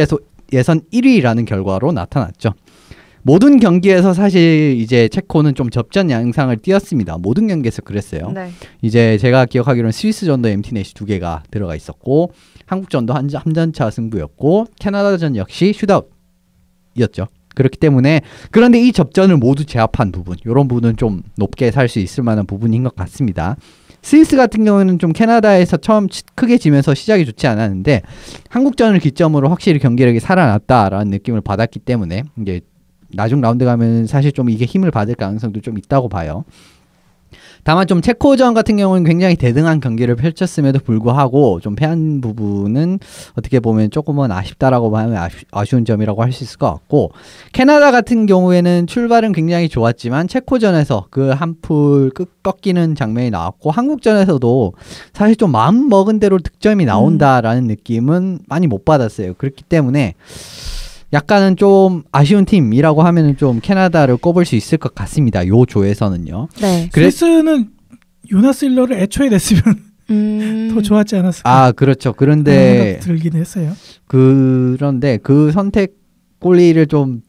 예선 1위라는 결과로 나타났죠. 모든 경기에서 사실 이제 체코는 좀 접전 양상을 띄었습니다. 모든 경기에서 그랬어요. 네. 이제 제가 기억하기로는 스위스전도 엠티넷이두 개가 들어가 있었고 한국전도 한, 한 전차 승부였고 캐나다전 역시 슈다이었죠 그렇기 때문에 그런데 이 접전을 모두 제압한 부분 이런 부분은 좀 높게 살 수 있을 만한 부분인 것 같습니다. 스위스 같은 경우에는 좀 캐나다에서 처음 크게 지면서 시작이 좋지 않았는데 한국전을 기점으로 확실히 경기력이 살아났다라는 느낌을 받았기 때문에 이제 나중 라운드 가면 사실 좀 이게 힘을 받을 가능성도 좀 있다고 봐요. 다만 좀 체코전 같은 경우는 굉장히 대등한 경기를 펼쳤음에도 불구하고 좀 패한 부분은 어떻게 보면 조금은 아쉽다라고 하면 아쉬운 점이라고 할 수 있을 것 같고 캐나다 같은 경우에는 출발은 굉장히 좋았지만 체코전에서 그 한풀 꺾이는 장면이 나왔고 한국전에서도 사실 좀 마음 먹은 대로 득점이 나온다라는 음. 느낌은 많이 못 받았어요. 그렇기 때문에 약간은 좀 아쉬운 팀이라고 하면좀 캐나다를 꼽을 수 있을 것 같습니다. 요 조에서는요. 네. 그래... 스위스는 요나스 일러를 애초에 냈으면 음... [laughs] 더 좋았지 않았을까? 아 그렇죠. 그런데 들긴 했어요. 그런데 그 선택 골리를 좀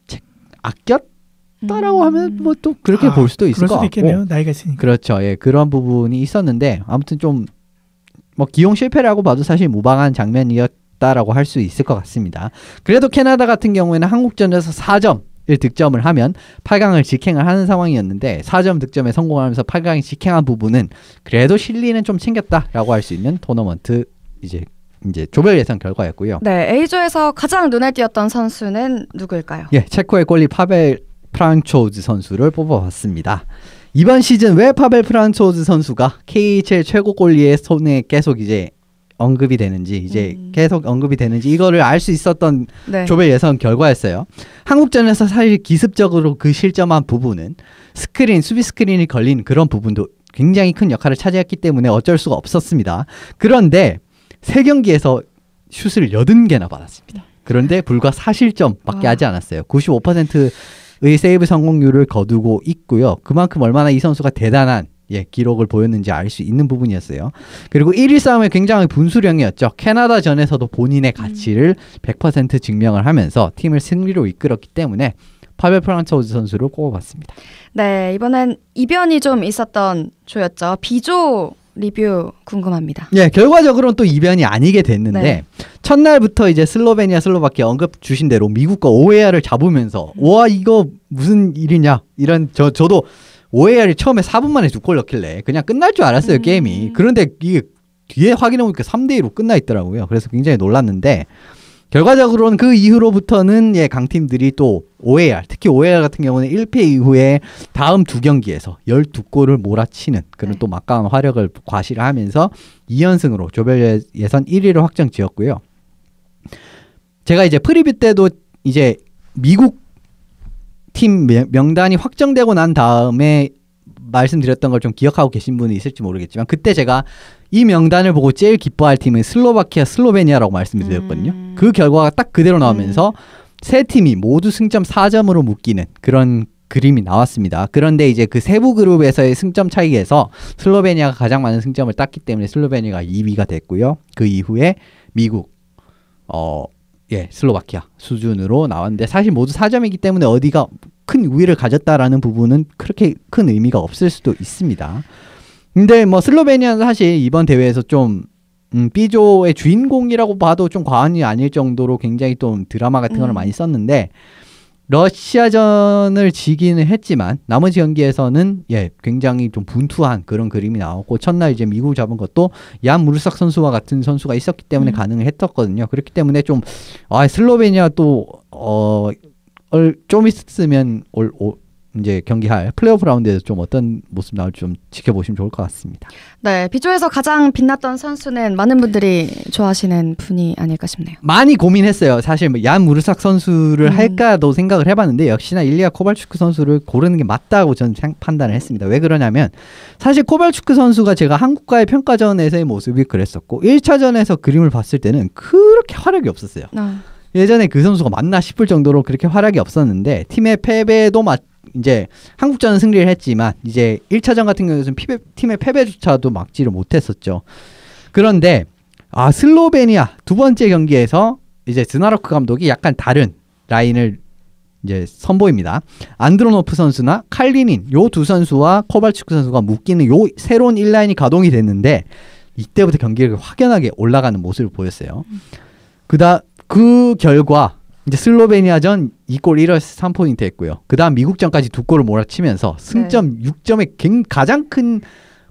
아꼈다라고 음... 하면 뭐 또 그렇게 아, 볼 수도 있을 것 수도 같고 나이가 있으니까 그렇죠. 예 그런 부분이 있었는데 아무튼 좀 뭐 기용 실패라고 봐도 사실 무방한 장면이었. 높다라고 할 수 있을 것 같습니다. 그래도 캐나다 같은 경우에는 한국전에서 4점 득점을 하면 8강을 직행을 하는 상황이었는데 4점 득점에 성공하면서 8강이 직행한 부분은 그래도 실리는 좀 챙겼다라고 할 수 있는 토너먼트 이제 이제 조별 예선 결과였고요. 네, A조에서 가장 눈에 띄었던 선수는 누구일까요? 예, 체코의 골리 파벨 프랑초즈 선수를 뽑아봤습니다. 이번 시즌 왜 파벨 프란초즈 선수가 KHL 최고 골리의 손에 계속 이제 언급이 되는지 이제 음. 계속 언급이 되는지 이거를 알 수 있었던 네. 조별 예선 결과였어요. 한국전에서 사실 기습적으로 그 실점한 부분은 스크린 수비 스크린이 걸린 그런 부분도 굉장히 큰 역할을 차지했기 때문에 어쩔 수가 없었습니다. 그런데 세 경기에서 슛을 여든 개나 받았습니다. 네. 그런데 불과 사실점밖에 아. 하지 않았어요. 95%의 세이브 성공률을 거두고 있고요. 그만큼 얼마나 이 선수가 대단한 예, 기록을 보였는지 알 수 있는 부분이었어요. 그리고 1위 싸움의 굉장히 분수령이었죠. 캐나다전에서도 본인의 음. 가치를 100% 증명을 하면서 팀을 승리로 이끌었기 때문에 파벨 프랑차우즈 선수를 꼽아봤습니다. 네, 이번엔 이변이 좀 있었던 조였죠. 비조 리뷰 궁금합니다. 예, 결과적으로는 또 이변이 아니게 됐는데 네. 첫날부터 이제 슬로베니아 슬로바키아 언급 주신 대로 미국과 오웨아를 잡으면서 음. 와 이거 무슨 일이냐 이런 저 저도 OAR이 처음에 4분 만에 두 골 넣길래 그냥 끝날 줄 알았어요 음. 게임이. 그런데 이게 뒤에 확인해보니까 3대 2로 끝나 있더라고요. 그래서 굉장히 놀랐는데 결과적으로는 그 이후로부터는 예 강팀들이 또 OAR 특히 OAR 같은 경우는 1패 이후에 다음 두 경기에서 12골을 몰아치는 그런 네. 또 막강한 화력을 과시하면서 를 2연승으로 조별 예, 예선 1위를 확정 지었고요. 제가 이제 프리뷰 때도 이제 미국 팀 명단이 확정되고 난 다음에 말씀드렸던 걸 좀 기억하고 계신 분이 있을지 모르겠지만 그때 제가 이 명단을 보고 제일 기뻐할 팀은 슬로바키아, 슬로베니아라고 말씀드렸거든요. 음. 그 결과가 딱 그대로 나오면서 음. 세 팀이 모두 승점 4점으로 묶이는 그런 그림이 나왔습니다. 그런데 이제 그 세부 그룹에서의 승점 차이에서 슬로베니아가 가장 많은 승점을 땄기 때문에 슬로베니아가 2위가 됐고요. 그 이후에 미국, 어, 예, 슬로바키아 수준으로 나왔는데 사실 모두 4점이기 때문에 어디가 큰 우위를 가졌다라는 부분은 그렇게 큰 의미가 없을 수도 있습니다. 근데 뭐 슬로베니아는 사실 이번 대회에서 좀 음, B조의 주인공이라고 봐도 좀 과언이 아닐 정도로 굉장히 또 드라마 같은 걸 음. 많이 썼는데 러시아전을 지기는 했지만 나머지 경기에서는 예 굉장히 좀 분투한 그런 그림이 나왔고 첫날 이제 미국 잡은 것도 얀 무르삭 선수와 같은 선수가 있었기 때문에 음. 가능했었거든요. 그렇기 때문에 좀 아 슬로베니아 또어좀 있으면 올, 올 이제 경기할 플레이오프 라운드에서 좀 어떤 모습 나올지 좀 지켜보시면 좋을 것 같습니다. 네, 비조에서 가장 빛났던 선수는 많은 분들이 좋아하시는 분이 아닐까 싶네요. 많이 고민했어요. 사실 뭐 얀 무르삭 선수를 음. 할까도 생각을 해봤는데 역시나 일리아 코발추크 선수를 고르는 게 맞다고 저는 판단을 했습니다. 왜 그러냐면 사실 코발추크 선수가 제가 한국과의 평가전에서의 모습이 그랬었고 1차전에서 그림을 봤을 때는 그렇게 활약이 없었어요. 아. 예전에 그 선수가 맞나 싶을 정도로 그렇게 활약이 없었는데 팀의 패배도 맞 이제 한국전은 승리를 했지만 이제 1차전 같은 경우는 피베, 팀의 패배조차도 막지를 못했었죠. 그런데 아 슬로베니아 두 번째 경기에서 이제 드나로크 감독이 약간 다른 라인을 이제 선보입니다. 안드로노프 선수나 칼리닌 요 두 선수와 코발치크 선수가 묶이는 요 새로운 1라인이 가동이 됐는데 이때부터 경기력이 확연하게 올라가는 모습을 보였어요. 그다 그 결과 이제 슬로베니아전 2골 1월 3포인트 했고요. 그다음 미국전까지 두 골을 몰아치면서 승점 네. 6점의 가장 큰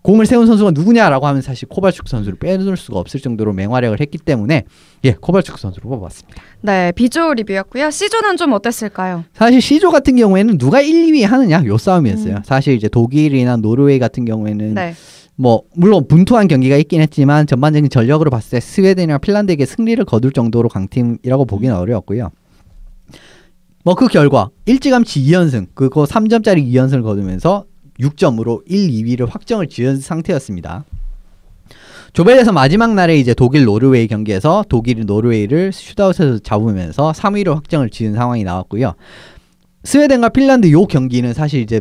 공을 세운 선수가 누구냐라고 하면 사실 코발축 선수를 빼놓을 수가 없을 정도로 맹활약을 했기 때문에 예 코발축 선수로 뽑았습니다. 네 비조 리뷰였고요. 시조는좀 어땠을까요? 사실 시조 같은 경우에는 누가 1, 2위 하느냐 요 싸움이었어요. 음. 사실 이제 독일이나 노르웨이 같은 경우에는 네. 뭐 물론 분투한 경기가 있긴 했지만 전반적인 전력으로 봤을 때 스웨덴이나 핀란드에게 승리를 거둘 정도로 강팀이라고 보기는 음. 어려웠고요. 뭐그 결과 일찌감치 2연승 그거 3점짜리 2연승을 거두면서 6점으로 1, 2위를 확정을 지은 상태였습니다. 조별에서 마지막 날에 이제 독일 노르웨이 경기에서 독일이 노르웨이를 슈다웃에서 잡으면서 3위로 확정을 지은 상황이 나왔고요. 스웨덴과 핀란드 요 경기는 사실 이제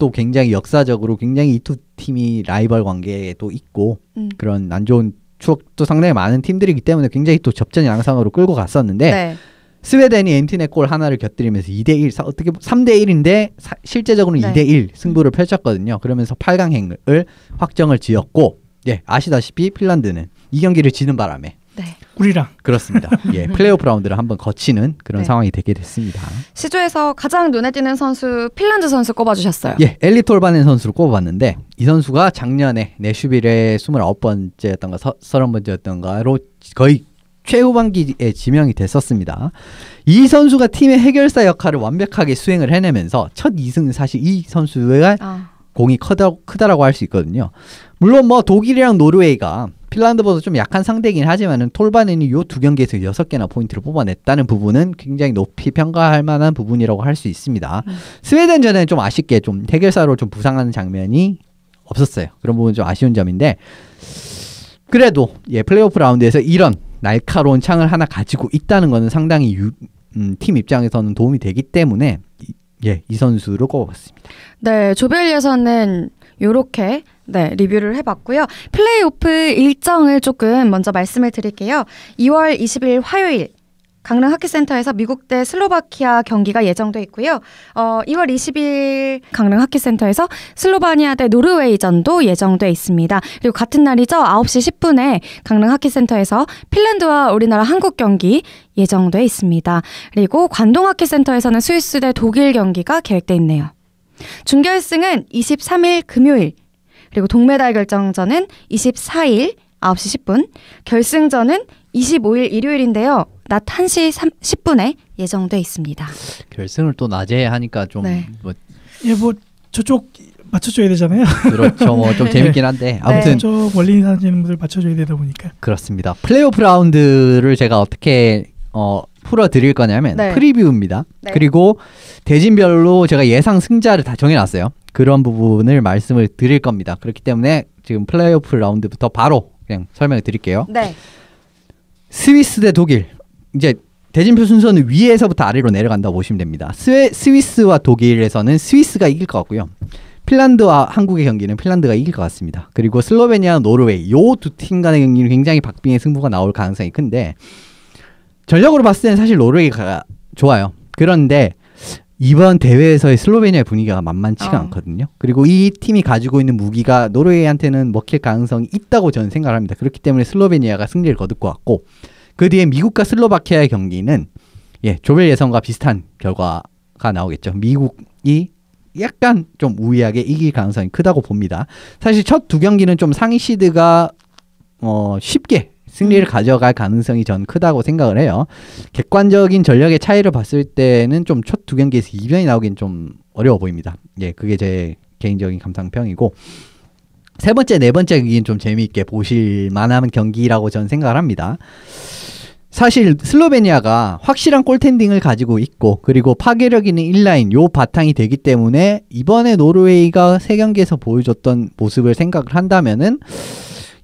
이것도 굉장히 역사적으로 굉장히 이 두 팀이 라이벌 관계도 있고 음. 그런 안 좋은 추억도 상당히 많은 팀들이기 때문에 굉장히 또 접전 양상으로 끌고 갔었는데 네. 스웨덴이 엔틴의골 하나를 곁들이면서 2대 1 어떻게 3대 1인데 사, 실제적으로는 네. 2대 1 승부를 펼쳤거든요. 그러면서 8강행을 확정을 지었고 예, 아시다시피 핀란드는 이 경기를 지는 바람에 네. 우리랑 그렇습니다. [laughs] 예, 플레이오프 라운드를 한번 거치는 그런 네. 상황이 되게 됐습니다. 시조에서 가장 눈에 띄는 선수 핀란드 선수 꼽아주셨어요. 예, 엘리 톨바넨 선수를 꼽아봤는데 이 선수가 작년에 네슈빌의 29번째였던가 서, 30번째였던가로 거의 최후반기에 지명이 됐었습니다. 이 선수가 팀의 해결사 역할을 완벽하게 수행을 해내면서 첫 2승은 사실 이선수의 아. 공이 크다, 크다라고 할 수 있거든요. 물론 뭐 독일이랑 노르웨이가 핀란드보다 좀 약한 상대이긴 하지만은 톨바넨이 요두 경기에서 여섯 개나 포인트를 뽑아냈다는 부분은 굉장히 높이 평가할 만한 부분이라고 할 수 있습니다. 음. 스웨덴전에는 좀 아쉽게 좀 해결사로 좀 부상하는 장면이 없었어요. 그런 부분 좀 아쉬운 점인데 그래도 예 플레이오프 라운드에서 이런 날카로운 창을 하나 가지고 있다는 것은 상당히 유, 음, 팀 입장에서는 도움이 되기 때문에 이, 예, 이 선수로 꼽았습니다 네, 조별예선은 요렇게 네, 리뷰를 해봤고요. 플레이오프 일정을 조금 먼저 말씀을 드릴게요. 2월 20일 화요일 강릉 하키센터에서 미국대 슬로바키아 경기가 예정돼 있고요. 어, 2월 20일 강릉 하키센터에서 슬로바니아 대 노르웨이전도 예정돼 있습니다. 그리고 같은 날이죠. 9시 10분에 강릉 하키센터에서 핀란드와 우리나라 한국 경기 예정돼 있습니다. 그리고 관동 하키센터에서는 스위스 대 독일 경기가 계획돼 있네요. 준결승은 23일 금요일 그리고 동메달 결정전은 24일 9시 10분, 결승전은 25일 일요일인데요. 낮 1시 3, 10분에 예정돼 있습니다. 결승을 또 낮에 하니까 좀뭐 네. 예, 뭐 저쪽 맞춰줘야 되잖아요. 그렇죠. 뭐좀 [laughs] 네. 재밌긴 한데 네. 아무튼 네. 저 멀리 사는 분들 맞춰줘야 되다 보니까 그렇습니다. 플레이오프 라운드를 제가 어떻게 어, 풀어드릴 거냐면 네. 프리뷰입니다. 네. 그리고 대진별로 제가 예상 승자를 다 정해놨어요. 그런 부분을 말씀을 드릴 겁니다. 그렇기 때문에 지금 플레이오프 라운드부터 바로 그냥 설명을 드릴게요. 네. 스위스 대 독일. 이제 대진표 순서는 위에서부터 아래로 내려간다고 보시면 됩니다. 스웨, 스위스와 독일에서는 스위스가 이길 것 같고요. 핀란드와 한국의 경기는 핀란드가 이길 것 같습니다. 그리고 슬로베니아, 노르웨이 요 두 팀 간의 경기는 굉장히 박빙의 승부가 나올 가능성이 큰데 전력으로 봤을 때는 사실 노르웨이가 좋아요. 그런데 이번 대회에서의 슬로베니아의 분위기가 만만치가 어. 않거든요. 그리고 이 팀이 가지고 있는 무기가 노르웨이한테는 먹힐 가능성이 있다고 저는 생각합니다. 그렇기 때문에 슬로베니아가 승리를 거둘 것 같고 그 뒤에 미국과 슬로바키아의 경기는 예, 조별 예선과 비슷한 결과가 나오겠죠. 미국이 약간 좀 우위하게 이길 가능성이 크다고 봅니다. 사실 첫 두 경기는 좀 상위 시드가 어, 쉽게 승리를 음. 가져갈 가능성이 전 크다고 생각을 해요. 객관적인 전력의 차이를 봤을 때는 좀 첫 두 경기에서 이변이 나오긴 좀 어려워 보입니다. 예, 그게 제 개인적인 감상평이고 세 번째, 네 번째 경기는 좀 재미있게 보실 만한 경기라고 전 생각을 합니다. 사실 슬로베니아가 확실한 골텐딩을 가지고 있고 그리고 파괴력 있는 인라인 요 바탕이 되기 때문에 이번에 노르웨이가 세 경기에서 보여줬던 모습을 생각을 한다면은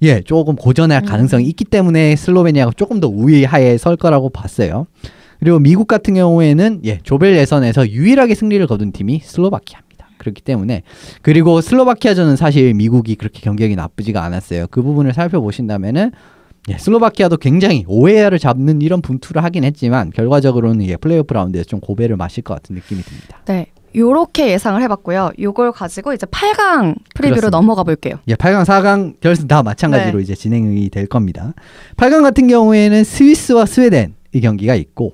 예 조금 고전할 음. 가능성이 있기 때문에 슬로베니아가 조금 더 우위하에 설 거라고 봤어요. 그리고 미국 같은 경우에는 예 조별 예선에서 유일하게 승리를 거둔 팀이 슬로바키아입니다. 그렇기 때문에 그리고 슬로바키아전은 사실 미국이 그렇게 경기력이 나쁘지가 않았어요. 그 부분을 살펴보신다면은 예, 슬로바키아도 굉장히 5회를 잡는 이런 분투를 하긴 했지만 결과적으로는 이게 플레이오프 라운드에서 좀 고배를 마실 것 같은 느낌이 듭니다. 네. 요렇게 예상을 해봤고요. 요걸 가지고 이제 8강 프리뷰로 그렇습니다. 넘어가 볼게요. 예, 8강, 4강 결승 다 마찬가지로 네. 이제 진행이 될 겁니다. 8강 같은 경우에는 스위스와 스웨덴의 경기가 있고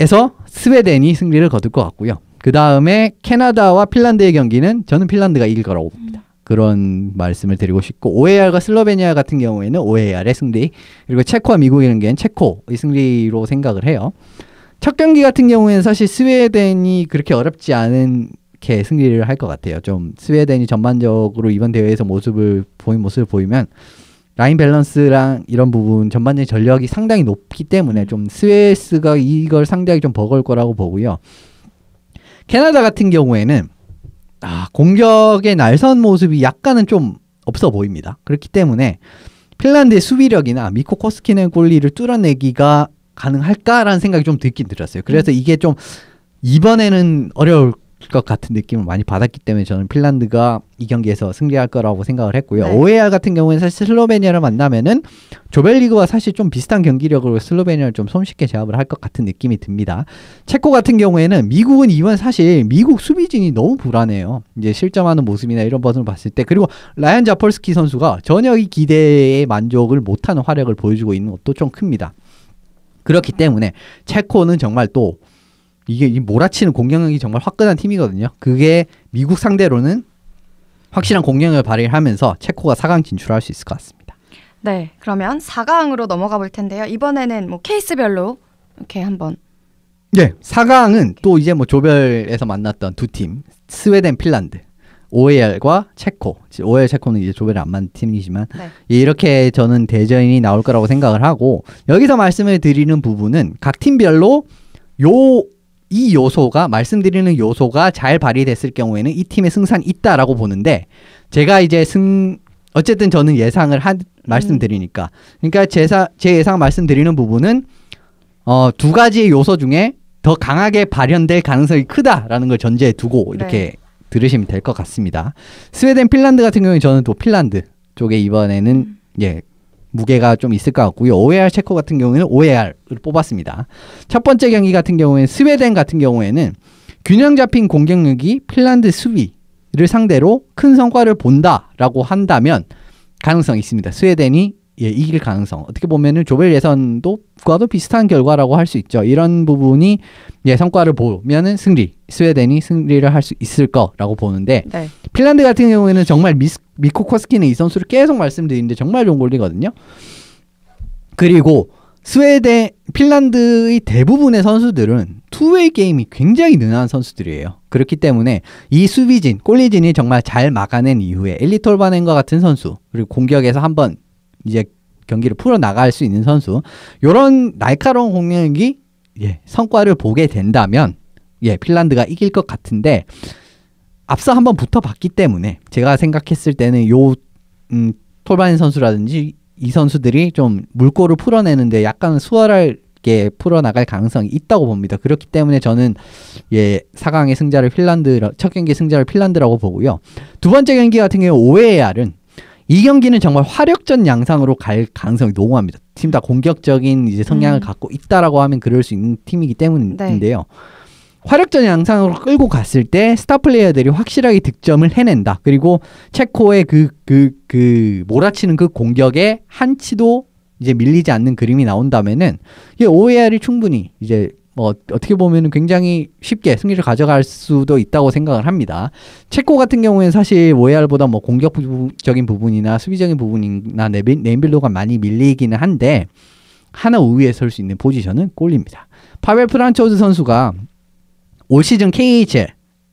에서 스웨덴이 승리를 거둘 것 같고요. 그 다음에 캐나다와 핀란드의 경기는 저는 핀란드가 이길 거라고 봅니다. 음. 그런 말씀을 드리고 싶고 OAR과 슬로베니아 같은 경우에는 OAR의 승리 그리고 체코와 미국이라게 체코의 승리로 생각을 해요. 첫 경기 같은 경우에는 사실 스웨덴이 그렇게 어렵지 않은 게 승리를 할 것 같아요. 좀 스웨덴이 전반적으로 이번 대회에서 모습을 보인 모습을 보이면 라인 밸런스랑 이런 부분 전반적인 전력이 상당히 높기 때문에 좀 스웨스가 이걸 상대하기 좀 버거울 거라고 보고요. 캐나다 같은 경우에는 아, 공격의 날선 모습이 약간은 좀 없어 보입니다. 그렇기 때문에 핀란드의 수비력이나 미코 코스키넨 골리를 뚫어내기가 가능할까라는 생각이 좀 들긴 들었어요. 그래서 음. 이게 좀 이번에는 어려울 것 같은 느낌을 많이 받았기 때문에 저는 핀란드가 이 경기에서 승리할 거라고 생각을 했고요. 네. 오에아 같은 경우에는 사실 슬로베니아를 만나면은 조별리그와 사실 좀 비슷한 경기력으로 슬로베니아를 좀 손쉽게 제압을 할 것 같은 느낌이 듭니다. 체코 같은 경우에는 미국은 이번 사실 미국 수비진이 너무 불안해요. 이제 실점하는 모습이나 이런 버전을 봤을 때 그리고 라이언 자폴스키 선수가 전혀 이 기대에 만족을 못하는 활약을 보여주고 있는 것도 좀 큽니다. 그렇기 때문에 체코는 정말 또 이게 이 몰아치는 공격력이 정말 화끈한 팀이거든요. 그게 미국 상대로는 확실한 공격을 력 발휘하면서 체코가 4강 진출할 수 있을 것 같습니다. 네, 그러면 4강으로 넘어가 볼 텐데요. 이번에는 뭐 케이스별로 이렇게 한번 네, 4강은 또 이제 뭐 조별에서 만났던 두 팀, 스웨덴, 핀란드. OAR과 체코. OAR 체코는 이제 조별을 안 맞는 팀이지만 네. 예, 이렇게 저는 대전이 나올 거라고 생각을 하고 여기서 말씀을 드리는 부분은 각 팀별로 요이 요소가 말씀드리는 요소가 잘 발휘됐을 경우에는 이 팀의 승산이 있다라고 보는데 제가 이제 승 어쨌든 저는 예상을 한 말씀드리니까 음. 그러니까 제사 제 예상 말씀드리는 부분은 어 두 가지의 요소 중에 더 강하게 발현될 가능성이 크다라는 걸 전제에 두고 이렇게 네. 들으시면 될 것 같습니다. 스웨덴 핀란드 같은 경우에 저는 또 핀란드 쪽에 이번에는 음. 예 무게가 좀 있을 것 같고요. OAR 체코 같은 경우에는 OAR을 뽑았습니다. 첫 번째 경기 같은 경우에는 스웨덴 같은 경우에는 균형 잡힌 공격력이 핀란드 수비를 상대로 큰 성과를 본다라고 한다면 가능성이 있습니다. 스웨덴이 예, 이길 가능성. 어떻게 보면 조별 예선도 미과도 비슷한 결과라고 할 수 있죠. 이런 부분이 예, 성과를 보면은 승리, 스웨덴이 승리를 할 수 있을 거라고 보는데 네. 핀란드 같은 경우에는 정말 미스, 미코 코스키는 이 선수를 계속 말씀드리는데 정말 좋은 골이거든요 그리고 스웨덴, 핀란드의 대부분의 선수들은 투웨이 게임이 굉장히 능한 선수들이에요. 그렇기 때문에 이 수비진, 골리진이 정말 잘 막아낸 이후에 엘리톨바넨과 같은 선수 그리고 공격에서 한번 이제 경기를 풀어 나갈 수 있는 선수 이런 날카로운 공격이 예, 성과를 보게 된다면 예, 핀란드가 이길 것 같은데 앞서 한번 붙어봤기 때문에 제가 생각했을 때는 요 음, 톨바인 선수라든지 이 선수들이 좀 물꼬를 풀어내는데 약간 수월하게 풀어나갈 가능성이 있다고 봅니다. 그렇기 때문에 저는 예 4강의 승자를 핀란드 첫 경기 승자를 핀란드라고 보고요. 두 번째 경기 같은 경우 오웨알은 이 경기는 정말 화력전 양상으로 갈 가능성이 농후합니다. 팀 다 공격적인 이제 성향을 음. 갖고 있다라고 하면 그럴 수 있는 팀이기 때문인데요. 네. 화력전 양상으로 끌고 갔을 때 스타 플레이어들이 확실하게 득점을 해낸다. 그리고 체코의 그 그그 그, 그 몰아치는 그 공격에 한치도 이제 밀리지 않는 그림이 나온다면은 이 OAR이 충분히 이제 뭐 어떻게 보면 굉장히 쉽게 승리를 가져갈 수도 있다고 생각을 합니다. 체코 같은 경우에는 사실 모얄보다 뭐 공격적인 부분이나 수비적인 부분이나 네임빌로가 많이 밀리기는 한데 하나 우위에 설 수 있는 포지션은 골입니다. 파벨 프란초즈 선수가 올 시즌 KHL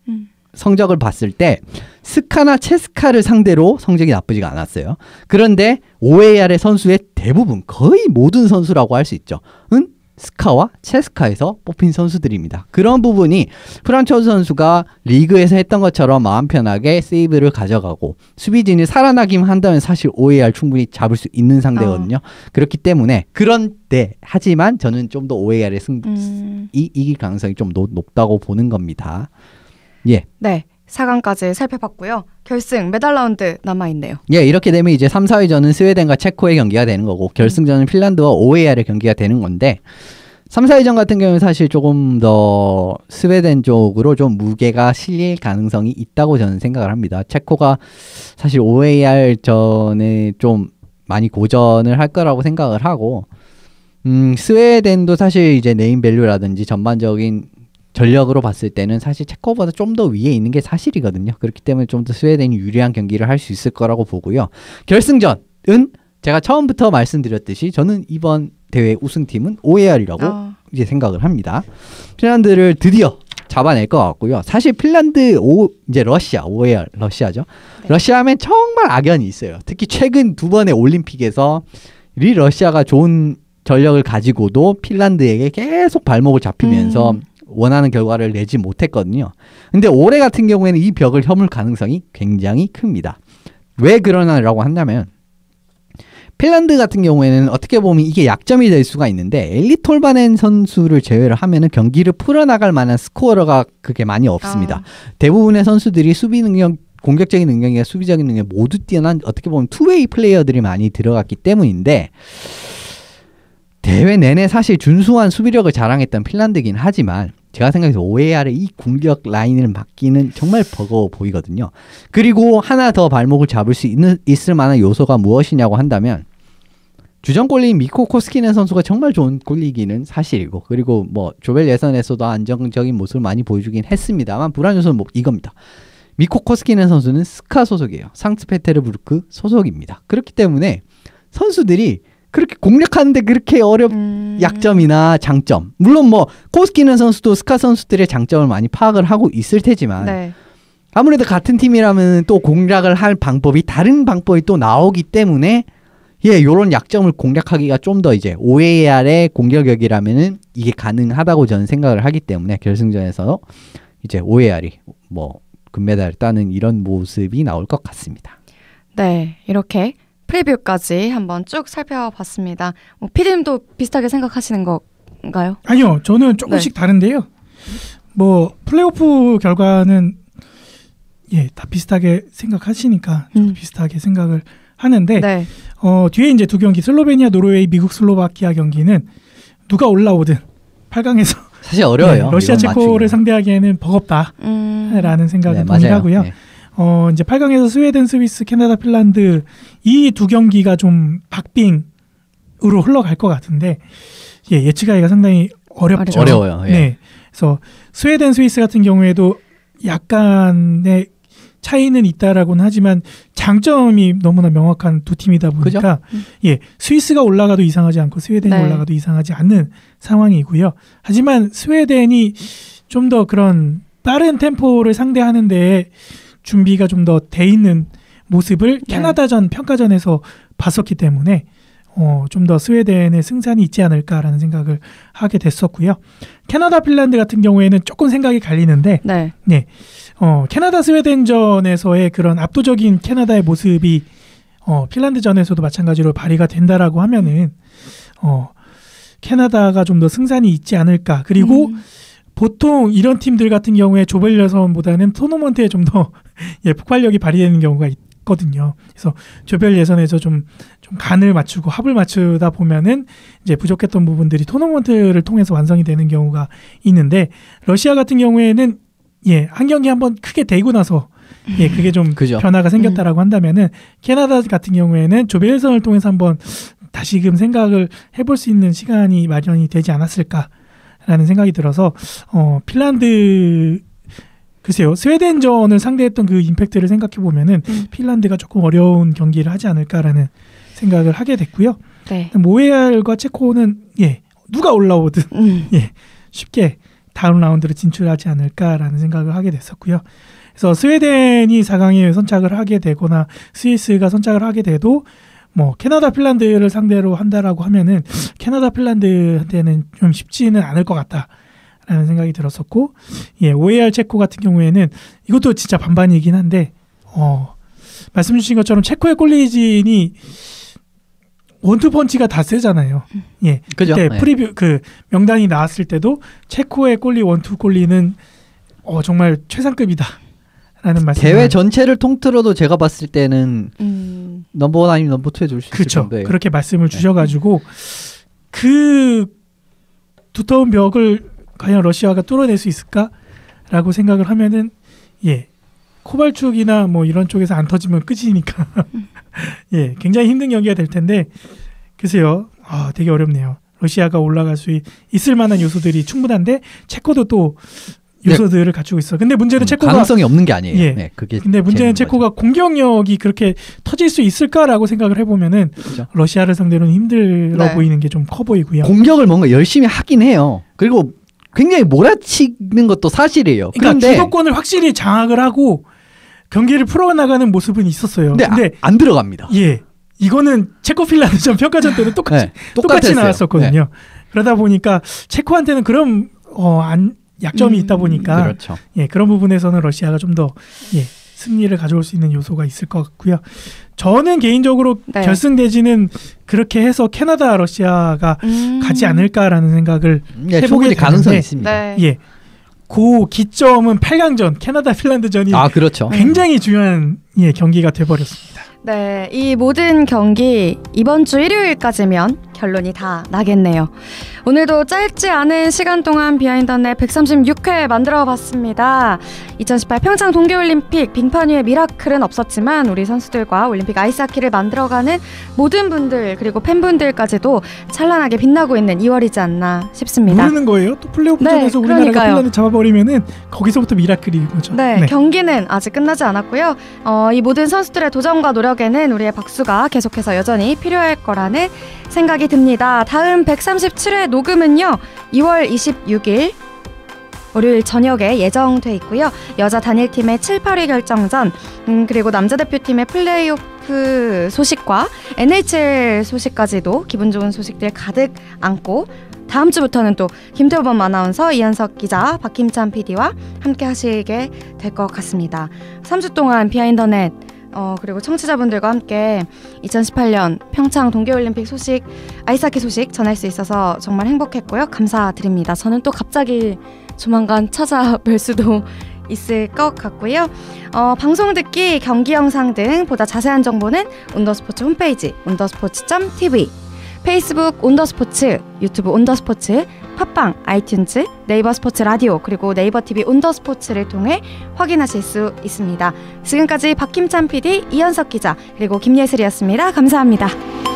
음. 성적을 봤을 때 스카나 체스카를 상대로 성적이 나쁘지가 않았어요. 그런데 OAR의 선수의 대부분 거의 모든 선수라고 할 수 있죠. 응? 스카와 체스카에서 뽑힌 선수들입니다. 그런 부분이 프란초 선수가 리그에서 했던 것처럼 마음 편하게 세이브를 가져가고 수비진이 살아나기만 한다면 사실 OAR 충분히 잡을 수 있는 상대거든요. 어. 그렇기 때문에 그런데 하지만 저는 좀 더 OAR의 승 음. 이, 이길 가능성이 좀 높, 다고 보는 겁니다. 예. 네. 4강까지 살펴봤고요. 결승 메달 라운드 남아 있네요. 예, 이렇게 되면 이제 3, 4위전은 스웨덴과 체코의 경기가 되는 거고 음. 결승전은 핀란드와 오웨아의 경기가 되는 건데 3, 4위전 같은 경우는 사실 조금 더 스웨덴 쪽으로 좀 무게가 실릴 가능성이 있다고 저는 생각을 합니다. 체코가 사실 OAR 전에 좀 많이 고전을 할 거라고 생각을 하고, 음, 스웨덴도 사실 이제 네임 밸류라든지 전반적인 전력으로 봤을 때는 사실 체코보다 좀 더 위에 있는 게 사실이거든요. 그렇기 때문에 좀 더 스웨덴이 유리한 경기를 할 수 있을 거라고 보고요. 결승전은 제가 처음부터 말씀드렸듯이 저는 이번 대회 우승팀은 OAR이라고 어. 아. 이제 생각을 합니다. 핀란드를 드디어 잡아낼 것 같고요. 사실 핀란드 오 이제 러시아 OAR 러시아죠. 네. 러시아면 정말 악연이 있어요. 특히 최근 두 번의 올림픽에서 리 러시아가 좋은 전력을 가지고도 핀란드에게 계속 발목을 잡히면서 음. 원하는 결과를 내지 못했거든요. 근데 올해 같은 경우에는 이 벽을 허물 가능성이 굉장히 큽니다. 왜그러나라고 한다면 핀란드 같은 경우에는 어떻게 보면 이게 약점이 될 수가 있는데 엘리 톨바넨 선수를 제외를 하면은 경기를 풀어나갈 만한 스코어가 그게 많이 없습니다. 아. 대부분의 선수들이 수비 능력 공격적인 능력이나 수비적인 능력 모두 뛰어난 어떻게 보면 투웨이 플레이어들이 많이 들어갔기 때문인데 대회 내내 사실 준수한 수비력을 자랑했던 핀란드긴 하지만 제가 생각해서 OAR의 이 공격 라인을 막기는 정말 버거워 보이거든요. 그리고 하나 더 발목을 잡을 수 있는 있을 만한 요소가 무엇이냐고 한다면 주전 골리인 미코 코스키넨 선수가 정말 좋은 골리기는 사실이고 그리고 뭐 조별 예선에서도 안정적인 모습을 많이 보여주긴 했습니다만 불안 요소는 뭐 이겁니다. 미코 코스키넨 선수는 스카 소속이에요. 상트페테르부르크 소속입니다. 그렇기 때문에 선수들이 그렇게 공략하는데 그렇게 어렵 음... 약점이나 장점 물론 뭐 코스키는 선수도 스카 선수들의 장점을 많이 파악을 하고 있을 테지만 네. 아무래도 같은 팀이라면 또 공략을 할 방법이 다른 방법이 또 나오기 때문에 예 요런 약점을 공략하기가 좀 더 이제 OAR의 공격력이라면은 이게 가능하다고 저는 생각을 하기 때문에 결승전에서 이제 OAR이 뭐 금메달을 따는 이런 모습이 나올 것 같습니다. 네, 이렇게 프리뷰까지 한번 쭉 살펴봤습니다. 뭐 피디님도 비슷하게 생각하시는 건가요? 아니요, 저는 조금씩 네. 다른데요. 뭐 플레이오프 결과는 예, 다 비슷하게 생각하시니까 음. 비슷하게 생각을 하는데 네. 어, 뒤에 이제 두 경기 슬로베니아, 노르웨이, 미국 슬로바키아 경기는 누가 올라오든 8강에서 [laughs] 사실 어려워요. 네, 러시아 체코를 상대하기에는 버겁다라는 음... 생각이 네, 동의하고요. 네. 어, 이제 8강에서 스웨덴, 스위스, 캐나다, 핀란드 이두 경기가 좀 박빙으로 흘러갈 것 같은데 예, 예측하기가 상당히 어렵죠. 어려워요. 예. 네. 그래서 스웨덴 스위스 같은 경우에도 약간의 차이는 있다라고는 하지만 장점이 너무나 명확한 두 팀이다 보니까 그죠? 음. 예 스위스가 올라가도 이상하지 않고 스웨덴이 네. 올라가도 이상하지 않는 상황이고요. 하지만 스웨덴이 좀 더 그런 빠른 템포를 상대하는데 준비가 좀 더 돼 있는 모습을 네. 캐나다전 평가전에서 봤었기 때문에 어, 좀 더 스웨덴의 승산이 있지 않을까라는 생각을 하게 됐었고요. 캐나다 핀란드 같은 경우에는 조금 생각이 갈리는데, 네, 네 어, 캐나다 스웨덴전에서의 그런 압도적인 캐나다의 모습이 어, 핀란드전에서도 마찬가지로 발휘가 된다라고 하면은 어, 캐나다가 좀 더 승산이 있지 않을까. 그리고 음. 보통 이런 팀들 같은 경우에 조별 예선보다는 토너먼트에 좀 더 예, 폭발력이 발휘되는 경우가 있, 거든요. 그래서 조별 예선에서 좀, 좀 간을 맞추고 합을 맞추다 보면은 이제 부족했던 부분들이 토너먼트를 통해서 완성이 되는 경우가 있는데 러시아 같은 경우에는 예, 한 경기 한번 크게 되고 나서 예, 그게 좀 [laughs] 그죠. 변화가 생겼다라고 음. 한다면은 캐나다 같은 경우에는 조별 예선을 통해서 한번 다시금 생각을 해볼 수 있는 시간이 마련이 되지 않았을까라는 생각이 들어서 어 핀란드 글쎄요 스웨덴전을 상대했던 그 임팩트를 생각해 보면은 음. 핀란드가 조금 어려운 경기를 하지 않을까라는 생각을 하게 됐고요. 네. 모에알과 체코는 예 누가 올라오든 음. [laughs] 예 쉽게 다음 라운드로 진출하지 않을까라는 생각을 하게 됐었고요. 그래서 스웨덴이 4강에 선착을 하게 되거나 스위스가 선착을 하게 돼도 뭐 캐나다 핀란드를 상대로 한다라고 하면은 음. 캐나다 핀란드한테는 좀 쉽지는 않을 것 같다. 라는 생각이 들었었고, 예, OAR 체코 같은 경우에는 이것도 진짜 반반이긴 한데, 어, 말씀 주신 것처럼 체코의 골리진이 원투펀치가 다 세잖아요. 음. 예. 그죠? 그때 예. 프리뷰 그 명단이 나왔을 때도 체코의 골리 원투 골리는 어 정말 최상급이다. 라는 말씀. 대회 전체를 통틀어도 제가 봤을 때는 음... 넘버 원 아니면 넘버 투에 줄수 있을 그렇죠. 건데. 그렇게 말씀을 네. 주셔 가지고 그 두터운 벽을 과연 러시아가 뚫어낼 수 있을까라고 생각을 하면은 예 코발축이나 뭐 이런 쪽에서 안 터지면 끝이니까 [laughs] 예 굉장히 힘든 경기가 될 텐데 글쎄요 아 되게 어렵네요 러시아가 올라갈 수 있을 만한 요소들이 충분한데 체코도 또 네. 요소들을 네. 갖추고 있어. 근데 문제는 음, 체코가 가능성이 없는 게 아니에요. 예. 네, 그게 근데 문제는 체코가 거죠. 공격력이 그렇게 터질 수 있을까라고 생각을 해보면은 그렇죠. 러시아를 상대로는 힘들어 네. 보이는 게 좀 커 보이고요. 공격을 뭔가 열심히 하긴 해요. 그리고 굉장히 몰아치는 것도 사실이에요. 그러니까 그런데 주도권을 확실히 장악을 하고 경기를 풀어나가는 모습은 있었어요. 근데, 근데 아, 안 들어갑니다. 예. 이거는 체코핀란드전 평가전 때는 똑같이 네, 똑같이 네. 나왔었거든요. 네. 그러다 보니까 체코한테는 그런 어, 안, 약점이 음, 있다 보니까 그렇죠. 예, 그런 부분에서는 러시아가 좀 더 예, 승리를 가져올 수 있는 요소가 있을 것 같고요. 저는 개인적으로 네. 결승 대진은 그렇게 해서 캐나다 러시아가 음. 가지 않을까라는 생각을 예, 해보게 가능성이 있습니다. 네. 예. 고 기점은 8강전 캐나다 핀란드전이 아, 그렇죠. 굉장히 중요한 예, 경기가 돼 버렸습니다. 네, 이 모든 경기 이번 주 일요일까지면 결론이 다 나겠네요. 오늘도 짧지 않은 시간 동안 비하인더넷 드 136회 만들어 봤습니다. 2018 평창 동계올림픽 빙판 위의 미라클은 없었지만 우리 선수들과 올림픽 아이스하키를 만들어가는 모든 분들 그리고 팬분들까지도 찬란하게 빛나고 있는 2월이지 않나 싶습니다. 모르는 거예요? 또 플레이오프전에서 네, 우리나라가 핀란드 잡아버리면은 거기서부터 미라클인 거죠. 네, 네, 경기는 아직 끝나지 않았고요. 어, 이 모든 선수들의 도전과 노력에는 우리의 박수가 계속해서 여전히 필요할 거라는 생각이 듭니다. 다음 137회 녹음은요. 2월 26일 월요일 저녁에 예정돼 있고요. 여자 단일팀의 7, 8위 결정전, 음, 그리고 남자 대표팀의 플레이오프 소식과 NHL 소식까지도 기분 좋은 소식들 가득 안고 다음 주부터는 또 김태범 아나운서, 이현석 기자, 박김찬 PD와 함께 하시게 될 것 같습니다. 3주 동안 비하인더넷 어, 그리고 청취자분들과 함께 2018년 평창 동계올림픽 소식, 아이스하키 소식 전할 수 있어서 정말 행복했고요. 감사드립니다. 저는 또 갑자기 조만간 찾아뵐 수도 [laughs] 있을 것 같고요. 어, 방송 듣기, 경기 영상 등 보다 자세한 정보는 온더스포츠 홈페이지 온더스포츠.tv 페이스북 온더스포츠, 유튜브 온더스포츠, 팟빵, 아이튠즈, 네이버 스포츠 라디오 그리고 네이버 TV 온 더 스포츠를 통해 확인하실 수 있습니다. 지금까지 박김찬 PD, 이현석 기자 그리고 김예슬이었습니다. 감사합니다.